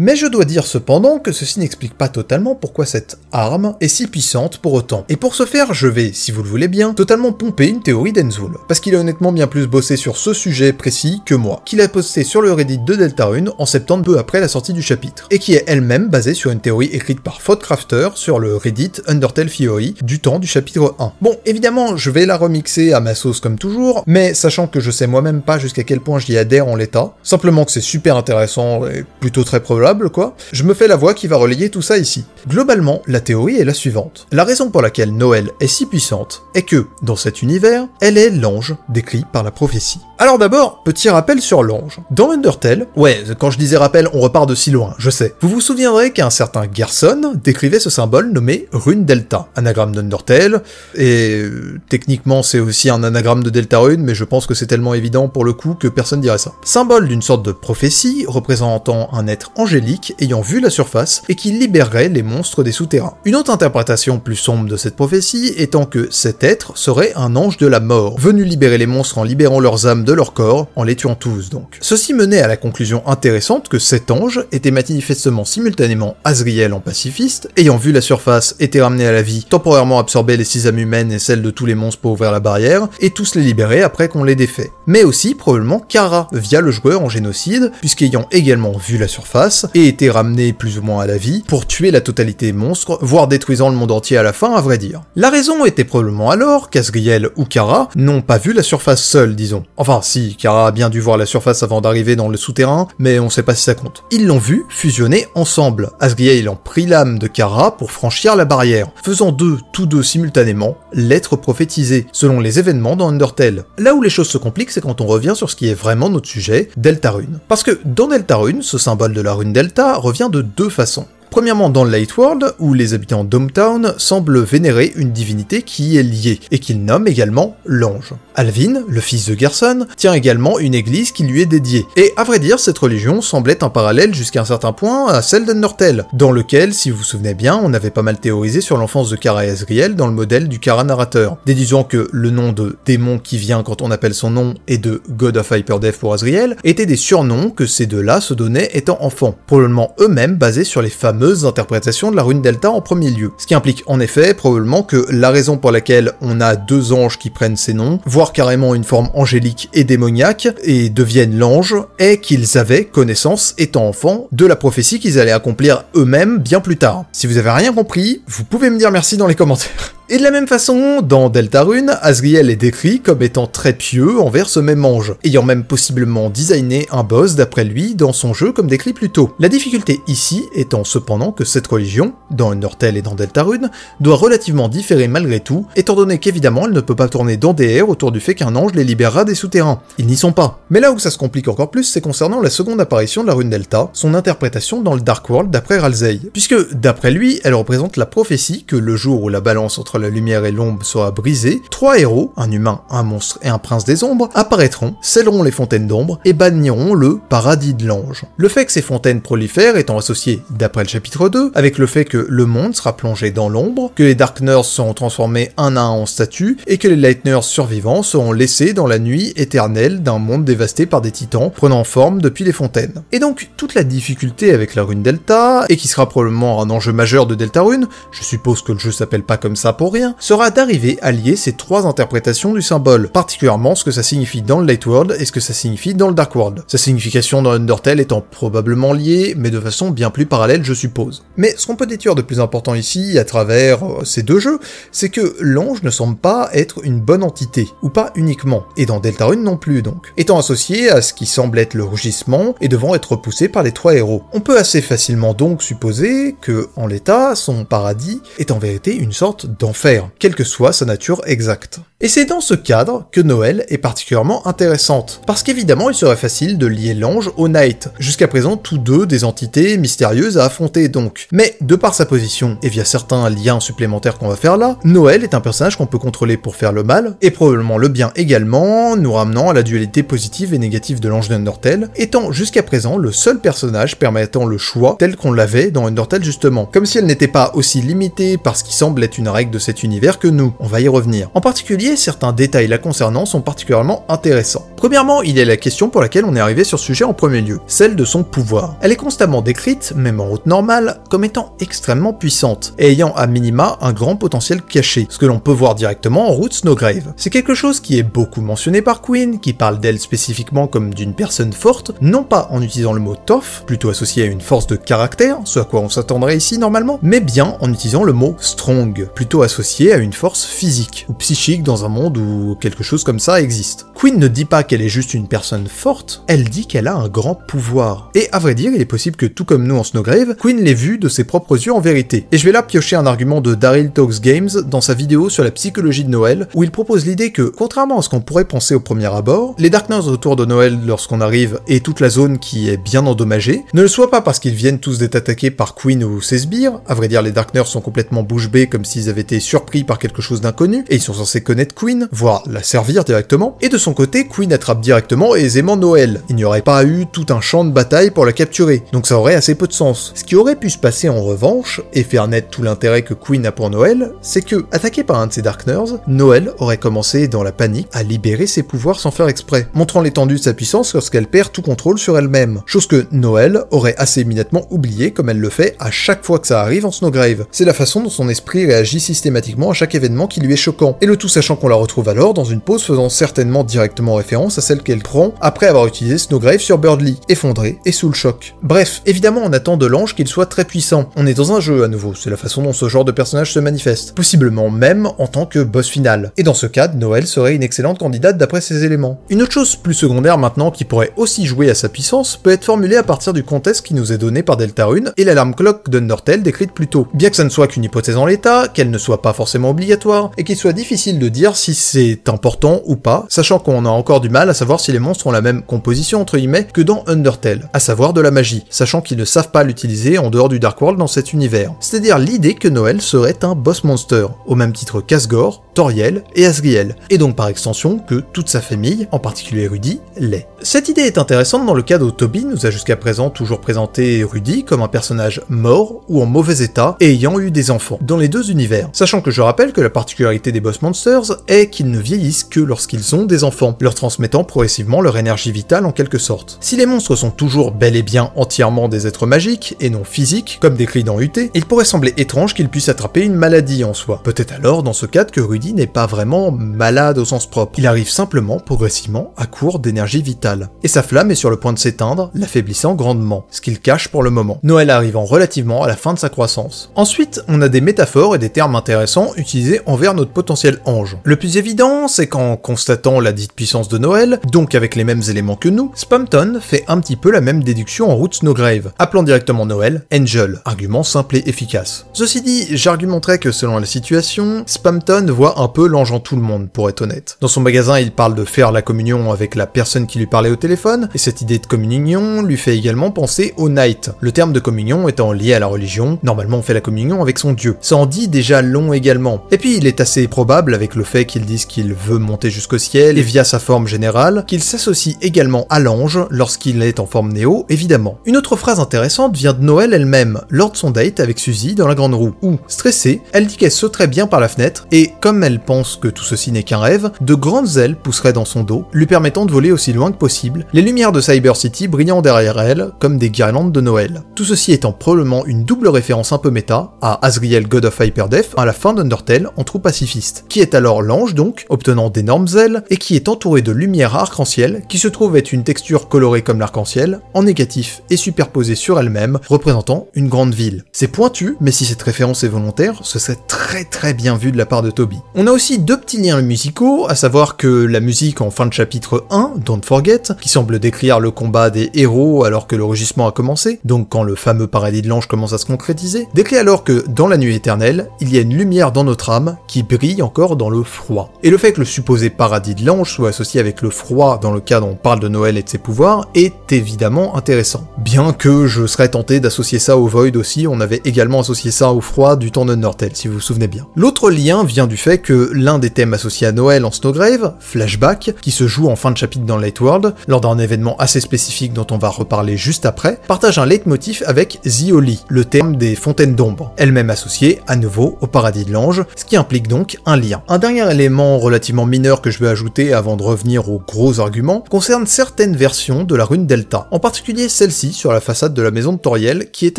S1: Mais je dois dire cependant que ceci n'explique pas totalement pourquoi cette arme est si puissante pour autant. Et pour ce faire, je vais, si vous le voulez bien, totalement pomper une théorie d'Enzoul. parce qu'il a honnêtement bien plus bossé sur ce sujet précis que moi, qu'il a posté sur le Reddit de Delta Deltarune en septembre peu après la sortie du chapitre, et qui est elle-même basée sur une théorie écrite par Fodcrafter sur le Reddit Undertale Theory du temps du chapitre 1. Bon, évidemment, je vais la remixer à ma sauce comme toujours, mais sachant que je sais moi-même pas jusqu'à quel point j'y adhère en l'état, simplement que c'est super intéressant et plutôt très probable quoi, je me fais la voix qui va relayer tout ça ici. Globalement, la théorie est la suivante. La raison pour laquelle Noël est si puissante est que, dans cet univers, elle est l'ange décrit par la prophétie. Alors d'abord, petit rappel sur l'ange. Dans Undertale, ouais, quand je disais rappel, on repart de si loin, je sais. Vous vous souviendrez qu'un certain Gerson décrivait ce symbole nommé Rune Delta, anagramme d'Undertale, et euh, techniquement c'est aussi un anagramme de Delta Rune, mais je pense que c'est tellement évident pour le coup que personne dirait ça. Symbole d'une sorte de prophétie représentant un être en angélique ayant vu la surface et qui libérerait les monstres des souterrains. Une autre interprétation plus sombre de cette prophétie étant que cet être serait un ange de la mort, venu libérer les monstres en libérant leurs âmes de leur corps, en les tuant tous donc. Ceci menait à la conclusion intéressante que cet ange était manifestement simultanément azriel en pacifiste, ayant vu la surface, été ramené à la vie, temporairement absorbé les six âmes humaines et celles de tous les monstres pour ouvrir la barrière, et tous les libérer après qu'on les défait. Mais aussi probablement Kara, via le joueur en génocide, puisqu'ayant également vu la surface, et était ramené plus ou moins à la vie pour tuer la totalité monstre, monstres, voire détruisant le monde entier à la fin à vrai dire. La raison était probablement alors qu'Asgriel ou Kara n'ont pas vu la surface seule, disons. Enfin si, Kara a bien dû voir la surface avant d'arriver dans le souterrain, mais on sait pas si ça compte. Ils l'ont vu fusionner ensemble, Asgriel en prit l'âme de Kara pour franchir la barrière, faisant d'eux tous deux simultanément l'être prophétisé, selon les événements dans Undertale. Là où les choses se compliquent, c'est quand on revient sur ce qui est vraiment notre sujet, Deltarune. Parce que dans Deltarune, ce symbole de la rune Delta revient de deux façons. Premièrement dans le World, où les habitants d'Hometown semblent vénérer une divinité qui y est liée, et qu'ils nomment également l'ange. Alvin, le fils de Gerson, tient également une église qui lui est dédiée, et à vrai dire cette religion semblait un parallèle jusqu'à un certain point à celle d'Undertale, dans lequel, si vous vous souvenez bien, on avait pas mal théorisé sur l'enfance de Kara et Asriel dans le modèle du Kara narrateur, déduisant que le nom de démon qui vient quand on appelle son nom et de God of Hyperdeath pour Azriel étaient des surnoms que ces deux-là se donnaient étant enfants, probablement eux-mêmes basés sur les femmes interprétation de la rune Delta en premier lieu. Ce qui implique en effet probablement que la raison pour laquelle on a deux anges qui prennent ces noms, voire carrément une forme angélique et démoniaque, et deviennent l'ange, est qu'ils avaient connaissance, étant enfants, de la prophétie qu'ils allaient accomplir eux-mêmes bien plus tard. Si vous avez rien compris, vous pouvez me dire merci dans les commentaires. Et de la même façon, dans Deltarune, Asriel est décrit comme étant très pieux envers ce même ange, ayant même possiblement designé un boss d'après lui dans son jeu comme décrit plus tôt. La difficulté ici étant cependant que cette religion, dans Undertale et dans Deltarune, doit relativement différer malgré tout, étant donné qu'évidemment elle ne peut pas tourner dans des airs autour du fait qu'un ange les libérera des souterrains. Ils n'y sont pas. Mais là où ça se complique encore plus, c'est concernant la seconde apparition de la rune Delta, son interprétation dans le Dark World d'après Ralsei. puisque d'après lui, elle représente la prophétie que le jour où la balance entre la lumière et l'ombre sera brisée, trois héros, un humain, un monstre et un prince des ombres, apparaîtront, scelleront les fontaines d'ombre et banniront le paradis de l'ange. Le fait que ces fontaines prolifèrent étant associé, d'après le chapitre 2, avec le fait que le monde sera plongé dans l'ombre, que les Darkners seront transformés un à un en statues, et que les Lightners survivants seront laissés dans la nuit éternelle d'un monde dévasté par des titans prenant forme depuis les fontaines. Et donc, toute la difficulté avec la rune Delta, et qui sera probablement un enjeu majeur de Delta Rune. je suppose que le jeu s'appelle pas comme ça pour Rien sera d'arriver à lier ces trois interprétations du symbole, particulièrement ce que ça signifie dans le Light World et ce que ça signifie dans le Dark World. Sa signification dans Undertale étant probablement liée, mais de façon bien plus parallèle je suppose. Mais ce qu'on peut déduire de plus important ici, à travers euh, ces deux jeux, c'est que l'ange ne semble pas être une bonne entité, ou pas uniquement, et dans Deltarune non plus donc, étant associé à ce qui semble être le rugissement et devant être repoussé par les trois héros. On peut assez facilement donc supposer que, en l'état, son paradis est en vérité une sorte d'enfer quelle que soit sa nature exacte. Et c'est dans ce cadre que Noël est particulièrement intéressante, parce qu'évidemment il serait facile de lier l'ange au Knight, jusqu'à présent tous deux des entités mystérieuses à affronter donc. Mais de par sa position, et via certains liens supplémentaires qu'on va faire là, Noël est un personnage qu'on peut contrôler pour faire le mal, et probablement le bien également, nous ramenant à la dualité positive et négative de l'ange d'Undertale, étant jusqu'à présent le seul personnage permettant le choix tel qu'on l'avait dans Undertale justement, comme si elle n'était pas aussi limitée par ce qui semble être une règle de cet univers que nous. On va y revenir. En particulier, certains détails la concernant sont particulièrement intéressants. Premièrement, il y a la question pour laquelle on est arrivé sur ce sujet en premier lieu, celle de son pouvoir. Elle est constamment décrite, même en route normale, comme étant extrêmement puissante, et ayant à minima un grand potentiel caché, ce que l'on peut voir directement en route Snowgrave. C'est quelque chose qui est beaucoup mentionné par Queen, qui parle d'elle spécifiquement comme d'une personne forte, non pas en utilisant le mot tough, plutôt associé à une force de caractère, ce à quoi on s'attendrait ici normalement, mais bien en utilisant le mot strong, plutôt associé associée à une force physique ou psychique dans un monde où quelque chose comme ça existe. Queen ne dit pas qu'elle est juste une personne forte, elle dit qu'elle a un grand pouvoir. Et à vrai dire, il est possible que tout comme nous en Snowgrave, Queen l'ait vu de ses propres yeux en vérité. Et je vais là piocher un argument de Daryl Talks Games dans sa vidéo sur la psychologie de Noël, où il propose l'idée que, contrairement à ce qu'on pourrait penser au premier abord, les Darkners autour de Noël lorsqu'on arrive et toute la zone qui est bien endommagée, ne le soit pas parce qu'ils viennent tous d'être attaqués par Queen ou ses sbires, à vrai dire les Darkners sont complètement bouche bée comme s'ils avaient été surpris par quelque chose d'inconnu, et ils sont censés connaître Queen, voire la servir directement, et de son côté, Queen attrape directement et aisément Noël. Il n'y aurait pas eu tout un champ de bataille pour la capturer, donc ça aurait assez peu de sens. Ce qui aurait pu se passer en revanche, et faire naître tout l'intérêt que Queen a pour Noël, c'est que, attaqué par un de ses Darkners, Noël aurait commencé dans la panique à libérer ses pouvoirs sans faire exprès, montrant l'étendue de sa puissance lorsqu'elle perd tout contrôle sur elle-même, chose que Noël aurait assez immédiatement oublié comme elle le fait à chaque fois que ça arrive en Snowgrave. C'est la façon dont son esprit réagit systématiquement à chaque événement qui lui est choquant, et le tout sachant qu'on la retrouve alors dans une pause faisant certainement directement référence à celle qu'elle prend après avoir utilisé Snowgrave sur Birdly, effondré et sous le choc. Bref, évidemment on attend de l'ange qu'il soit très puissant, on est dans un jeu à nouveau, c'est la façon dont ce genre de personnage se manifeste, possiblement même en tant que boss final, et dans ce cas Noël serait une excellente candidate d'après ces éléments. Une autre chose plus secondaire maintenant qui pourrait aussi jouer à sa puissance peut être formulée à partir du contexte qui nous est donné par Deltarune et l'alarme clock d'Undertale décrite plus tôt. Bien que ça ne soit qu'une hypothèse en l'état, qu'elle ne soit pas forcément obligatoire, et qu'il soit difficile de dire si c'est important ou pas, sachant qu'on a encore du mal à savoir si les monstres ont la même composition entre guillemets que dans Undertale, à savoir de la magie, sachant qu'ils ne savent pas l'utiliser en dehors du Dark World dans cet univers. C'est-à-dire l'idée que Noël serait un boss monster, au même titre qu'Asgore, Toriel et Asriel, et donc par extension que toute sa famille, en particulier Rudy, l'est. Cette idée est intéressante dans le cas où Toby nous a jusqu'à présent toujours présenté Rudy comme un personnage mort ou en mauvais état et ayant eu des enfants, dans les deux univers, Sachant que je rappelle que la particularité des Boss Monsters est qu'ils ne vieillissent que lorsqu'ils ont des enfants, leur transmettant progressivement leur énergie vitale en quelque sorte. Si les monstres sont toujours bel et bien entièrement des êtres magiques et non physiques, comme décrit dans UT, il pourrait sembler étrange qu'ils puissent attraper une maladie en soi. Peut-être alors dans ce cadre que Rudy n'est pas vraiment malade au sens propre, il arrive simplement progressivement à court d'énergie vitale. Et sa flamme est sur le point de s'éteindre, l'affaiblissant grandement, ce qu'il cache pour le moment. Noël arrivant relativement à la fin de sa croissance. Ensuite, on a des métaphores et des termes intéressants Utilisé utilisé envers notre potentiel ange. Le plus évident, c'est qu'en constatant la dite puissance de Noël, donc avec les mêmes éléments que nous, Spamton fait un petit peu la même déduction en route Snowgrave, appelant directement Noël Angel, argument simple et efficace. Ceci dit, j'argumenterais que selon la situation, Spamton voit un peu l'ange en tout le monde, pour être honnête. Dans son magasin, il parle de faire la communion avec la personne qui lui parlait au téléphone, et cette idée de communion lui fait également penser au Knight. le terme de communion étant lié à la religion, normalement on fait la communion avec son dieu. Ça en dit déjà long également. Et puis il est assez probable, avec le fait qu'il dise qu'il veut monter jusqu'au ciel, et via sa forme générale, qu'il s'associe également à l'ange lorsqu'il est en forme néo, évidemment. Une autre phrase intéressante vient de Noël elle-même, lors de son date avec Suzy dans la grande roue, où, stressée, elle dit qu'elle sauterait bien par la fenêtre, et comme elle pense que tout ceci n'est qu'un rêve, de grandes ailes pousseraient dans son dos, lui permettant de voler aussi loin que possible, les lumières de Cyber City brillant derrière elle comme des guirlandes de Noël. Tout ceci étant probablement une double référence un peu méta à Asriel God of Hyperdef, à la fin d'Undertale en trou pacifiste, qui est alors l'ange donc, obtenant d'énormes ailes, et qui est entouré de lumière arc-en-ciel, qui se trouve être une texture colorée comme l'arc-en-ciel, en négatif et superposée sur elle-même, représentant une grande ville. C'est pointu, mais si cette référence est volontaire, ce serait très très bien vu de la part de Toby. On a aussi deux petits liens musicaux, à savoir que la musique en fin de chapitre 1, Don't Forget, qui semble décrire le combat des héros alors que le rugissement a commencé, donc quand le fameux paradis de l'ange commence à se concrétiser, décrit alors que dans la nuit éternelle, il y a une lumière dans notre âme qui brille encore dans le froid. Et le fait que le supposé paradis de l'ange soit associé avec le froid dans le cas dont on parle de Noël et de ses pouvoirs est évidemment intéressant. Bien que je serais tenté d'associer ça au Void aussi, on avait également associé ça au froid du temps de Nortel, si vous vous souvenez bien. L'autre lien vient du fait que l'un des thèmes associés à Noël en Snowgrave, Flashback, qui se joue en fin de chapitre dans Lightworld, lors d'un événement assez spécifique dont on va reparler juste après, partage un leitmotiv avec Zioli, le thème des fontaines d'ombre, elle-même associée à nouveau au paradis dit de l'ange, ce qui implique donc un lien. Un dernier élément relativement mineur que je veux ajouter avant de revenir aux gros arguments concerne certaines versions de la rune Delta, en particulier celle-ci sur la façade de la maison de Toriel, qui est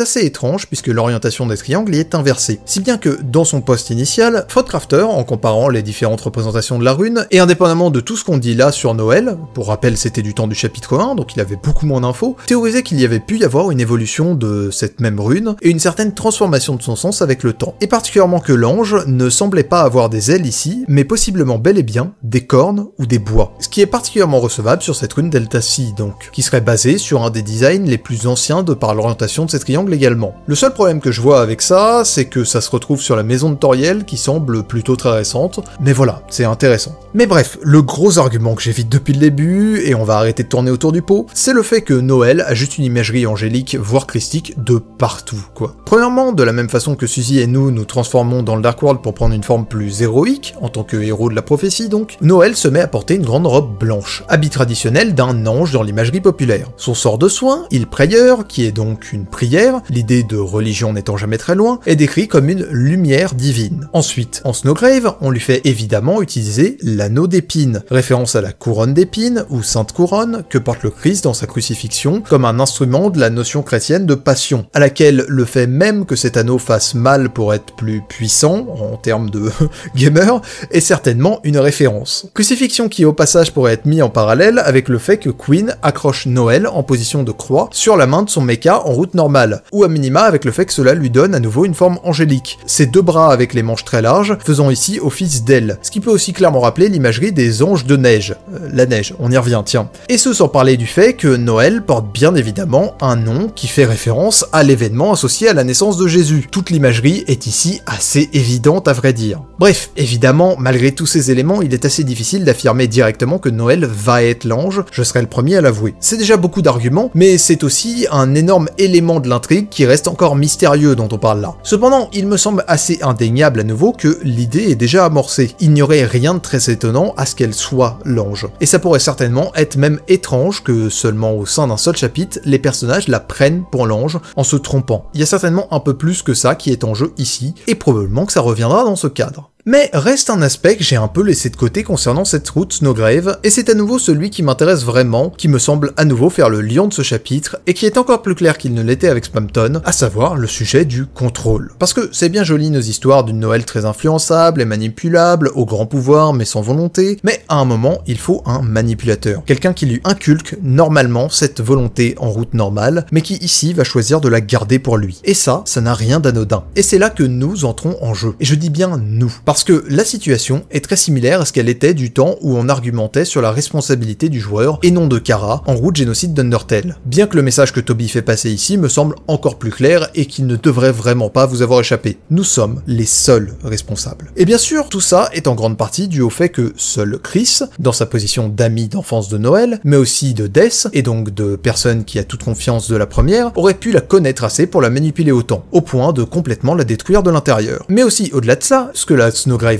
S1: assez étrange puisque l'orientation des triangles y est inversée. Si bien que, dans son poste initial, Fodcrafter, en comparant les différentes représentations de la rune, et indépendamment de tout ce qu'on dit là sur Noël, pour rappel c'était du temps du chapitre 1, donc il avait beaucoup moins d'infos, théorisait qu'il y avait pu y avoir une évolution de cette même rune, et une certaine transformation de son sens avec le temps, et particulièrement que l'ange ne semblait pas avoir des ailes ici, mais possiblement bel et bien des cornes ou des bois, ce qui est particulièrement recevable sur cette rune Delta C, donc, qui serait basée sur un des designs les plus anciens de par l'orientation de ces triangles également. Le seul problème que je vois avec ça, c'est que ça se retrouve sur la maison de Toriel qui semble plutôt très récente, mais voilà, c'est intéressant. Mais bref, le gros argument que j'évite depuis le début, et on va arrêter de tourner autour du pot, c'est le fait que Noël a juste une imagerie angélique voire christique de partout quoi. Premièrement, de la même façon que Suzy et nous nous transformons dans dans le World pour prendre une forme plus héroïque, en tant que héros de la prophétie donc, Noël se met à porter une grande robe blanche, habit traditionnel d'un ange dans l'imagerie populaire. Son sort de soin, il prieur, qui est donc une prière, l'idée de religion n'étant jamais très loin, est décrit comme une lumière divine. Ensuite, en Snowgrave, on lui fait évidemment utiliser l'anneau d'épines, référence à la couronne d'épines ou sainte couronne que porte le Christ dans sa crucifixion comme un instrument de la notion chrétienne de passion, à laquelle le fait même que cet anneau fasse mal pour être plus puissant en termes de *laughs* gamer, est certainement une référence. Crucifixion qui au passage pourrait être mis en parallèle avec le fait que Queen accroche Noël en position de croix sur la main de son mecha en route normale, ou à minima avec le fait que cela lui donne à nouveau une forme angélique, ses deux bras avec les manches très larges faisant ici office d'aile, ce qui peut aussi clairement rappeler l'imagerie des anges de neige. Euh, la neige, on y revient, tiens. Et ce sans parler du fait que Noël porte bien évidemment un nom qui fait référence à l'événement associé à la naissance de Jésus. Toute l'imagerie est ici assez évidente à vrai dire. Bref, évidemment, malgré tous ces éléments, il est assez difficile d'affirmer directement que Noël va être l'ange, je serai le premier à l'avouer. C'est déjà beaucoup d'arguments, mais c'est aussi un énorme élément de l'intrigue qui reste encore mystérieux dont on parle là. Cependant, il me semble assez indéniable à nouveau que l'idée est déjà amorcée. Il n'y aurait rien de très étonnant à ce qu'elle soit l'ange. Et ça pourrait certainement être même étrange que seulement au sein d'un seul chapitre, les personnages la prennent pour l'ange en se trompant. Il y a certainement un peu plus que ça qui est en jeu ici, et probablement donc ça reviendra dans ce cadre. Mais reste un aspect que j'ai un peu laissé de côté concernant cette route Snowgrave, et c'est à nouveau celui qui m'intéresse vraiment, qui me semble à nouveau faire le lion de ce chapitre, et qui est encore plus clair qu'il ne l'était avec Spamton, à savoir le sujet du contrôle. Parce que c'est bien joli nos histoires d'une Noël très influençable et manipulable, au grand pouvoir mais sans volonté, mais à un moment il faut un manipulateur, quelqu'un qui lui inculque normalement cette volonté en route normale, mais qui ici va choisir de la garder pour lui. Et ça, ça n'a rien d'anodin. Et c'est là que nous entrons en jeu. Et je dis bien nous parce que la situation est très similaire à ce qu'elle était du temps où on argumentait sur la responsabilité du joueur et non de Kara en route génocide d'Undertale. Bien que le message que Toby fait passer ici me semble encore plus clair et qu'il ne devrait vraiment pas vous avoir échappé. Nous sommes les seuls responsables. Et bien sûr, tout ça est en grande partie dû au fait que seul Chris, dans sa position d'ami d'enfance de Noël, mais aussi de Death, et donc de personne qui a toute confiance de la première, aurait pu la connaître assez pour la manipuler autant, au point de complètement la détruire de l'intérieur. Mais aussi, au-delà de ça, ce que la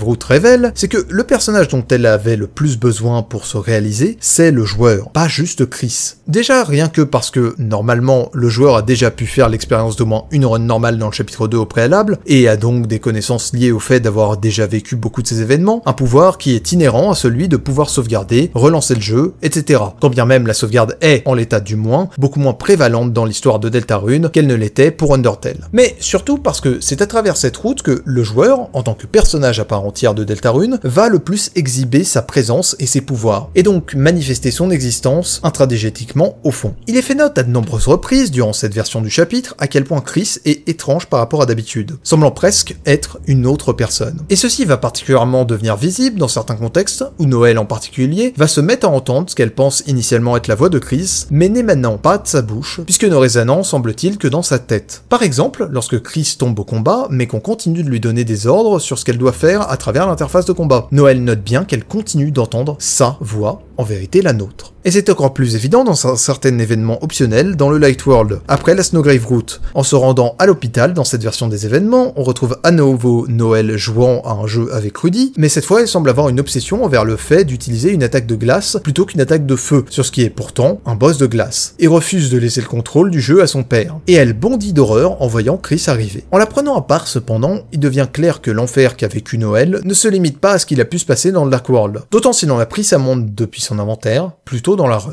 S1: Route révèle, c'est que le personnage dont elle avait le plus besoin pour se réaliser, c'est le joueur, pas juste Chris. Déjà, rien que parce que, normalement, le joueur a déjà pu faire l'expérience d'au moins une run normale dans le chapitre 2 au préalable, et a donc des connaissances liées au fait d'avoir déjà vécu beaucoup de ces événements, un pouvoir qui est inhérent à celui de pouvoir sauvegarder, relancer le jeu, etc. Quand bien même la sauvegarde est, en l'état du moins, beaucoup moins prévalente dans l'histoire de Deltarune qu'elle ne l'était pour Undertale. Mais surtout parce que c'est à travers cette route que le joueur, en tant que personnage à part entière de Deltarune, va le plus exhiber sa présence et ses pouvoirs, et donc manifester son existence intradégétiquement au fond. Il est fait note à de nombreuses reprises durant cette version du chapitre à quel point Chris est étrange par rapport à d'habitude, semblant presque être une autre personne. Et ceci va particulièrement devenir visible dans certains contextes, où Noël en particulier va se mettre à entendre ce qu'elle pense initialement être la voix de Chris, mais n'est maintenant pas de sa bouche, puisque ne résonnant semble-t-il que dans sa tête. Par exemple, lorsque Chris tombe au combat, mais qu'on continue de lui donner des ordres sur ce qu'elle doit faire à travers l'interface de combat. Noël note bien qu'elle continue d'entendre sa voix, en vérité la nôtre. Et c'est encore plus évident dans certains événements optionnels dans le Light World, après la Snowgrave Route. En se rendant à l'hôpital dans cette version des événements, on retrouve à nouveau Noël jouant à un jeu avec Rudy, mais cette fois elle semble avoir une obsession envers le fait d'utiliser une attaque de glace plutôt qu'une attaque de feu, sur ce qui est pourtant un boss de glace, et refuse de laisser le contrôle du jeu à son père. Et elle bondit d'horreur en voyant Chris arriver. En la prenant à part cependant, il devient clair que l'enfer qu'a vécu Noël ne se limite pas à ce qu'il a pu se passer dans le Dark World, d'autant s'il en a pris sa montre depuis son inventaire, plutôt dans la run.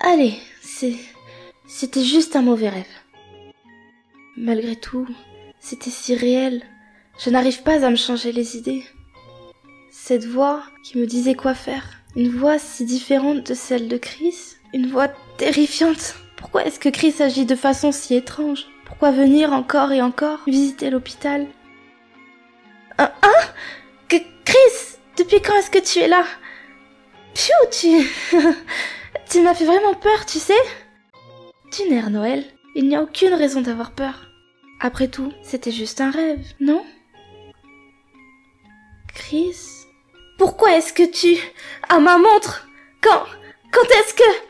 S1: Allez, c'est. C'était juste un mauvais rêve. Malgré tout, c'était si réel. Je n'arrive pas à me changer les idées. Cette voix qui me disait quoi faire, une voix si différente de celle de Chris, une voix terrifiante. Pourquoi est-ce que Chris agit de façon si étrange Pourquoi venir encore et encore visiter l'hôpital euh, Hein, que Chris Depuis quand est-ce que tu es là tu... *laughs* tu m'as fait vraiment peur, tu sais Tu n'es Noël, il n'y a aucune raison d'avoir peur. Après tout, c'était juste un rêve, non Chris Pourquoi est-ce que tu... à ma montre Quand... quand est-ce que...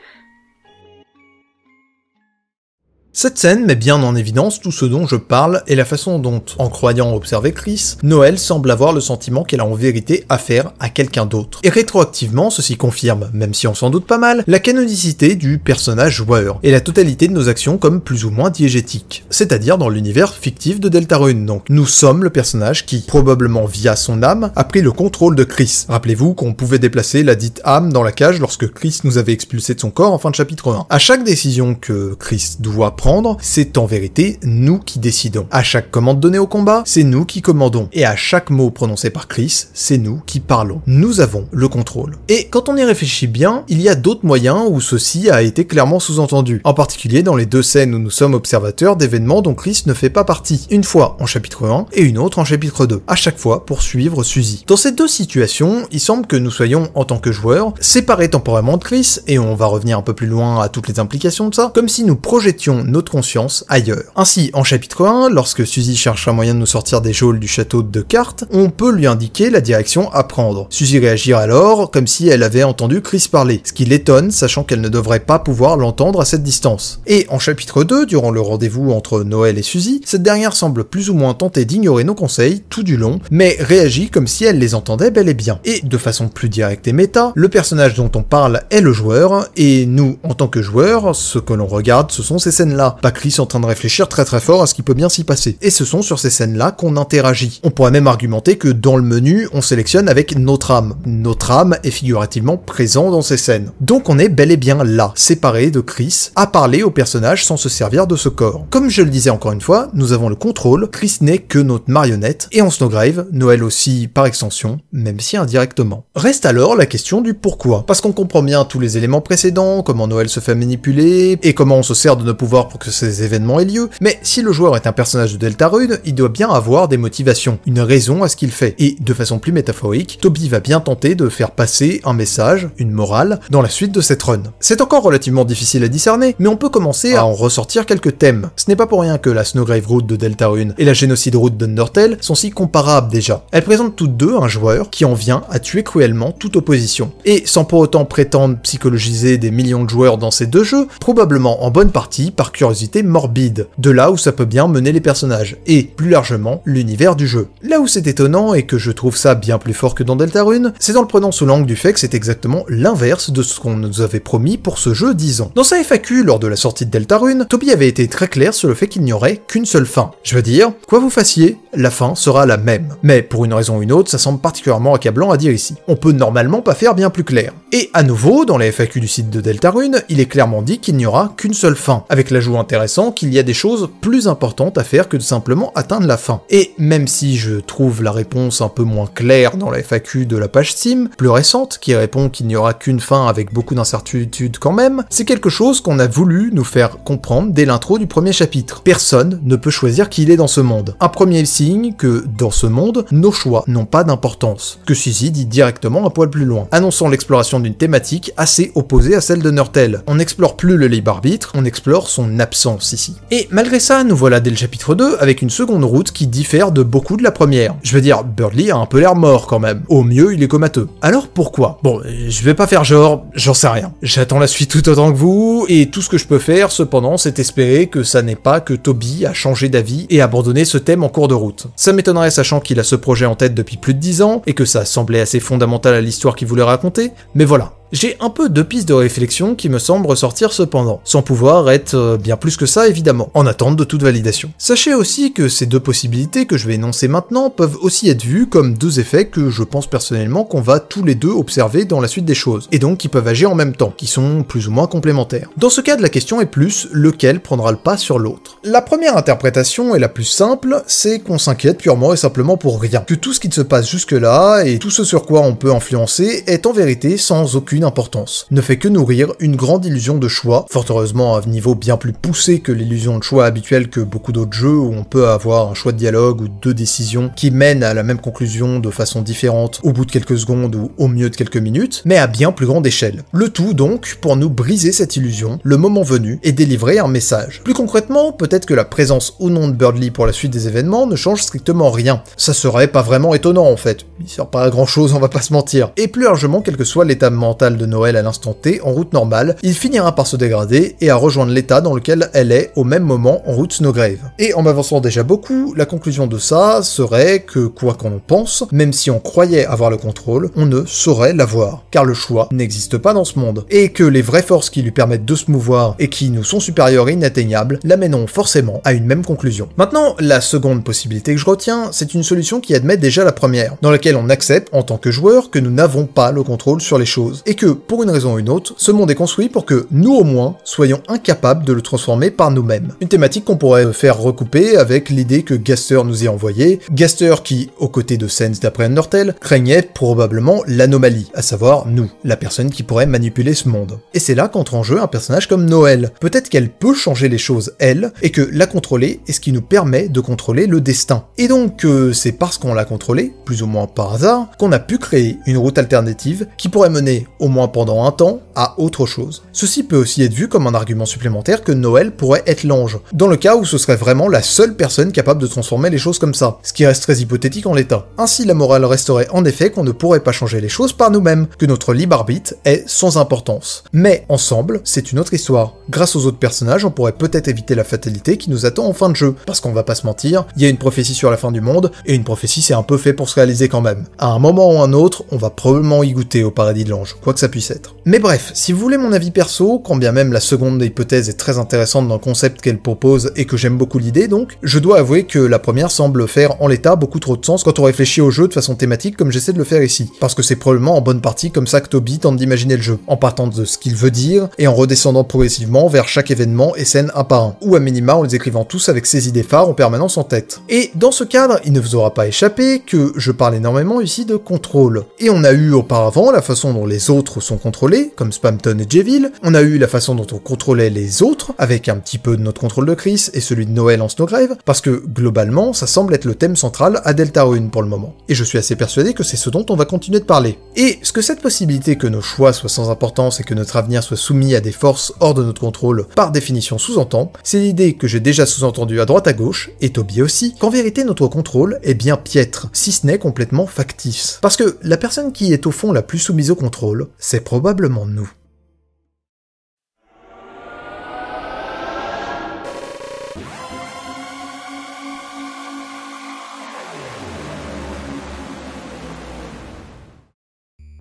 S1: Cette scène met bien en évidence tout ce dont je parle et la façon dont, en croyant observer Chris, Noël semble avoir le sentiment qu'elle a en vérité affaire à quelqu'un d'autre. Et rétroactivement, ceci confirme, même si on s'en doute pas mal, la canonicité du personnage joueur et la totalité de nos actions comme plus ou moins diégétiques, c'est-à-dire dans l'univers fictif de Deltarune. Donc nous sommes le personnage qui, probablement via son âme, a pris le contrôle de Chris. Rappelez-vous qu'on pouvait déplacer la dite âme dans la cage lorsque Chris nous avait expulsé de son corps en fin de chapitre 1. À chaque décision que Chris doit prendre, c'est en vérité nous qui décidons. À chaque commande donnée au combat, c'est nous qui commandons. Et à chaque mot prononcé par Chris, c'est nous qui parlons. Nous avons le contrôle. Et quand on y réfléchit bien, il y a d'autres moyens où ceci a été clairement sous-entendu. En particulier dans les deux scènes où nous sommes observateurs d'événements dont Chris ne fait pas partie. Une fois en chapitre 1 et une autre en chapitre 2. À chaque fois pour suivre Suzy. Dans ces deux situations, il semble que nous soyons, en tant que joueurs, séparés temporairement de Chris, et on va revenir un peu plus loin à toutes les implications de ça, comme si nous projetions conscience ailleurs. Ainsi, en chapitre 1, lorsque Suzy cherche un moyen de nous sortir des geôles du château de cartes, on peut lui indiquer la direction à prendre. Suzy réagit alors comme si elle avait entendu Chris parler, ce qui l'étonne sachant qu'elle ne devrait pas pouvoir l'entendre à cette distance. Et en chapitre 2, durant le rendez-vous entre Noël et Suzy, cette dernière semble plus ou moins tentée d'ignorer nos conseils tout du long, mais réagit comme si elle les entendait bel et bien. Et de façon plus directe et méta, le personnage dont on parle est le joueur, et nous, en tant que joueurs, ce que l'on regarde, ce sont ces scènes-là. Pas Chris est en train de réfléchir très très fort à ce qui peut bien s'y passer. Et ce sont sur ces scènes-là qu'on interagit. On pourrait même argumenter que dans le menu, on sélectionne avec notre âme. Notre âme est figurativement présent dans ces scènes. Donc on est bel et bien là, séparé de Chris, à parler au personnage sans se servir de ce corps. Comme je le disais encore une fois, nous avons le contrôle, Chris n'est que notre marionnette, et en Snowgrave, Noël aussi par extension, même si indirectement. Reste alors la question du pourquoi. Parce qu'on comprend bien tous les éléments précédents, comment Noël se fait manipuler, et comment on se sert de nos pouvoirs que ces événements aient lieu, mais si le joueur est un personnage de Deltarune, il doit bien avoir des motivations, une raison à ce qu'il fait, et de façon plus métaphorique, Toby va bien tenter de faire passer un message, une morale, dans la suite de cette run. C'est encore relativement difficile à discerner, mais on peut commencer à en ressortir quelques thèmes. Ce n'est pas pour rien que la Snowgrave Route de Deltarune et la Génocide Route d'Undertale sont si comparables déjà. Elles présentent toutes deux un joueur qui en vient à tuer cruellement toute opposition. Et sans pour autant prétendre psychologiser des millions de joueurs dans ces deux jeux, probablement en bonne partie par curiosité curiosité morbide, de là où ça peut bien mener les personnages, et plus largement l'univers du jeu. Là où c'est étonnant et que je trouve ça bien plus fort que dans Deltarune, c'est dans le prenant sous l'angle du fait que c'est exactement l'inverse de ce qu'on nous avait promis pour ce jeu, ans. Dans sa FAQ lors de la sortie de Deltarune, Toby avait été très clair sur le fait qu'il n'y aurait qu'une seule fin. Je veux dire, quoi vous fassiez, la fin sera la même. Mais pour une raison ou une autre, ça semble particulièrement accablant à dire ici. On peut normalement pas faire bien plus clair. Et à nouveau, dans la FAQ du site de Deltarune, il est clairement dit qu'il n'y aura qu'une seule fin, avec la l'ajout intéressant qu'il y a des choses plus importantes à faire que de simplement atteindre la fin. Et même si je trouve la réponse un peu moins claire dans la FAQ de la page Steam, plus récente, qui répond qu'il n'y aura qu'une fin avec beaucoup d'incertitudes quand même, c'est quelque chose qu'on a voulu nous faire comprendre dès l'intro du premier chapitre. Personne ne peut choisir qui il est dans ce monde. Un premier signe que, dans ce monde, nos choix n'ont pas d'importance, que Suzy dit directement un poil plus loin, annonçant l'exploration d'une thématique assez opposée à celle de Nurtel. On n'explore plus le libre arbitre, on explore son absence ici. Et malgré ça, nous voilà dès le chapitre 2 avec une seconde route qui diffère de beaucoup de la première. Je veux dire, Birdly a un peu l'air mort quand même. Au mieux, il est comateux. Alors pourquoi Bon, je vais pas faire genre, j'en sais rien. J'attends la suite tout autant que vous, et tout ce que je peux faire, cependant, c'est espérer que ça n'est pas que Toby a changé d'avis et abandonné ce thème en cours de route. Ça m'étonnerait sachant qu'il a ce projet en tête depuis plus de 10 ans, et que ça semblait assez fondamental à l'histoire qu'il voulait raconter, mais voilà, j'ai un peu deux pistes de réflexion qui me semblent ressortir cependant, sans pouvoir être euh, bien plus que ça évidemment, en attente de toute validation. Sachez aussi que ces deux possibilités que je vais énoncer maintenant peuvent aussi être vues comme deux effets que je pense personnellement qu'on va tous les deux observer dans la suite des choses, et donc qui peuvent agir en même temps, qui sont plus ou moins complémentaires. Dans ce cas de la question est plus lequel prendra le pas sur l'autre. La première interprétation est la plus simple, c'est qu'on s'inquiète purement et simplement pour rien, que tout ce qui se passe jusque-là et tout ce sur quoi on peut influencer est en vérité sans aucune importance, ne fait que nourrir une grande illusion de choix, fort heureusement à un niveau bien plus poussé que l'illusion de choix habituelle que beaucoup d'autres jeux où on peut avoir un choix de dialogue ou deux décisions qui mènent à la même conclusion de façon différente au bout de quelques secondes ou au mieux de quelques minutes, mais à bien plus grande échelle. Le tout donc pour nous briser cette illusion, le moment venu, et délivrer un message. Plus concrètement, peut-être que la présence ou non de Birdly pour la suite des événements ne change strictement rien. Ça serait pas vraiment étonnant en fait. Il sert pas à grand chose, on va pas se mentir. Et plus largement, quel que soit l'état mental de Noël à l'instant T en route normale, il finira par se dégrader et à rejoindre l'état dans lequel elle est au même moment en route Snowgrave. Et en m'avançant déjà beaucoup, la conclusion de ça serait que quoi qu'on en pense, même si on croyait avoir le contrôle, on ne saurait l'avoir, car le choix n'existe pas dans ce monde, et que les vraies forces qui lui permettent de se mouvoir et qui nous sont supérieures et inatteignables l'amèneront forcément à une même conclusion. Maintenant, la seconde possibilité que je retiens, c'est une solution qui admet déjà la première, dans laquelle on accepte en tant que joueur que nous n'avons pas le contrôle sur les choses, et et que, pour une raison ou une autre, ce monde est construit pour que nous au moins soyons incapables de le transformer par nous-mêmes. Une thématique qu'on pourrait faire recouper avec l'idée que Gaster nous y a envoyé, Gaster qui, aux côtés de Sens d'après Undertale, craignait probablement l'anomalie, à savoir nous, la personne qui pourrait manipuler ce monde. Et c'est là qu'entre en jeu un personnage comme Noël. Peut-être qu'elle peut changer les choses, elle, et que la contrôler est ce qui nous permet de contrôler le destin. Et donc, euh, c'est parce qu'on l'a contrôlé, plus ou moins par hasard, qu'on a pu créer une route alternative qui pourrait mener au au moins pendant un temps, à autre chose. Ceci peut aussi être vu comme un argument supplémentaire que Noël pourrait être l'ange, dans le cas où ce serait vraiment la seule personne capable de transformer les choses comme ça, ce qui reste très hypothétique en l'état. Ainsi, la morale resterait en effet qu'on ne pourrait pas changer les choses par nous-mêmes, que notre libre arbitre est sans importance. Mais ensemble, c'est une autre histoire. Grâce aux autres personnages, on pourrait peut-être éviter la fatalité qui nous attend en fin de jeu, parce qu'on va pas se mentir, il y a une prophétie sur la fin du monde, et une prophétie c'est un peu fait pour se réaliser quand même. À un moment ou un autre, on va probablement y goûter au paradis de l'ange, que ça puisse être. Mais bref, si vous voulez mon avis perso, quand bien même la seconde hypothèse est très intéressante dans le concept qu'elle propose et que j'aime beaucoup l'idée donc, je dois avouer que la première semble faire en l'état beaucoup trop de sens quand on réfléchit au jeu de façon thématique comme j'essaie de le faire ici, parce que c'est probablement en bonne partie comme ça que Toby tente d'imaginer le jeu, en partant de ce qu'il veut dire et en redescendant progressivement vers chaque événement et scène un par un, ou à minima en les écrivant tous avec ses idées phares en permanence en tête. Et dans ce cadre, il ne vous aura pas échappé que je parle énormément ici de contrôle, et on a eu auparavant la façon dont les autres sont contrôlés, comme Spamton et Jevil, on a eu la façon dont on contrôlait les autres, avec un petit peu de notre contrôle de Chris et celui de Noël en Snowgrave, parce que globalement, ça semble être le thème central à Delta Rune pour le moment. Et je suis assez persuadé que c'est ce dont on va continuer de parler. Et ce que cette possibilité que nos choix soient sans importance et que notre avenir soit soumis à des forces hors de notre contrôle par définition sous-entend, c'est l'idée que j'ai déjà sous-entendue à droite à gauche, et Toby aussi, qu'en vérité notre contrôle est bien piètre, si ce n'est complètement factice. Parce que la personne qui est au fond la plus soumise au contrôle, c'est probablement nous.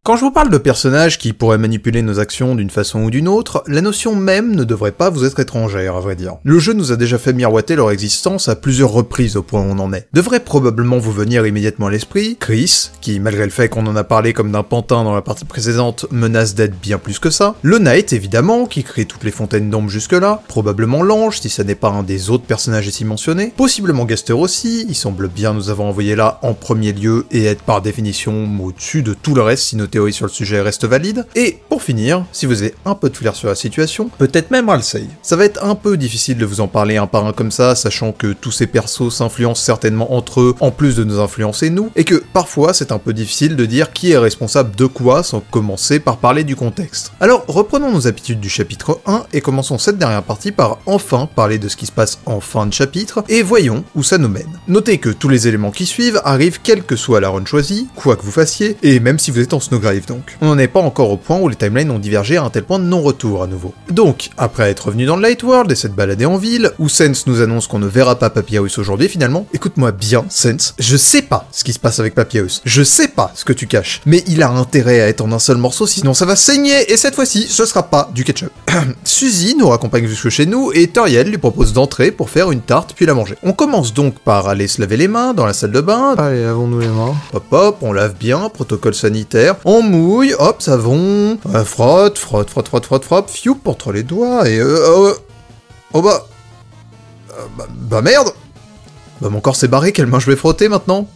S1: Quand je vous parle de personnages qui pourraient manipuler nos actions d'une façon ou d'une autre, la notion même ne devrait pas vous être étrangère, à vrai dire. Le jeu nous a déjà fait miroiter leur existence à plusieurs reprises au point où on en est. Devrait probablement vous venir immédiatement à l'esprit, Chris, qui malgré le fait qu'on en a parlé comme d'un pantin dans la partie précédente, menace d'être bien plus que ça, le Knight évidemment, qui crée toutes les fontaines d'ombre jusque-là, probablement l'Ange si ça n'est pas un des autres personnages ici mentionnés, possiblement Gaster aussi, il semble bien nous avoir envoyé là en premier lieu et être par définition au-dessus de tout le reste si noté théorie sur le sujet reste valide, Et pour finir, si vous avez un peu de flair sur la situation, peut-être même Ralsei. Ça va être un peu difficile de vous en parler un par un comme ça, sachant que tous ces persos s'influencent certainement entre eux, en plus de nous influencer nous, et que parfois c'est un peu difficile de dire qui est responsable de quoi sans commencer par parler du contexte. Alors reprenons nos habitudes du chapitre 1 et commençons cette dernière partie par enfin parler de ce qui se passe en fin de chapitre et voyons où ça nous mène. Notez que tous les éléments qui suivent arrivent quelle que soit la run choisie, quoi que vous fassiez, et même si vous êtes en snow on donc. On n'est pas encore au point où les timelines ont divergé à un tel point de non-retour à nouveau. Donc, après être revenu dans le Light World et cette baladé en ville, où Sense nous annonce qu'on ne verra pas Papyrus aujourd'hui finalement, écoute-moi bien, Sense, je sais pas ce qui se passe avec Papyrus, je sais pas ce que tu caches, mais il a intérêt à être en un seul morceau sinon ça va saigner et cette fois-ci ce sera pas du ketchup. *clears throat* Suzy nous raccompagne jusque chez nous et Toriel lui propose d'entrer pour faire une tarte puis la manger. On commence donc par aller se laver les mains dans la salle de bain. Allez, lavons-nous les mains. Hop hop, on lave bien, protocole sanitaire mouille, hop, savon, euh, frotte, frotte, frotte, frotte, frotte, frotte, entre les doigts, et euh, euh oh bah, euh, bah, bah, merde Bah mon corps s'est barré, quelle main je vais frotter maintenant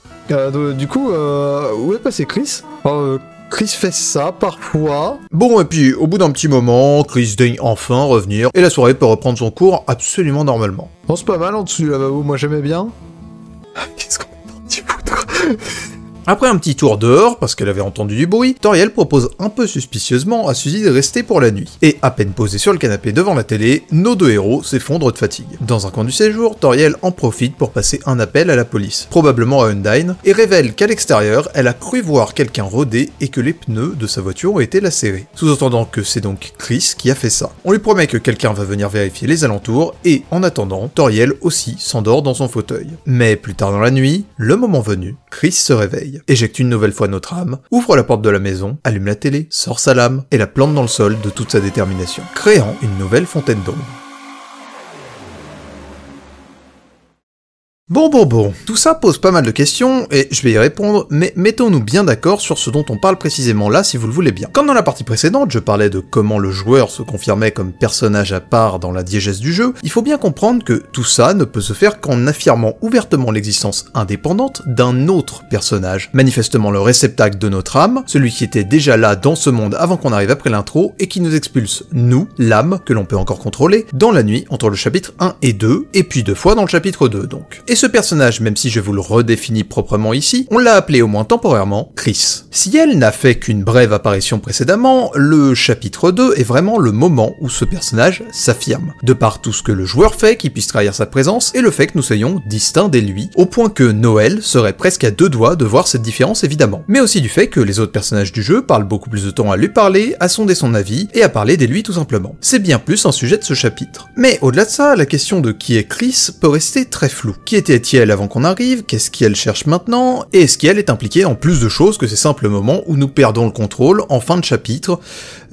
S1: Du coup, où est passé Chris oh, Chris fait ça parfois. Bon, et puis au bout d'un petit moment, Chris daigne enfin revenir et la soirée peut reprendre son cours absolument normalement. Pense pas mal en dessous là-bas, moi j'aimais bien. *laughs* Qu'est-ce qu'on est du après un petit tour dehors, parce qu'elle avait entendu du bruit, Toriel propose un peu suspicieusement à Suzy de rester pour la nuit. Et à peine posée sur le canapé devant la télé, nos deux héros s'effondrent de fatigue. Dans un coin du séjour, Toriel en profite pour passer un appel à la police, probablement à Undyne, et révèle qu'à l'extérieur, elle a cru voir quelqu'un rôder et que les pneus de sa voiture ont été lacérés, sous-entendant que c'est donc Chris qui a fait ça. On lui promet que quelqu'un va venir vérifier les alentours, et en attendant, Toriel aussi s'endort dans son fauteuil. Mais plus tard dans la nuit, le moment venu, Chris se réveille éjecte une nouvelle fois notre âme, ouvre la porte de la maison, allume la télé, sort sa lame et la plante dans le sol de toute sa détermination, créant une nouvelle fontaine d'ombre. Bon, bon, bon, tout ça pose pas mal de questions et je vais y répondre, mais mettons-nous bien d'accord sur ce dont on parle précisément là si vous le voulez bien. Comme dans la partie précédente, je parlais de comment le joueur se confirmait comme personnage à part dans la diégèse du jeu, il faut bien comprendre que tout ça ne peut se faire qu'en affirmant ouvertement l'existence indépendante d'un autre personnage, manifestement le réceptacle de notre âme, celui qui était déjà là dans ce monde avant qu'on arrive après l'intro et qui nous expulse, nous, l'âme, que l'on peut encore contrôler, dans la nuit entre le chapitre 1 et 2, et puis deux fois dans le chapitre 2 donc ce personnage, même si je vous le redéfinis proprement ici, on l'a appelé au moins temporairement Chris. Si elle n'a fait qu'une brève apparition précédemment, le chapitre 2 est vraiment le moment où ce personnage s'affirme, de par tout ce que le joueur fait qui puisse trahir sa présence et le fait que nous soyons distincts des lui, au point que Noël serait presque à deux doigts de voir cette différence évidemment, mais aussi du fait que les autres personnages du jeu parlent beaucoup plus de temps à lui parler, à sonder son avis et à parler des lui tout simplement. C'est bien plus un sujet de ce chapitre. Mais au-delà de ça, la question de qui est Chris peut rester très floue. Qui est elle avant qu'on arrive, qu'est-ce qu'elle cherche maintenant, et est-ce qu'elle est impliquée en plus de choses que ces simples moments où nous perdons le contrôle en fin de chapitre,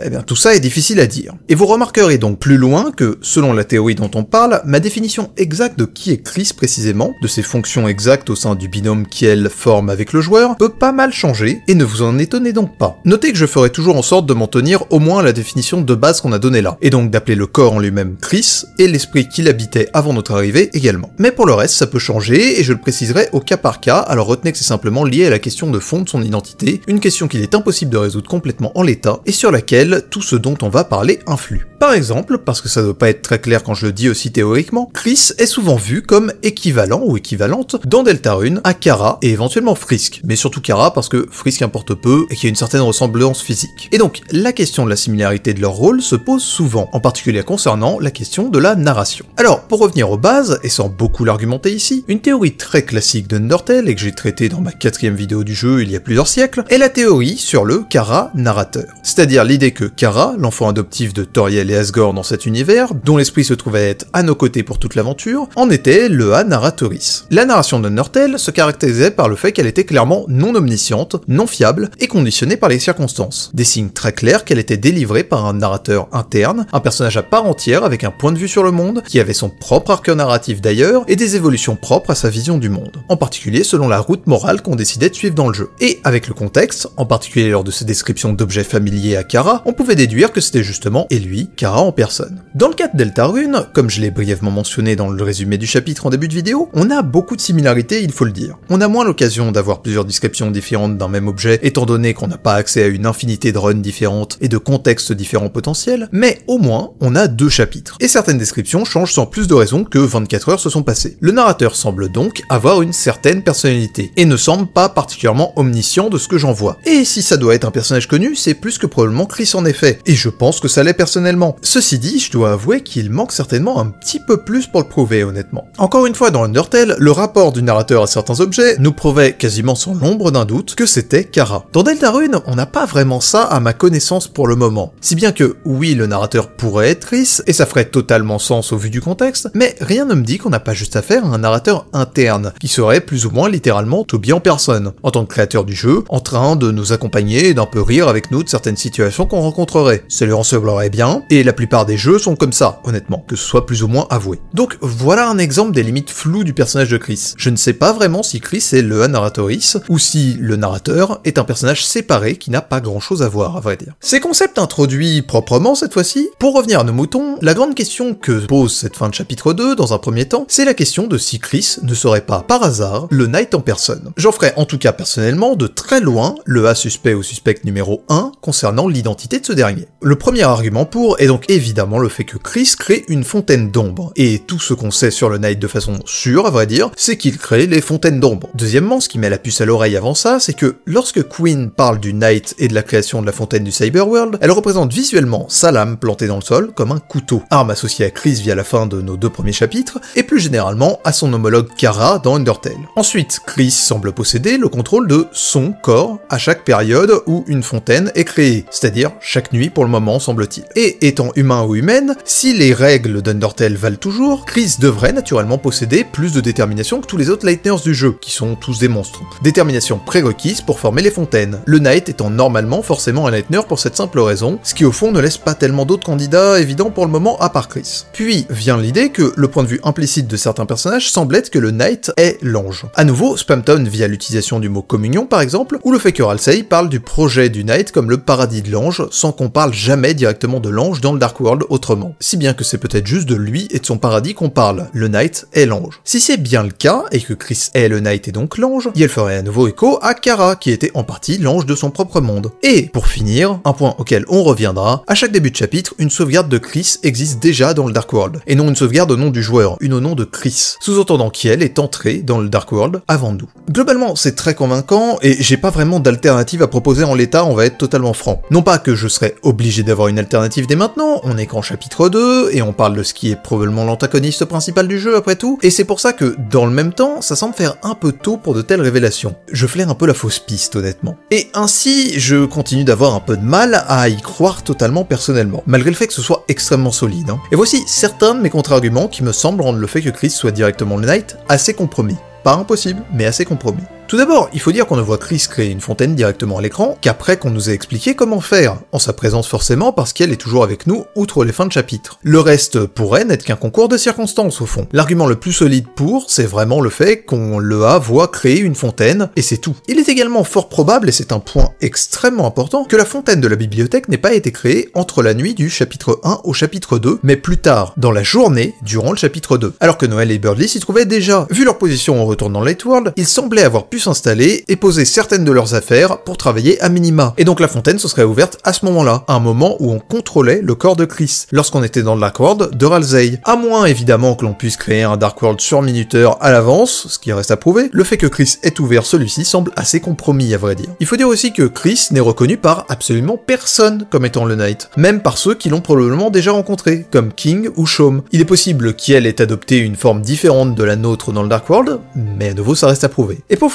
S1: eh bien tout ça est difficile à dire. Et vous remarquerez donc plus loin que, selon la théorie dont on parle, ma définition exacte de qui est Chris précisément, de ses fonctions exactes au sein du binôme qu'elle forme avec le joueur, peut pas mal changer, et ne vous en étonnez donc pas. Notez que je ferai toujours en sorte de m'en tenir au moins à la définition de base qu'on a donnée là, et donc d'appeler le corps en lui-même Chris, et l'esprit qu'il habitait avant notre arrivée également. Mais pour le reste, ça peut changer, et je le préciserai au cas par cas, alors retenez que c'est simplement lié à la question de fond de son identité, une question qu'il est impossible de résoudre complètement en l'état, et sur laquelle tout ce dont on va parler influe. Par exemple, parce que ça ne doit pas être très clair quand je le dis aussi théoriquement, Chris est souvent vu comme équivalent ou équivalente dans Deltarune à Kara et éventuellement Frisk, mais surtout Kara parce que Frisk importe peu et qu'il y a une certaine ressemblance physique. Et donc, la question de la similarité de leur rôle se pose souvent, en particulier concernant la question de la narration. Alors, pour revenir aux bases, et sans beaucoup l'argumenter ici, une théorie très classique de nortel et que j'ai traitée dans ma quatrième vidéo du jeu il y a plusieurs siècles, est la théorie sur le Kara narrateur. C'est-à-dire l'idée que Kara, l'enfant adoptif de Toriel et Asgore dans cet univers, dont l'esprit se trouvait à être à nos côtés pour toute l'aventure, en était le A narratoris. La narration de Nortel se caractérisait par le fait qu'elle était clairement non omnisciente, non fiable et conditionnée par les circonstances. Des signes très clairs qu'elle était délivrée par un narrateur interne, un personnage à part entière avec un point de vue sur le monde, qui avait son propre arc narratif d'ailleurs, et des évolutions propres à sa vision du monde, en particulier selon la route morale qu'on décidait de suivre dans le jeu. Et avec le contexte, en particulier lors de ses descriptions d'objets familiers à Kara, on pouvait déduire que c'était justement et lui, Kara en personne. Dans le cas de Deltarune, comme je l'ai brièvement mentionné dans le résumé du chapitre en début de vidéo, on a beaucoup de similarités, il faut le dire. On a moins l'occasion d'avoir plusieurs descriptions différentes d'un même objet, étant donné qu'on n'a pas accès à une infinité de runs différentes et de contextes différents potentiels, mais au moins, on a deux chapitres. Et certaines descriptions changent sans plus de raison que 24 heures se sont passées. Le narrateur semble donc avoir une certaine personnalité, et ne semble pas particulièrement omniscient de ce que j'en vois. Et si ça doit être un personnage connu, c'est plus que probablement Chris en effet, et je pense que ça l'est personnellement. Ceci dit, je dois avouer qu'il manque certainement un petit peu plus pour le prouver honnêtement. Encore une fois, dans Undertale, le rapport du narrateur à certains objets nous prouvait quasiment sans l'ombre d'un doute que c'était Kara. Dans Deltarune, on n'a pas vraiment ça à ma connaissance pour le moment. Si bien que, oui, le narrateur pourrait être Rhys, et ça ferait totalement sens au vu du contexte, mais rien ne me dit qu'on n'a pas juste affaire à un narrateur interne, qui serait plus ou moins littéralement Toby en personne, en tant que créateur du jeu, en train de nous accompagner et d'un peu rire avec nous de certaines situations qu'on rencontrerait. Ça les bien, et la plupart des jeux sont comme ça, honnêtement, que ce soit plus ou moins avoué. Donc voilà un exemple des limites floues du personnage de Chris. Je ne sais pas vraiment si Chris est le narratoris, ou si le narrateur est un personnage séparé qui n'a pas grand chose à voir, à vrai dire. Ces concepts introduits proprement cette fois-ci, pour revenir à nos moutons, la grande question que pose cette fin de chapitre 2, dans un premier temps, c'est la question de si Chris ne serait pas, par hasard, le Knight en personne. J'en ferai en tout cas personnellement de très loin le A suspect ou suspect numéro 1 concernant l'identité de ce dernier. Le premier argument pour est donc évidemment le fait que Chris crée une fontaine d'ombre, et tout ce qu'on sait sur le Knight de façon sûre, à vrai dire, c'est qu'il crée les fontaines d'ombre. Deuxièmement, ce qui met la puce à l'oreille avant ça, c'est que lorsque Queen parle du Knight et de la création de la fontaine du Cyberworld, elle représente visuellement sa lame plantée dans le sol comme un couteau, arme associée à Chris via la fin de nos deux premiers chapitres, et plus généralement à son homologue Kara dans Undertale. Ensuite, Chris semble posséder le contrôle de son corps à chaque période où une fontaine est créée, c'est-à-dire chaque nuit pour le moment, semble-t-il. Et étant humain ou humaine, si les règles d'Undertale valent toujours, Chris devrait naturellement posséder plus de détermination que tous les autres Lightners du jeu, qui sont tous des monstres. Détermination prérequise pour former les fontaines, le Knight étant normalement forcément un Lightner pour cette simple raison, ce qui au fond ne laisse pas tellement d'autres candidats évidents pour le moment à part Chris. Puis vient l'idée que le point de vue implicite de certains personnages semble être que le Knight est l'ange. À nouveau, Spamton via l'utilisation du mot communion par exemple, ou le fait que Ralsei parle du projet du Knight comme le paradis de l'ange sans qu'on parle jamais directement de l'ange dans le Dark World autrement. Si bien que c'est peut-être juste de lui et de son paradis qu'on parle, le Knight est l'ange. Si c'est bien le cas, et que Chris est le Knight et donc l'ange, il ferait à nouveau écho à Kara, qui était en partie l'ange de son propre monde. Et, pour finir, un point auquel on reviendra, à chaque début de chapitre, une sauvegarde de Chris existe déjà dans le Dark World, et non une sauvegarde au nom du joueur, une au nom de Chris, sous-entendant qu'elle est entrée dans le Dark World avant nous. Globalement, c'est très convaincant, et j'ai pas vraiment d'alternative à proposer en l'état, on va être totalement franc. Non pas que je serais obligé d'avoir une alternative dès maintenant, on est qu'en chapitre 2, et on parle de ce qui est probablement l'antagoniste principal du jeu après tout, et c'est pour ça que, dans le même temps, ça semble faire un peu tôt pour de telles révélations. Je flaire un peu la fausse piste, honnêtement. Et ainsi, je continue d'avoir un peu de mal à y croire totalement personnellement, malgré le fait que ce soit extrêmement solide. Hein. Et voici certains de mes contre-arguments qui me semblent rendre le fait que Chris soit directement le Knight assez compromis. Pas impossible, mais assez compromis. Tout d'abord, il faut dire qu'on ne voit Chris créer une fontaine directement à l'écran qu'après qu'on nous ait expliqué comment faire, en sa présence forcément parce qu'elle est toujours avec nous outre les fins de chapitre. Le reste pourrait n'être qu'un concours de circonstances au fond. L'argument le plus solide pour, c'est vraiment le fait qu'on le a voit créer une fontaine, et c'est tout. Il est également fort probable, et c'est un point extrêmement important, que la fontaine de la bibliothèque n'ait pas été créée entre la nuit du chapitre 1 au chapitre 2, mais plus tard, dans la journée, durant le chapitre 2. Alors que Noël et Birdly s'y trouvaient déjà. Vu leur position en retournant Lightworld, ils semblaient avoir s'installer et poser certaines de leurs affaires pour travailler à minima. Et donc la fontaine se serait ouverte à ce moment-là, à un moment où on contrôlait le corps de Chris, lorsqu'on était dans le Dark World de Ralsei. À moins évidemment que l'on puisse créer un Dark World sur minuteur à l'avance, ce qui reste à prouver, le fait que Chris ait ouvert celui-ci semble assez compromis à vrai dire. Il faut dire aussi que Chris n'est reconnu par absolument personne comme étant le Knight, même par ceux qui l'ont probablement déjà rencontré, comme King ou Shaum. Il est possible qu'elle ait adopté une forme différente de la nôtre dans le Dark World, mais à nouveau ça reste à prouver. Et pour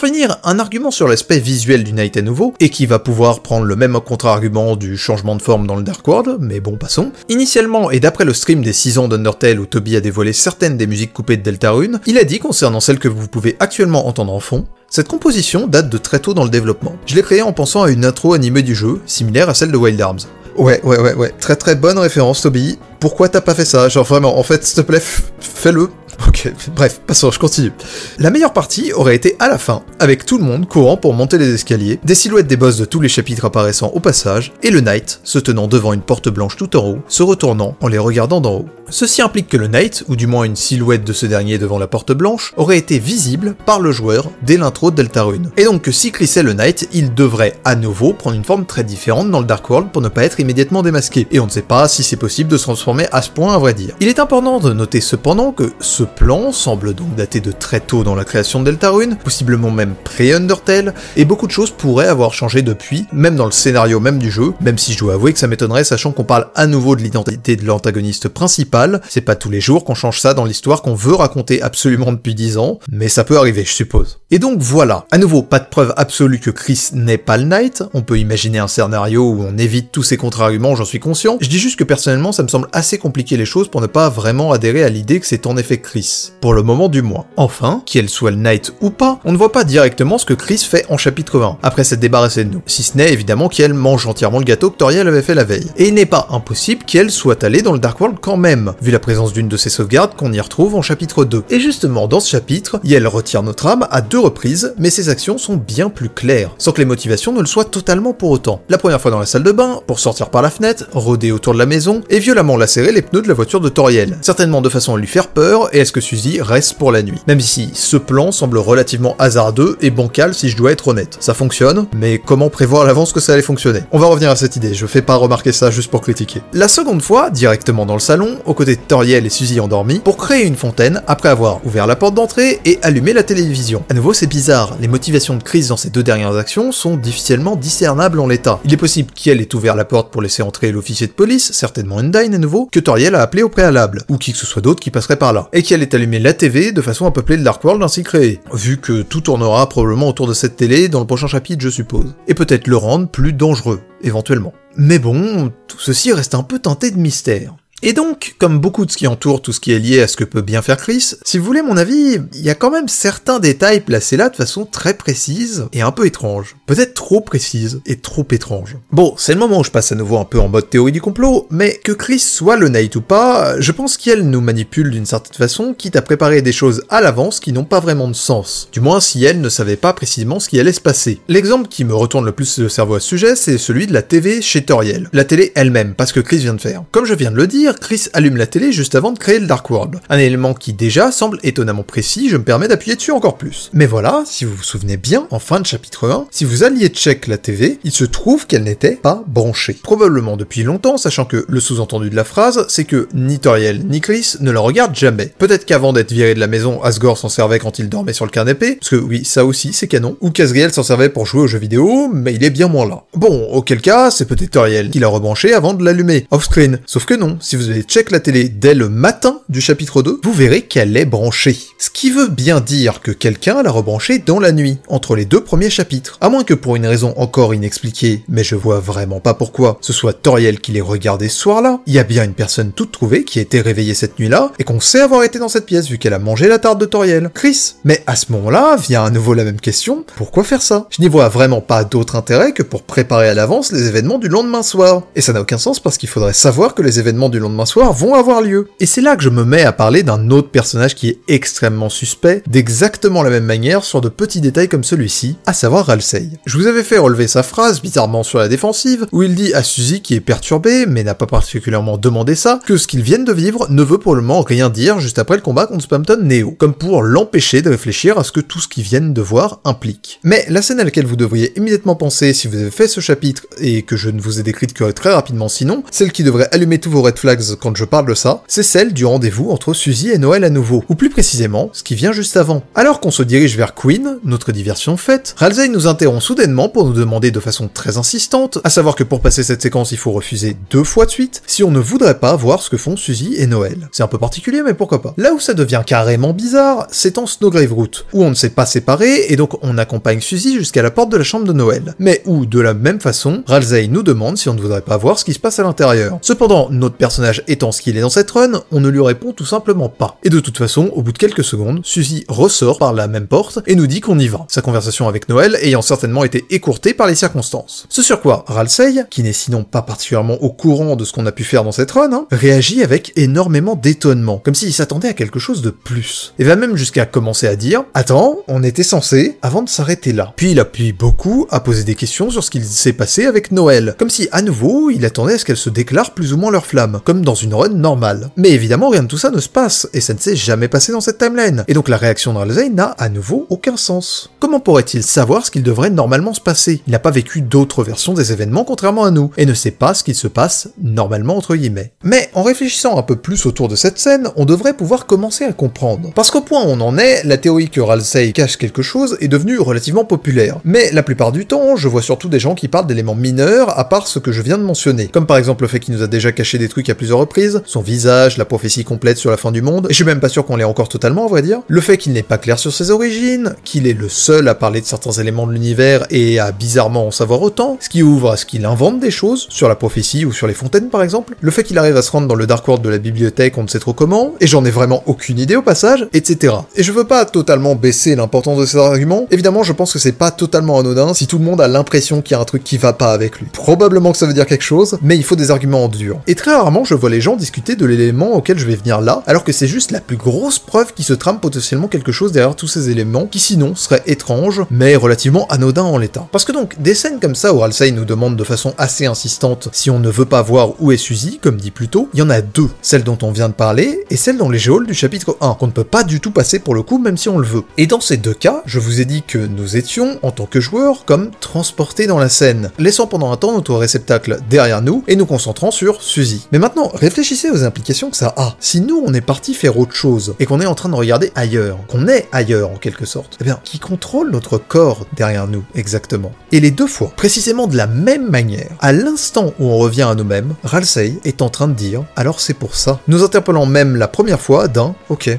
S1: un argument sur l'aspect visuel du Night and nouveau, et qui va pouvoir prendre le même contre-argument du changement de forme dans le Dark World, mais bon, passons. Initialement, et d'après le stream des 6 ans d'Undertale où Toby a dévoilé certaines des musiques coupées de Deltarune, il a dit concernant celles que vous pouvez actuellement entendre en fond, cette composition date de très tôt dans le développement. Je l'ai créée en pensant à une intro animée du jeu, similaire à celle de Wild Arms. Ouais, ouais, ouais, ouais. Très très bonne référence, Toby. Pourquoi t'as pas fait ça Genre vraiment, en fait, s'il te plaît, fais-le. Ok, bref, passons, je continue. La meilleure partie aurait été à la fin, avec tout le monde courant pour monter les escaliers, des silhouettes des boss de tous les chapitres apparaissant au passage, et le Knight, se tenant devant une porte blanche tout en haut, se retournant en les regardant d'en haut. Ceci implique que le Knight, ou du moins une silhouette de ce dernier devant la porte blanche, aurait été visible par le joueur dès l'intro de Deltarune. Et donc que si glissait le Knight, il devrait à nouveau prendre une forme très différente dans le Dark World pour ne pas être immédiatement démasqué, et on ne sait pas si c'est possible de se transformer à ce point à vrai dire. Il est important de noter cependant que ce plan semble donc dater de très tôt dans la création de Deltarune, possiblement même pré-Undertale, et beaucoup de choses pourraient avoir changé depuis, même dans le scénario même du jeu, même si je dois avouer que ça m'étonnerait sachant qu'on parle à nouveau de l'identité de l'antagoniste principal, c'est pas tous les jours qu'on change ça dans l'histoire qu'on veut raconter absolument depuis 10 ans, mais ça peut arriver je suppose. Et donc voilà, à nouveau pas de preuve absolue que Chris n'est pas le Knight, on peut imaginer un scénario où on évite tous ces contre-arguments, j'en suis conscient, je dis juste que personnellement ça me semble assez compliqué les choses pour ne pas vraiment adhérer à l'idée que c'est en effet Chris Chris, pour le moment du moins. Enfin, qu'elle soit le Knight ou pas, on ne voit pas directement ce que Chris fait en chapitre 20, après s'être débarrassé de nous, si ce n'est évidemment qu'elle mange entièrement le gâteau que Toriel avait fait la veille. Et il n'est pas impossible qu'elle soit allée dans le Dark World quand même, vu la présence d'une de ses sauvegardes qu'on y retrouve en chapitre 2. Et justement, dans ce chapitre, Yel retire notre âme à deux reprises, mais ses actions sont bien plus claires, sans que les motivations ne le soient totalement pour autant. La première fois dans la salle de bain, pour sortir par la fenêtre, rôder autour de la maison, et violemment lacérer les pneus de la voiture de Toriel, certainement de façon à lui faire peur et ce que Suzy reste pour la nuit. Même si ce plan semble relativement hasardeux et bancal si je dois être honnête. Ça fonctionne, mais comment prévoir à l'avance que ça allait fonctionner On va revenir à cette idée, je fais pas remarquer ça juste pour critiquer. La seconde fois, directement dans le salon, aux côtés de Toriel et Suzy endormis, pour créer une fontaine après avoir ouvert la porte d'entrée et allumé la télévision. À nouveau, c'est bizarre, les motivations de crise dans ces deux dernières actions sont difficilement discernables en l'état. Il est possible qu'elle ait ouvert la porte pour laisser entrer l'officier de police, certainement Undyne à nouveau, que Toriel a appelé au préalable, ou qui que ce soit d'autre qui passerait par là, et elle allumer la TV de façon à peupler le Dark World ainsi créé, vu que tout tournera probablement autour de cette télé dans le prochain chapitre je suppose, et peut-être le rendre plus dangereux, éventuellement. Mais bon, tout ceci reste un peu teinté de mystère. Et donc, comme beaucoup de ce qui entoure tout ce qui est lié à ce que peut bien faire Chris, si vous voulez mon avis, il y a quand même certains détails placés là de façon très précise et un peu étrange. Peut-être trop précise et trop étrange. Bon, c'est le moment où je passe à nouveau un peu en mode théorie du complot, mais que Chris soit le Knight ou pas, je pense qu'elle nous manipule d'une certaine façon, quitte à préparer des choses à l'avance qui n'ont pas vraiment de sens. Du moins si elle ne savait pas précisément ce qui allait se passer. L'exemple qui me retourne le plus le cerveau à ce sujet, c'est celui de la TV chez Toriel. La télé elle-même, parce que Chris vient de faire. Comme je viens de le dire, Chris allume la télé juste avant de créer le Dark World. Un élément qui déjà semble étonnamment précis, je me permets d'appuyer dessus encore plus. Mais voilà, si vous vous souvenez bien, en fin de chapitre 1, si vous alliez check la TV, il se trouve qu'elle n'était pas branchée. Probablement depuis longtemps, sachant que le sous-entendu de la phrase, c'est que ni Toriel ni Chris ne la regardent jamais. Peut-être qu'avant d'être viré de la maison, Asgore s'en servait quand il dormait sur le canapé, parce que oui, ça aussi c'est canon, ou Casriel s'en servait pour jouer aux jeux vidéo, mais il est bien moins là. Bon, auquel cas, c'est peut-être Toriel qui l'a rebranché avant de l'allumer, off-screen. Sauf que non, si vous vous allez check la télé dès le matin du chapitre 2, vous verrez qu'elle est branchée. Ce qui veut bien dire que quelqu'un l'a rebranchée dans la nuit, entre les deux premiers chapitres. À moins que pour une raison encore inexpliquée, mais je vois vraiment pas pourquoi, ce soit Toriel qui l'ait regardé ce soir-là, il y a bien une personne toute trouvée qui a été réveillée cette nuit-là, et qu'on sait avoir été dans cette pièce vu qu'elle a mangé la tarte de Toriel. Chris. Mais à ce moment-là, vient à nouveau la même question, pourquoi faire ça Je n'y vois vraiment pas d'autre intérêt que pour préparer à l'avance les événements du lendemain soir. Et ça n'a aucun sens parce qu'il faudrait savoir que les événements du lendemain lendemain soir vont avoir lieu. Et c'est là que je me mets à parler d'un autre personnage qui est extrêmement suspect, d'exactement la même manière sur de petits détails comme celui-ci, à savoir Ralsei. Je vous avais fait relever sa phrase, bizarrement sur la défensive, où il dit à Suzy qui est perturbée, mais n'a pas particulièrement demandé ça, que ce qu'ils viennent de vivre ne veut pour le moment rien dire juste après le combat contre Spamton Neo, comme pour l'empêcher de réfléchir à ce que tout ce qu'ils viennent de voir implique. Mais la scène à laquelle vous devriez immédiatement penser si vous avez fait ce chapitre, et que je ne vous ai décrite que très rapidement sinon, celle qui devrait allumer tous vos red flags quand je parle de ça, c'est celle du rendez-vous entre Suzy et Noël à nouveau, ou plus précisément, ce qui vient juste avant. Alors qu'on se dirige vers Queen, notre diversion faite, Ralsei nous interrompt soudainement pour nous demander de façon très insistante, à savoir que pour passer cette séquence il faut refuser deux fois de suite, si on ne voudrait pas voir ce que font Suzy et Noël. C'est un peu particulier mais pourquoi pas. Là où ça devient carrément bizarre, c'est en Snowgrave Route, où on ne s'est pas séparé et donc on accompagne Suzy jusqu'à la porte de la chambre de Noël, mais où de la même façon, Ralsei nous demande si on ne voudrait pas voir ce qui se passe à l'intérieur. Cependant, notre personnage étant ce qu'il est dans cette run, on ne lui répond tout simplement pas. Et de toute façon, au bout de quelques secondes, Suzy ressort par la même porte et nous dit qu'on y va, sa conversation avec Noël ayant certainement été écourtée par les circonstances. Ce sur quoi Ralsei, qui n'est sinon pas particulièrement au courant de ce qu'on a pu faire dans cette run, hein, réagit avec énormément d'étonnement, comme s'il s'attendait à quelque chose de plus, et va même jusqu'à commencer à dire « Attends, on était censé » avant de s'arrêter là. Puis il appuie beaucoup à poser des questions sur ce qu'il s'est passé avec Noël, comme si à nouveau il attendait à ce qu'elle se déclare plus ou moins leur flamme, dans une run normale. Mais évidemment, rien de tout ça ne se passe, et ça ne s'est jamais passé dans cette timeline, et donc la réaction Ralsei n'a à nouveau aucun sens. Comment pourrait-il savoir ce qu'il devrait normalement se passer Il n'a pas vécu d'autres versions des événements contrairement à nous, et ne sait pas ce qu'il se passe normalement entre guillemets. Mais en réfléchissant un peu plus autour de cette scène, on devrait pouvoir commencer à comprendre. Parce qu'au point où on en est, la théorie que Ralsei cache quelque chose est devenue relativement populaire. Mais la plupart du temps, je vois surtout des gens qui parlent d'éléments mineurs à part ce que je viens de mentionner, comme par exemple le fait qu'il nous a déjà caché des trucs à plusieurs reprises, son visage, la prophétie complète sur la fin du monde, et je suis même pas sûr qu'on l'ait encore totalement, à vrai dire, le fait qu'il n'est pas clair sur ses origines, qu'il est le seul à parler de certains éléments de l'univers et à bizarrement en savoir autant, ce qui ouvre à ce qu'il invente des choses, sur la prophétie ou sur les fontaines par exemple, le fait qu'il arrive à se rendre dans le dark world de la bibliothèque, on ne sait trop comment, et j'en ai vraiment aucune idée au passage, etc. Et je veux pas totalement baisser l'importance de ces arguments, évidemment je pense que c'est pas totalement anodin si tout le monde a l'impression qu'il y a un truc qui va pas avec lui. Probablement que ça veut dire quelque chose, mais il faut des arguments en dur. Et très rarement je vois les gens discuter de l'élément auquel je vais venir là, alors que c'est juste la plus grosse preuve qui se trame potentiellement quelque chose derrière tous ces éléments, qui sinon serait étrange, mais relativement anodin en l'état. Parce que donc, des scènes comme ça où Ralsei nous demande de façon assez insistante si on ne veut pas voir où est Suzy, comme dit plus tôt, il y en a deux, celle dont on vient de parler et celle dans les géoles du chapitre 1, qu'on ne peut pas du tout passer pour le coup même si on le veut. Et dans ces deux cas, je vous ai dit que nous étions, en tant que joueurs, comme transportés dans la scène, laissant pendant un temps notre réceptacle derrière nous et nous concentrant sur Suzy. Mais maintenant réfléchissez aux implications que ça a. Si nous, on est parti faire autre chose, et qu'on est en train de regarder ailleurs, qu'on est ailleurs en quelque sorte, eh bien, qui contrôle notre corps derrière nous, exactement Et les deux fois, précisément de la même manière, à l'instant où on revient à nous-mêmes, Ralsei est en train de dire, alors c'est pour ça, nous interpellons même la première fois d'un, ok,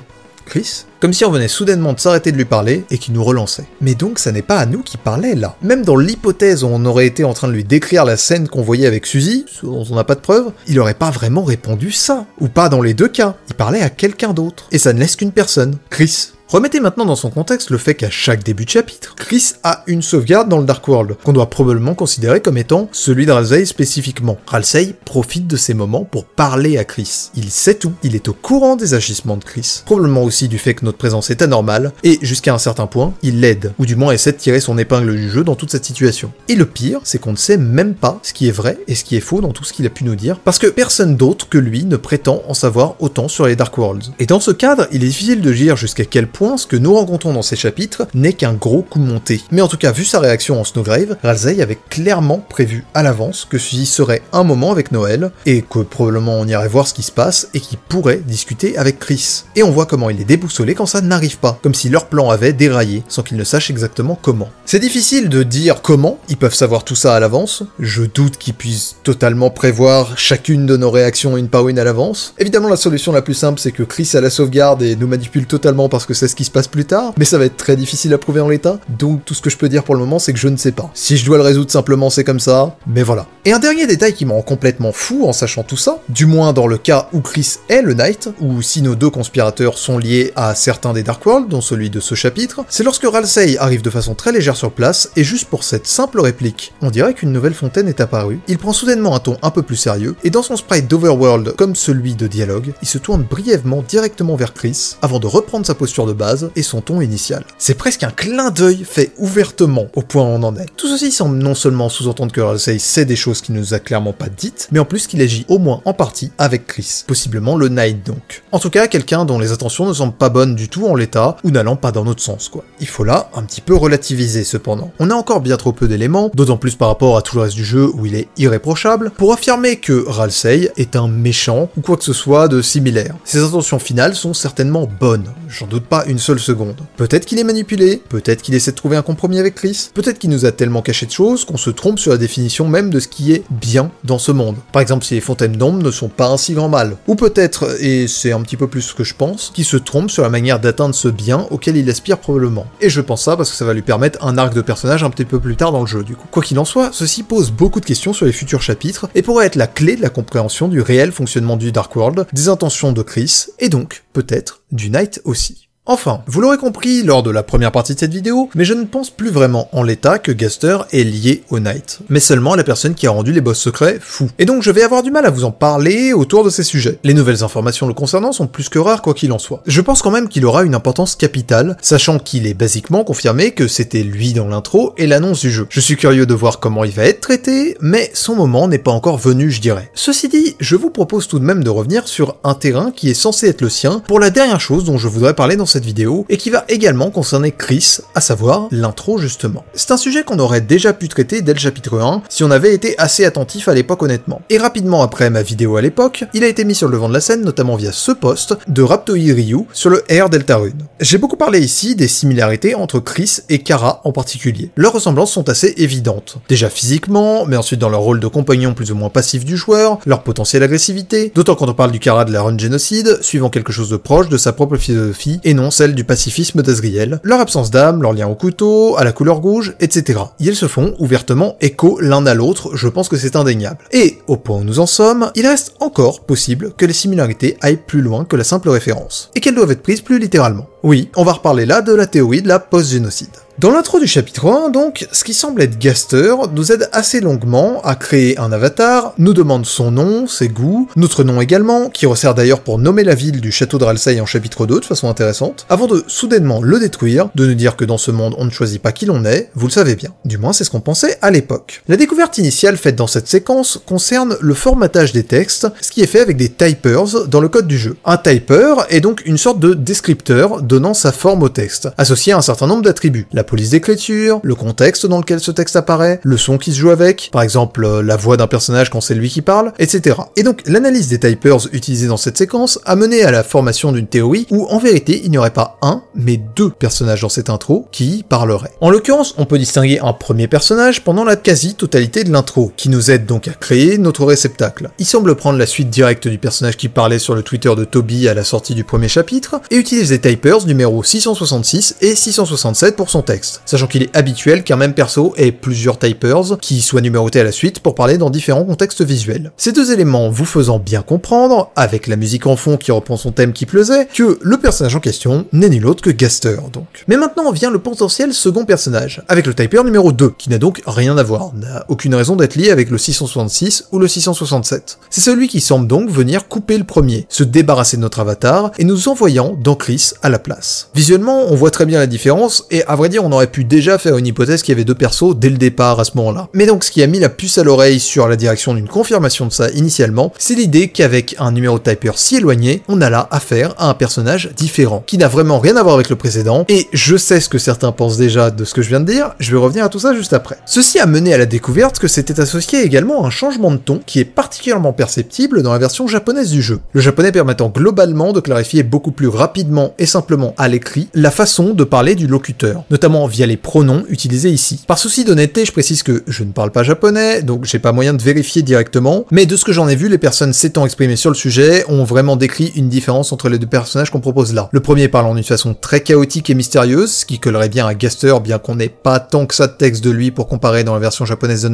S1: Chris, comme si on venait soudainement de s'arrêter de lui parler et qu'il nous relançait. Mais donc ça n'est pas à nous qui parlait là. Même dans l'hypothèse où on aurait été en train de lui décrire la scène qu'on voyait avec Suzy, dont on n'a pas de preuve, il aurait pas vraiment répondu ça. Ou pas dans les deux cas. Il parlait à quelqu'un d'autre. Et ça ne laisse qu'une personne, Chris. Remettez maintenant dans son contexte le fait qu'à chaque début de chapitre, Chris a une sauvegarde dans le Dark World, qu'on doit probablement considérer comme étant celui de Ralsei spécifiquement. Ralsei profite de ces moments pour parler à Chris. Il sait tout, il est au courant des agissements de Chris, probablement aussi du fait que notre présence est anormale, et jusqu'à un certain point, il l'aide, ou du moins essaie de tirer son épingle du jeu dans toute cette situation. Et le pire, c'est qu'on ne sait même pas ce qui est vrai et ce qui est faux dans tout ce qu'il a pu nous dire, parce que personne d'autre que lui ne prétend en savoir autant sur les Dark Worlds. Et dans ce cadre, il est difficile de dire jusqu'à quel point ce que nous rencontrons dans ces chapitres n'est qu'un gros coup de monté. Mais en tout cas, vu sa réaction en Snowgrave, Ralsei avait clairement prévu à l'avance que ceci serait un moment avec Noël, et que probablement on irait voir ce qui se passe, et qu'il pourrait discuter avec Chris. Et on voit comment il est déboussolé quand ça n'arrive pas, comme si leur plan avait déraillé, sans qu'il ne sache exactement comment. C'est difficile de dire comment ils peuvent savoir tout ça à l'avance, je doute qu'ils puissent totalement prévoir chacune de nos réactions une par une à l'avance. Évidemment la solution la plus simple c'est que Chris a la sauvegarde et nous manipule totalement parce que c'est ce qui se passe plus tard, mais ça va être très difficile à prouver en l'état, donc tout ce que je peux dire pour le moment, c'est que je ne sais pas. Si je dois le résoudre simplement, c'est comme ça, mais voilà. Et un dernier détail qui m'en rend complètement fou en sachant tout ça, du moins dans le cas où Chris est le Knight, ou si nos deux conspirateurs sont liés à certains des Dark World, dont celui de ce chapitre, c'est lorsque Ralsei arrive de façon très légère sur place, et juste pour cette simple réplique, on dirait qu'une nouvelle fontaine est apparue, il prend soudainement un ton un peu plus sérieux, et dans son sprite d'Overworld comme celui de dialogue, il se tourne brièvement directement vers Chris, avant de reprendre sa posture de base et son ton initial. C'est presque un clin d'œil fait ouvertement au point où on en est. Tout ceci semble non seulement sous-entendre que Ralsei sait des choses qu'il ne nous a clairement pas dites, mais en plus qu'il agit au moins en partie avec Chris, possiblement le Knight donc. En tout cas, quelqu'un dont les intentions ne semblent pas bonnes du tout en l'état ou n'allant pas dans notre sens quoi. Il faut là un petit peu relativiser cependant. On a encore bien trop peu d'éléments, d'autant plus par rapport à tout le reste du jeu où il est irréprochable, pour affirmer que Ralsei est un méchant ou quoi que ce soit de similaire. Ses intentions finales sont certainement bonnes, j'en doute pas une seule seconde. Peut-être qu'il est manipulé, peut-être qu'il essaie de trouver un compromis avec Chris, peut-être qu'il nous a tellement caché de choses qu'on se trompe sur la définition même de ce qui est bien dans ce monde. Par exemple, si les fontaines d'ombre ne sont pas un si grand mal. Ou peut-être, et c'est un petit peu plus ce que je pense, qu'il se trompe sur la manière d'atteindre ce bien auquel il aspire probablement. Et je pense ça parce que ça va lui permettre un arc de personnage un petit peu plus tard dans le jeu, du coup. Quoi qu'il en soit, ceci pose beaucoup de questions sur les futurs chapitres et pourrait être la clé de la compréhension du réel fonctionnement du Dark World, des intentions de Chris, et donc, peut-être, du Knight aussi. Enfin, vous l'aurez compris lors de la première partie de cette vidéo, mais je ne pense plus vraiment en l'état que Gaster est lié au Knight, mais seulement à la personne qui a rendu les boss secrets fous. Et donc je vais avoir du mal à vous en parler autour de ces sujets. Les nouvelles informations le concernant sont plus que rares quoi qu'il en soit. Je pense quand même qu'il aura une importance capitale, sachant qu'il est basiquement confirmé que c'était lui dans l'intro et l'annonce du jeu. Je suis curieux de voir comment il va être traité, mais son moment n'est pas encore venu je dirais. Ceci dit, je vous propose tout de même de revenir sur un terrain qui est censé être le sien pour la dernière chose dont je voudrais parler dans cette vidéo et qui va également concerner Chris, à savoir l'intro justement. C'est un sujet qu'on aurait déjà pu traiter dès le chapitre 1 si on avait été assez attentif à l'époque honnêtement. Et rapidement après ma vidéo à l'époque, il a été mis sur le devant de la scène notamment via ce post de Raptoi Ryu sur le R Rune. J'ai beaucoup parlé ici des similarités entre Chris et Kara en particulier. Leurs ressemblances sont assez évidentes, déjà physiquement, mais ensuite dans leur rôle de compagnon plus ou moins passif du joueur, leur potentielle agressivité, d'autant quand on parle du Kara de la run génocide, suivant quelque chose de proche de sa propre philosophie et non celle du pacifisme d'Azriel, leur absence d'âme, leur lien au couteau, à la couleur rouge, etc. Ils se font ouvertement écho l'un à l'autre, je pense que c'est indéniable. Et, au point où nous en sommes, il reste encore possible que les similarités aillent plus loin que la simple référence, et qu'elles doivent être prises plus littéralement. Oui, on va reparler là de la théorie de la post-génocide. Dans l'intro du chapitre 1, donc, ce qui semble être Gaster nous aide assez longuement à créer un avatar, nous demande son nom, ses goûts, notre nom également, qui resserre d'ailleurs pour nommer la ville du château de Ralsei en chapitre 2 de façon intéressante, avant de soudainement le détruire, de nous dire que dans ce monde on ne choisit pas qui l'on est, vous le savez bien. Du moins c'est ce qu'on pensait à l'époque. La découverte initiale faite dans cette séquence concerne le formatage des textes, ce qui est fait avec des typers dans le code du jeu. Un typer est donc une sorte de descripteur donnant sa forme au texte, associé à un certain nombre d'attributs la police d'écriture, le contexte dans lequel ce texte apparaît, le son qui se joue avec, par exemple euh, la voix d'un personnage quand c'est lui qui parle, etc. Et donc l'analyse des typers utilisés dans cette séquence a mené à la formation d'une théorie où en vérité il n'y aurait pas un, mais deux personnages dans cette intro qui parleraient. En l'occurrence, on peut distinguer un premier personnage pendant la quasi-totalité de l'intro, qui nous aide donc à créer notre réceptacle. Il semble prendre la suite directe du personnage qui parlait sur le Twitter de Toby à la sortie du premier chapitre, et utilise les typers numéro 666 et 667 pour son texte sachant qu'il est habituel qu'un même perso ait plusieurs typers qui soient numérotés à la suite pour parler dans différents contextes visuels. Ces deux éléments vous faisant bien comprendre, avec la musique en fond qui reprend son thème qui plaisait, que le personnage en question n'est nul autre que Gaster donc. Mais maintenant vient le potentiel second personnage, avec le typer numéro 2, qui n'a donc rien à voir, n'a aucune raison d'être lié avec le 666 ou le 667. C'est celui qui semble donc venir couper le premier, se débarrasser de notre avatar et nous envoyant dans à la place. Visuellement, on voit très bien la différence et à vrai dire on aurait pu déjà faire une hypothèse qu'il y avait deux persos dès le départ à ce moment-là. Mais donc ce qui a mis la puce à l'oreille sur la direction d'une confirmation de ça initialement, c'est l'idée qu'avec un numéro typer si éloigné, on a là affaire à un personnage différent, qui n'a vraiment rien à voir avec le précédent, et je sais ce que certains pensent déjà de ce que je viens de dire, je vais revenir à tout ça juste après. Ceci a mené à la découverte que c'était associé également à un changement de ton qui est particulièrement perceptible dans la version japonaise du jeu, le japonais permettant globalement de clarifier beaucoup plus rapidement et simplement à l'écrit la façon de parler du locuteur, notamment via les pronoms utilisés ici. Par souci d'honnêteté, je précise que je ne parle pas japonais, donc j'ai pas moyen de vérifier directement, mais de ce que j'en ai vu, les personnes s'étant exprimées sur le sujet ont vraiment décrit une différence entre les deux personnages qu'on propose là. Le premier parlant d'une façon très chaotique et mystérieuse, ce qui collerait bien à Gaster bien qu'on n'ait pas tant que ça de texte de lui pour comparer dans la version japonaise de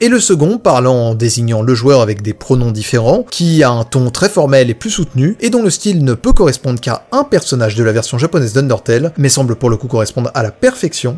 S1: et le second parlant en désignant le joueur avec des pronoms différents, qui a un ton très formel et plus soutenu, et dont le style ne peut correspondre qu'à un personnage de la version japonaise d'Undertale, mais semble pour le coup correspondre à la personne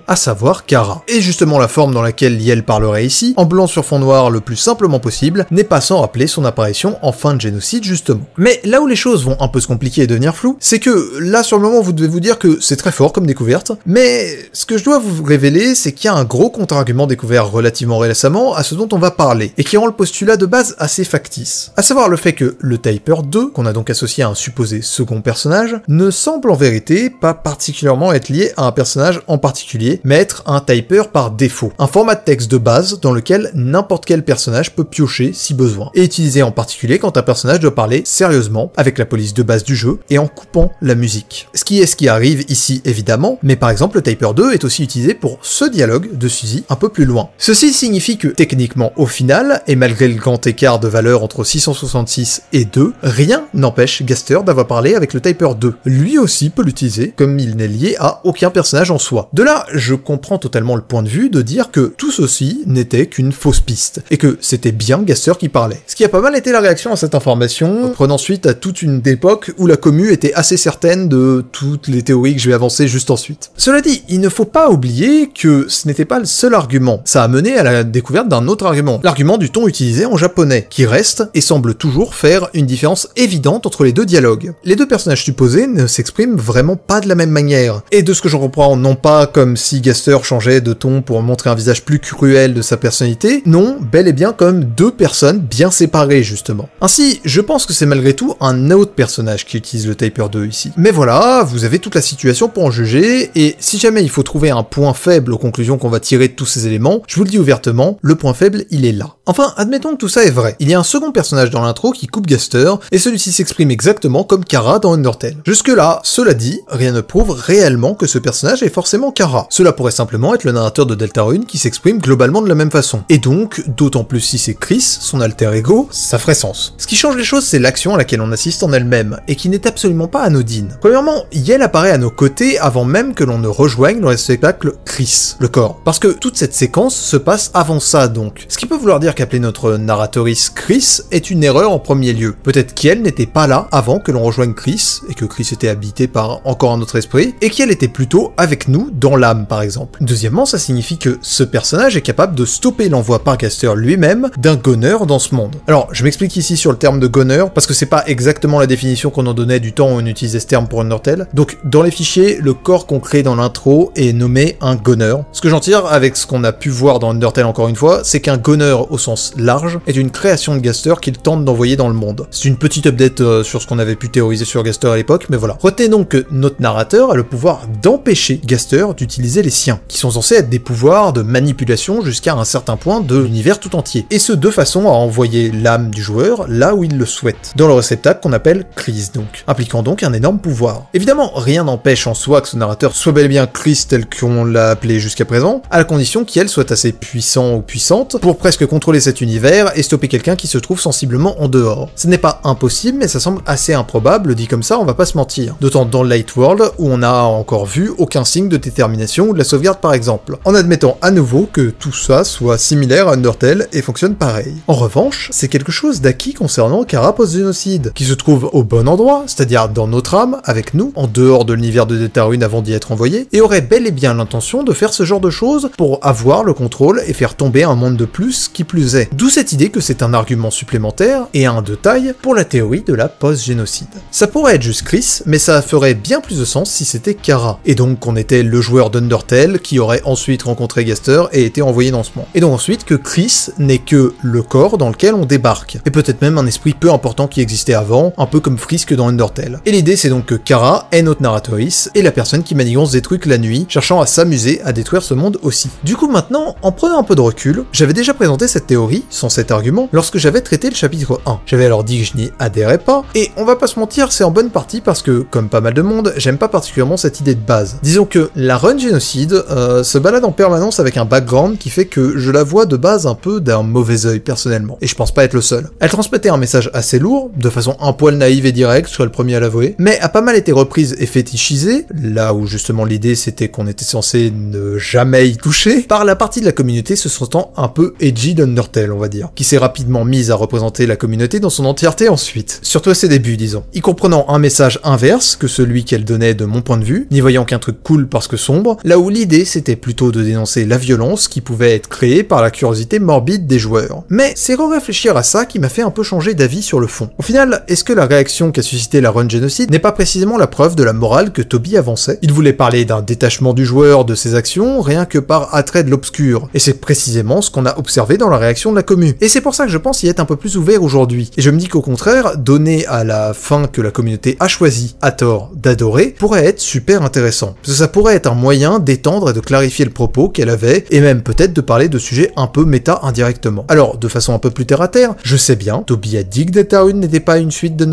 S1: à savoir Kara. Et justement la forme dans laquelle Yel parlerait ici, en blanc sur fond noir le plus simplement possible, n'est pas sans rappeler son apparition en fin de génocide justement. Mais là où les choses vont un peu se compliquer et devenir floues, c'est que là sur le moment vous devez vous dire que c'est très fort comme découverte, mais ce que je dois vous révéler c'est qu'il y a un gros contre-argument découvert relativement récemment à ce dont on va parler, et qui rend le postulat de base assez factice. À savoir le fait que le Typer 2, qu'on a donc associé à un supposé second personnage, ne semble en vérité pas particulièrement être lié à un personnage en particulier particulier, mais un typer par défaut. Un format de texte de base dans lequel n'importe quel personnage peut piocher si besoin, et utilisé en particulier quand un personnage doit parler sérieusement avec la police de base du jeu et en coupant la musique. Ce qui est ce qui arrive ici évidemment, mais par exemple le typer 2 est aussi utilisé pour ce dialogue de Suzy un peu plus loin. Ceci signifie que techniquement au final, et malgré le grand écart de valeur entre 666 et 2, rien n'empêche Gaster d'avoir parlé avec le typer 2. Lui aussi peut l'utiliser comme il n'est lié à aucun personnage en soi. De là, je comprends totalement le point de vue de dire que tout ceci n'était qu'une fausse piste, et que c'était bien Gasser qui parlait. Ce qui a pas mal été la réaction à cette information, prenant suite à toute une époque où la commu était assez certaine de toutes les théories que je vais avancer juste ensuite. Cela dit, il ne faut pas oublier que ce n'était pas le seul argument. Ça a mené à la découverte d'un autre argument, l'argument du ton utilisé en japonais, qui reste et semble toujours faire une différence évidente entre les deux dialogues. Les deux personnages supposés ne s'expriment vraiment pas de la même manière, et de ce que j'en comprends, non pas comme si Gaster changeait de ton pour montrer un visage plus cruel de sa personnalité, non, bel et bien comme deux personnes bien séparées justement. Ainsi, je pense que c'est malgré tout un autre personnage qui utilise le Taper 2 ici. Mais voilà, vous avez toute la situation pour en juger, et si jamais il faut trouver un point faible aux conclusions qu'on va tirer de tous ces éléments, je vous le dis ouvertement, le point faible, il est là. Enfin, admettons que tout ça est vrai. Il y a un second personnage dans l'intro qui coupe Gaster, et celui-ci s'exprime exactement comme Kara dans Undertale. Jusque-là, cela dit, rien ne prouve réellement que ce personnage est forcément cela pourrait simplement être le narrateur de Delta Deltarune qui s'exprime globalement de la même façon. Et donc, d'autant plus si c'est Chris, son alter ego, ça ferait sens. Ce qui change les choses, c'est l'action à laquelle on assiste en elle-même, et qui n'est absolument pas anodine. Premièrement, Yel apparaît à nos côtés avant même que l'on ne rejoigne dans le spectacle Chris, le corps. Parce que toute cette séquence se passe avant ça donc. Ce qui peut vouloir dire qu'appeler notre narratrice Chris est une erreur en premier lieu. Peut-être qu'elle n'était pas là avant que l'on rejoigne Chris, et que Chris était habité par encore un autre esprit, et qu'elle était plutôt avec nous dans l'âme par exemple. Deuxièmement, ça signifie que ce personnage est capable de stopper l'envoi par Gaster lui-même d'un goner dans ce monde. Alors, je m'explique ici sur le terme de goner, parce que c'est pas exactement la définition qu'on en donnait du temps où on utilisait ce terme pour Undertale. Donc, dans les fichiers, le corps qu'on crée dans l'intro est nommé un goner. Ce que j'en tire avec ce qu'on a pu voir dans Undertale encore une fois, c'est qu'un goner au sens large est une création de Gaster qu'il tente d'envoyer dans le monde. C'est une petite update euh, sur ce qu'on avait pu théoriser sur Gaster à l'époque, mais voilà. Retenez donc que notre narrateur a le pouvoir d'empêcher Gaster d'utiliser les siens, qui sont censés être des pouvoirs de manipulation jusqu'à un certain point de l'univers tout entier, et ce de façon à envoyer l'âme du joueur là où il le souhaite, dans le réceptacle qu'on appelle Chris donc, impliquant donc un énorme pouvoir. Évidemment, rien n'empêche en soi que ce narrateur soit bel et bien Chris tel qu'on l'a appelé jusqu'à présent, à la condition qu'elle soit assez puissant ou puissante pour presque contrôler cet univers et stopper quelqu'un qui se trouve sensiblement en dehors. Ce n'est pas impossible, mais ça semble assez improbable, dit comme ça, on va pas se mentir. D'autant dans Light World, où on a encore vu aucun signe de détermination ou de la sauvegarde par exemple, en admettant à nouveau que tout ça soit similaire à Undertale et fonctionne pareil. En revanche, c'est quelque chose d'acquis concernant Kara post-génocide, qui se trouve au bon endroit, c'est-à-dire dans notre âme, avec nous, en dehors de l'univers de Deltarune avant d'y être envoyé, et aurait bel et bien l'intention de faire ce genre de choses pour avoir le contrôle et faire tomber un monde de plus qui plus est. D'où cette idée que c'est un argument supplémentaire et un de taille pour la théorie de la post-génocide. Ça pourrait être juste Chris, mais ça ferait bien plus de sens si c'était Kara, et donc qu'on était le joueur d'Undertale, qui aurait ensuite rencontré Gaster et été envoyé dans ce monde. Et donc ensuite que Chris n'est que le corps dans lequel on débarque, et peut-être même un esprit peu important qui existait avant, un peu comme Frisk dans Undertale. Et l'idée c'est donc que Kara est notre narratrice, et la personne qui manigance des trucs la nuit, cherchant à s'amuser à détruire ce monde aussi. Du coup maintenant, en prenant un peu de recul, j'avais déjà présenté cette théorie, sans cet argument, lorsque j'avais traité le chapitre 1. J'avais alors dit que je n'y adhérais pas, et on va pas se mentir, c'est en bonne partie parce que, comme pas mal de monde, j'aime pas particulièrement cette idée de base. Disons que la un Run Genocide euh, se balade en permanence avec un background qui fait que je la vois de base un peu d'un mauvais œil personnellement, et je pense pas être le seul. Elle transmettait un message assez lourd, de façon un poil naïve et directe, je serais le premier à l'avouer, mais a pas mal été reprise et fétichisée, là où justement l'idée c'était qu'on était censé ne jamais y toucher, par la partie de la communauté se sentant un peu edgy d'Undertale, on va dire, qui s'est rapidement mise à représenter la communauté dans son entièreté ensuite, surtout à ses débuts disons, y comprenant un message inverse que celui qu'elle donnait de mon point de vue, n'y voyant qu'un truc cool parce que là où l'idée c'était plutôt de dénoncer la violence qui pouvait être créée par la curiosité morbide des joueurs. Mais c'est réfléchir à ça qui m'a fait un peu changer d'avis sur le fond. Au final, est-ce que la réaction qui a suscité la run génocide n'est pas précisément la preuve de la morale que Toby avançait Il voulait parler d'un détachement du joueur de ses actions rien que par attrait de l'obscur, et c'est précisément ce qu'on a observé dans la réaction de la commu. Et c'est pour ça que je pense y être un peu plus ouvert aujourd'hui. Et je me dis qu'au contraire, donner à la fin que la communauté a choisi, à tort, d'adorer, pourrait être super intéressant. Parce que ça pourrait être moyen d'étendre et de clarifier le propos qu'elle avait, et même peut-être de parler de sujets un peu méta indirectement. Alors, de façon un peu plus terre à terre, je sais bien, Toby a dit que Data n'était pas une suite de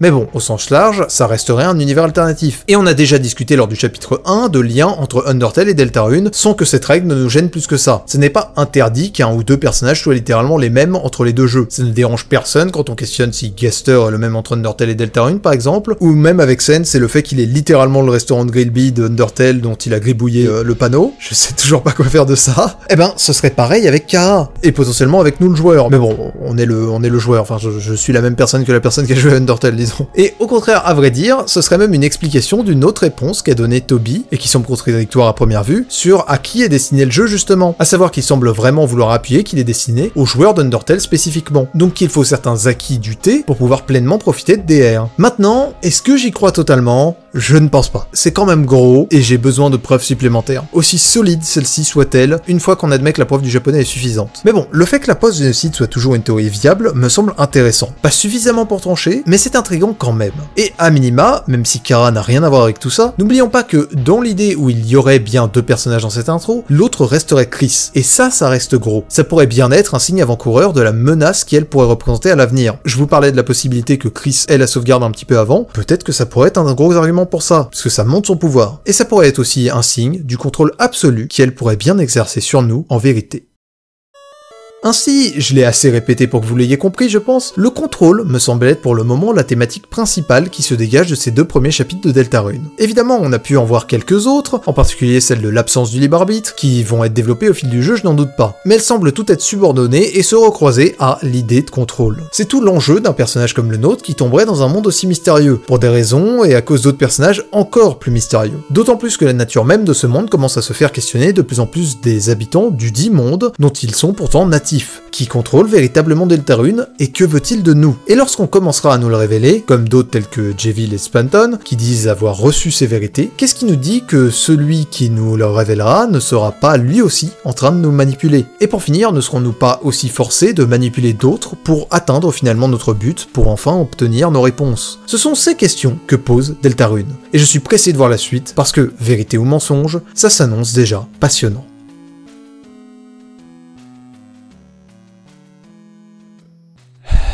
S1: mais bon, au sens large, ça resterait un univers alternatif. Et on a déjà discuté lors du chapitre 1 de liens entre Undertale et Delta Deltarune sans que cette règle ne nous gêne plus que ça. Ce n'est pas interdit qu'un ou deux personnages soient littéralement les mêmes entre les deux jeux. Ça ne dérange personne quand on questionne si Gaster est le même entre Undertale et Deltarune par exemple, ou même avec Sen, c'est le fait qu'il est littéralement le restaurant de Grillby de Undertale dont il il a gribouillé euh, le panneau. Je sais toujours pas quoi faire de ça. et eh ben, ce serait pareil avec Kara. Et potentiellement avec nous le joueur. Mais bon, on est le, on est le joueur. Enfin, je, suis la même personne que la personne qui a joué à Undertale, disons. Et au contraire, à vrai dire, ce serait même une explication d'une autre réponse qu'a donné Toby, et qui semble contradictoire à première vue, sur à qui est destiné le jeu justement. À savoir qu'il semble vraiment vouloir appuyer qu'il est destiné aux joueurs d'Undertale spécifiquement. Donc qu'il faut certains acquis du thé pour pouvoir pleinement profiter de DR. Maintenant, est-ce que j'y crois totalement Je ne pense pas. C'est quand même gros, et j'ai besoin de preuves supplémentaires. Aussi solide celle-ci soit-elle, une fois qu'on admet que la preuve du japonais est suffisante. Mais bon, le fait que la du génocide soit toujours une théorie viable me semble intéressant. Pas suffisamment pour trancher, mais c'est intriguant quand même. Et à minima, même si Kara n'a rien à voir avec tout ça, n'oublions pas que dans l'idée où il y aurait bien deux personnages dans cette intro, l'autre resterait Chris. Et ça, ça reste gros. Ça pourrait bien être un signe avant-coureur de la menace qu'elle pourrait représenter à l'avenir. Je vous parlais de la possibilité que Chris ait la sauvegarde un petit peu avant, peut-être que ça pourrait être un gros argument pour ça, parce que ça monte son pouvoir. Et ça pourrait être aussi un signe du contrôle absolu qu'elle pourrait bien exercer sur nous en vérité. Ainsi, je l'ai assez répété pour que vous l'ayez compris je pense, le contrôle me semble être pour le moment la thématique principale qui se dégage de ces deux premiers chapitres de Deltarune. Évidemment, on a pu en voir quelques autres, en particulier celle de l'absence du libre-arbitre, qui vont être développées au fil du jeu, je n'en doute pas, mais elles semblent toutes être subordonnées et se recroiser à l'idée de contrôle. C'est tout l'enjeu d'un personnage comme le nôtre qui tomberait dans un monde aussi mystérieux, pour des raisons et à cause d'autres personnages encore plus mystérieux. D'autant plus que la nature même de ce monde commence à se faire questionner de plus en plus des habitants du dit monde, dont ils sont pourtant natifs qui contrôle véritablement Deltarune et que veut-il de nous Et lorsqu'on commencera à nous le révéler, comme d'autres tels que Jevil et Spanton, qui disent avoir reçu ces vérités, qu'est-ce qui nous dit que celui qui nous le révélera ne sera pas lui aussi en train de nous manipuler Et pour finir, ne serons-nous pas aussi forcés de manipuler d'autres pour atteindre finalement notre but, pour enfin obtenir nos réponses Ce sont ces questions que pose Deltarune. Et je suis pressé de voir la suite, parce que, vérité ou mensonge, ça s'annonce déjà passionnant.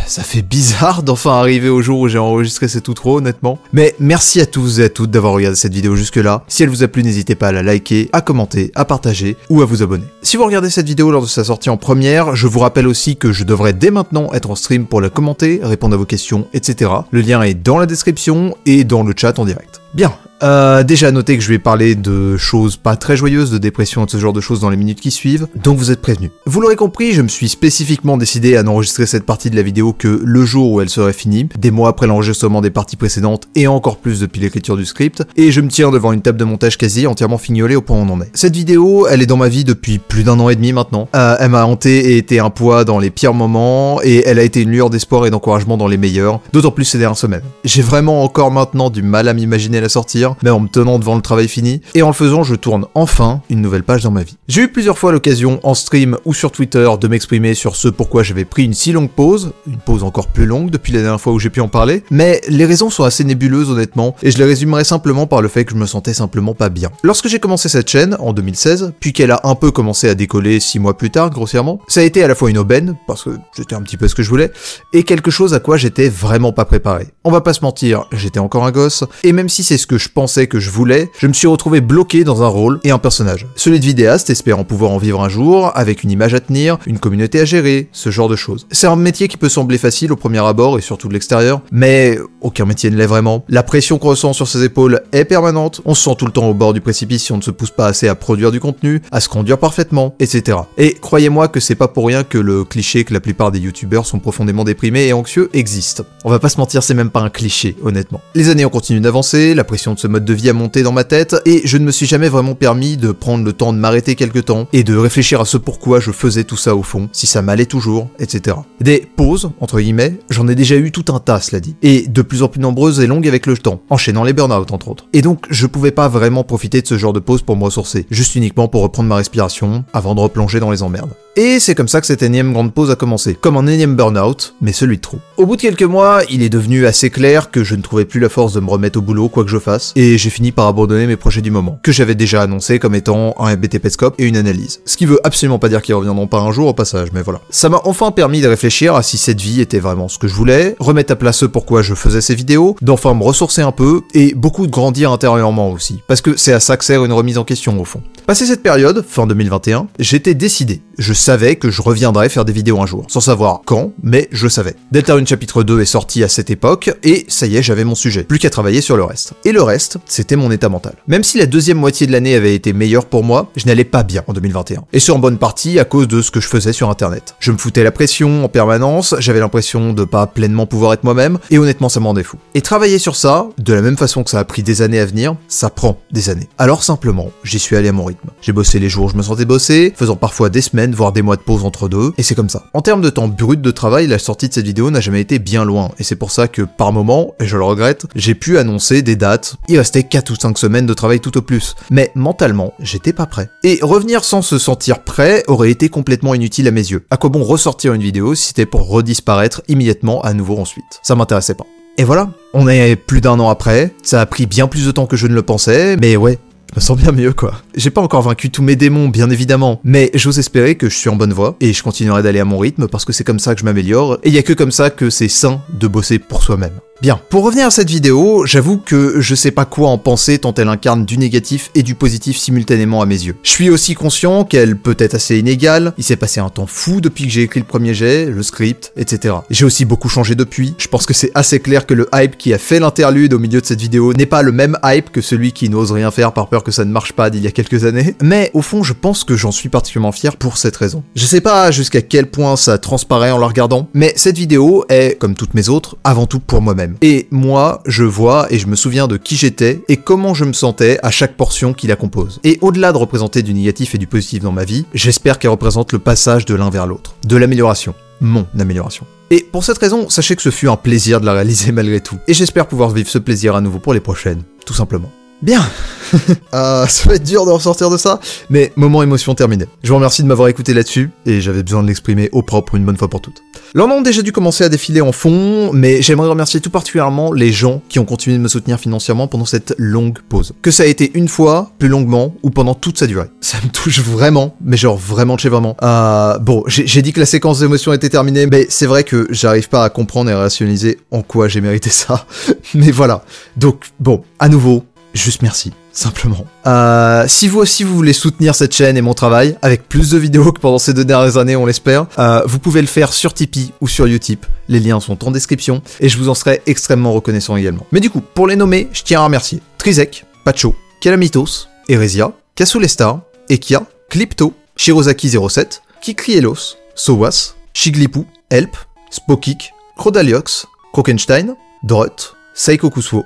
S1: ça fait bizarre d'enfin arriver au jour où j'ai enregistré c'est tout trop honnêtement. Mais merci à tous et à toutes d'avoir regardé cette vidéo jusque là. Si elle vous a plu n'hésitez pas à la liker, à commenter, à partager ou à vous abonner. Si vous regardez cette vidéo lors de sa sortie en première, je vous rappelle aussi que je devrais dès maintenant être en stream pour la commenter, répondre à vos questions, etc. Le lien est dans la description et dans le chat en direct. Bien, euh, déjà à que je vais parler de choses pas très joyeuses, de dépression et de ce genre de choses dans les minutes qui suivent, donc vous êtes prévenus. Vous l'aurez compris, je me suis spécifiquement décidé à n'enregistrer cette partie de la vidéo que le jour où elle serait finie, des mois après l'enregistrement des parties précédentes et encore plus depuis l'écriture du script, et je me tiens devant une table de montage quasi entièrement fignolée au point où on en est. Cette vidéo, elle est dans ma vie depuis plus d'un an et demi maintenant. Euh, elle m'a hanté et été un poids dans les pires moments, et elle a été une lueur d'espoir et d'encouragement dans les meilleurs, d'autant plus ces dernières semaines. J'ai vraiment encore maintenant du mal à m'imaginer la sortir, mais en me tenant devant le travail fini, et en le faisant, je tourne enfin une nouvelle page dans ma vie. J'ai eu plusieurs fois l'occasion, en stream ou sur Twitter, de m'exprimer sur ce pourquoi j'avais pris une si longue pause, une pause encore plus longue depuis la dernière fois où j'ai pu en parler, mais les raisons sont assez nébuleuses honnêtement, et je les résumerai simplement par le fait que je me sentais simplement pas bien. Lorsque j'ai commencé cette chaîne, en 2016, puis qu'elle a un peu commencé à décoller 6 mois plus tard, grossièrement, ça a été à la fois une aubaine, parce que j'étais un petit peu ce que je voulais, et quelque chose à quoi j'étais vraiment pas préparé. On va pas se mentir, j'étais encore un gosse, et même si c'est ce que je pensais que je voulais, je me suis retrouvé bloqué dans un rôle et un personnage. Celui de vidéaste espérant pouvoir en vivre un jour, avec une image à tenir, une communauté à gérer, ce genre de choses. C'est un métier qui peut sembler facile au premier abord et surtout de l'extérieur, mais aucun métier ne l'est vraiment. La pression qu'on ressent sur ses épaules est permanente, on se sent tout le temps au bord du précipice si on ne se pousse pas assez à produire du contenu, à se conduire parfaitement, etc. Et croyez-moi que c'est pas pour rien que le cliché que la plupart des youtubeurs sont profondément déprimés et anxieux existe. On va pas se mentir, c'est même pas un cliché, honnêtement. Les années ont continué d'avancer, la pression de se mode de vie à monter dans ma tête, et je ne me suis jamais vraiment permis de prendre le temps de m'arrêter quelque temps, et de réfléchir à ce pourquoi je faisais tout ça au fond, si ça m'allait toujours, etc. Des pauses, entre guillemets, j'en ai déjà eu tout un tas, cela dit, et de plus en plus nombreuses et longues avec le temps, enchaînant les burn-out entre autres. Et donc, je pouvais pas vraiment profiter de ce genre de pause pour me ressourcer, juste uniquement pour reprendre ma respiration, avant de replonger dans les emmerdes. Et c'est comme ça que cette énième grande pause a commencé, comme un énième burn-out, mais celui de trop. Au bout de quelques mois, il est devenu assez clair que je ne trouvais plus la force de me remettre au boulot quoi que je fasse, et j'ai fini par abandonner mes projets du moment, que j'avais déjà annoncé comme étant un BTP scope et une analyse. Ce qui veut absolument pas dire qu'ils reviendront pas un jour au passage, mais voilà. Ça m'a enfin permis de réfléchir à si cette vie était vraiment ce que je voulais, remettre à place ce pourquoi je faisais ces vidéos, d'enfin me ressourcer un peu, et beaucoup de grandir intérieurement aussi, parce que c'est à ça que sert une remise en question au fond. Passé cette période, fin 2021, j'étais décidé, je savais que je reviendrais faire des vidéos un jour, sans savoir quand, mais je savais. Delta Deltarune chapitre 2 est sorti à cette époque, et ça y est, j'avais mon sujet, plus qu'à travailler sur le reste. Et le reste, c'était mon état mental. Même si la deuxième moitié de l'année avait été meilleure pour moi, je n'allais pas bien en 2021. Et ce en bonne partie à cause de ce que je faisais sur internet. Je me foutais la pression en permanence, j'avais l'impression de pas pleinement pouvoir être moi-même, et honnêtement ça m'en rendait fou. Et travailler sur ça, de la même façon que ça a pris des années à venir, ça prend des années. Alors simplement, j'y suis allé à mon rythme. J'ai bossé les jours où je me sentais bosser, faisant parfois des semaines, voire des mois de pause entre deux, et c'est comme ça. En termes de temps brut de travail, la sortie de cette vidéo n'a jamais été bien loin, et c'est pour ça que par moment, et je le regrette, j'ai pu annoncer des dates restait 4 ou 5 semaines de travail tout au plus. Mais mentalement, j'étais pas prêt. Et revenir sans se sentir prêt aurait été complètement inutile à mes yeux. À quoi bon ressortir une vidéo si c'était pour redisparaître immédiatement à nouveau ensuite Ça m'intéressait pas. Et voilà, on est plus d'un an après, ça a pris bien plus de temps que je ne le pensais, mais ouais, je me sens bien mieux quoi. J'ai pas encore vaincu tous mes démons, bien évidemment, mais j'ose espérer que je suis en bonne voie et je continuerai d'aller à mon rythme parce que c'est comme ça que je m'améliore et il y a que comme ça que c'est sain de bosser pour soi-même. Bien, pour revenir à cette vidéo, j'avoue que je sais pas quoi en penser tant elle incarne du négatif et du positif simultanément à mes yeux. Je suis aussi conscient qu'elle peut être assez inégale, il s'est passé un temps fou depuis que j'ai écrit le premier jet, le script, etc. J'ai aussi beaucoup changé depuis, je pense que c'est assez clair que le hype qui a fait l'interlude au milieu de cette vidéo n'est pas le même hype que celui qui n'ose rien faire par peur que ça ne marche pas d'il y a quelques années, mais au fond je pense que j'en suis particulièrement fier pour cette raison. Je sais pas jusqu'à quel point ça transparaît en la regardant, mais cette vidéo est, comme toutes mes autres, avant tout pour moi-même. Et moi, je vois et je me souviens de qui j'étais et comment je me sentais à chaque portion qui la compose. Et au-delà de représenter du négatif et du positif dans ma vie, j'espère qu'elle représente le passage de l'un vers l'autre, de l'amélioration, mon amélioration. Et pour cette raison, sachez que ce fut un plaisir de la réaliser *laughs* malgré tout, et j'espère pouvoir vivre ce plaisir à nouveau pour les prochaines, tout simplement. Bien *laughs* euh, Ça va être dur de ressortir de ça, mais moment émotion terminé. Je vous remercie de m'avoir écouté là-dessus, et j'avais besoin de l'exprimer au propre une bonne fois pour toutes. L'an ont déjà dû commencer à défiler en fond, mais j'aimerais remercier tout particulièrement les gens qui ont continué de me soutenir financièrement pendant cette longue pause. Que ça ait été une fois, plus longuement, ou pendant toute sa durée. Ça me touche vraiment, mais genre vraiment de chez vraiment. Euh, bon, j'ai dit que la séquence d'émotions était terminée, mais c'est vrai que j'arrive pas à comprendre et à rationaliser en quoi j'ai mérité ça. *laughs* mais voilà. Donc, bon, à nouveau, juste merci, simplement. Euh, si vous aussi vous voulez soutenir cette chaîne et mon travail, avec plus de vidéos que pendant ces deux dernières années, on l'espère, euh, vous pouvez le faire sur Tipeee ou sur Utip. Les liens sont en description et je vous en serai extrêmement reconnaissant également. Mais du coup, pour les nommer, je tiens à remercier Trizek, Pacho, Kalamitos, Eresia, Kasulestar, Ekia, Clipto, Shirozaki07, Kikrielos, Sowas, Shiglipu, Help, Spokik, Crodaliox, Krokenstein, Drott, Saiko Kuswo,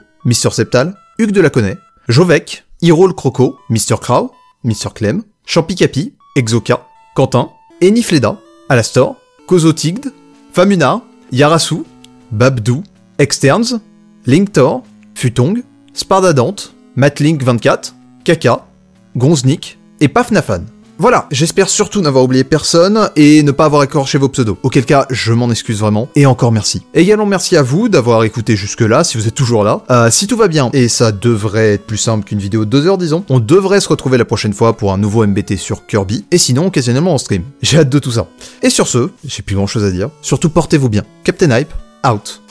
S1: Septal, Hugues la Jovec, Jovek, Croco, Mr. Crow, Mr. Clem, Champicapi, Exoka, Quentin, Enifleda, Alastor, Kozotigd, Famuna, Yarasu, Babdou, Externs, Linktor, Futong, Spardadante, Matlink24, Kaka, Gonznik et Pafnafan. Voilà, j'espère surtout n'avoir oublié personne et ne pas avoir accroché vos pseudos. Auquel cas, je m'en excuse vraiment. Et encore merci. Également merci à vous d'avoir écouté jusque-là, si vous êtes toujours là. Euh, si tout va bien, et ça devrait être plus simple qu'une vidéo de 2 heures, disons, on devrait se retrouver la prochaine fois pour un nouveau MBT sur Kirby, et sinon occasionnellement en stream. J'ai hâte de tout ça. Et sur ce, j'ai plus grand chose à dire. Surtout portez-vous bien. Captain Hype, out.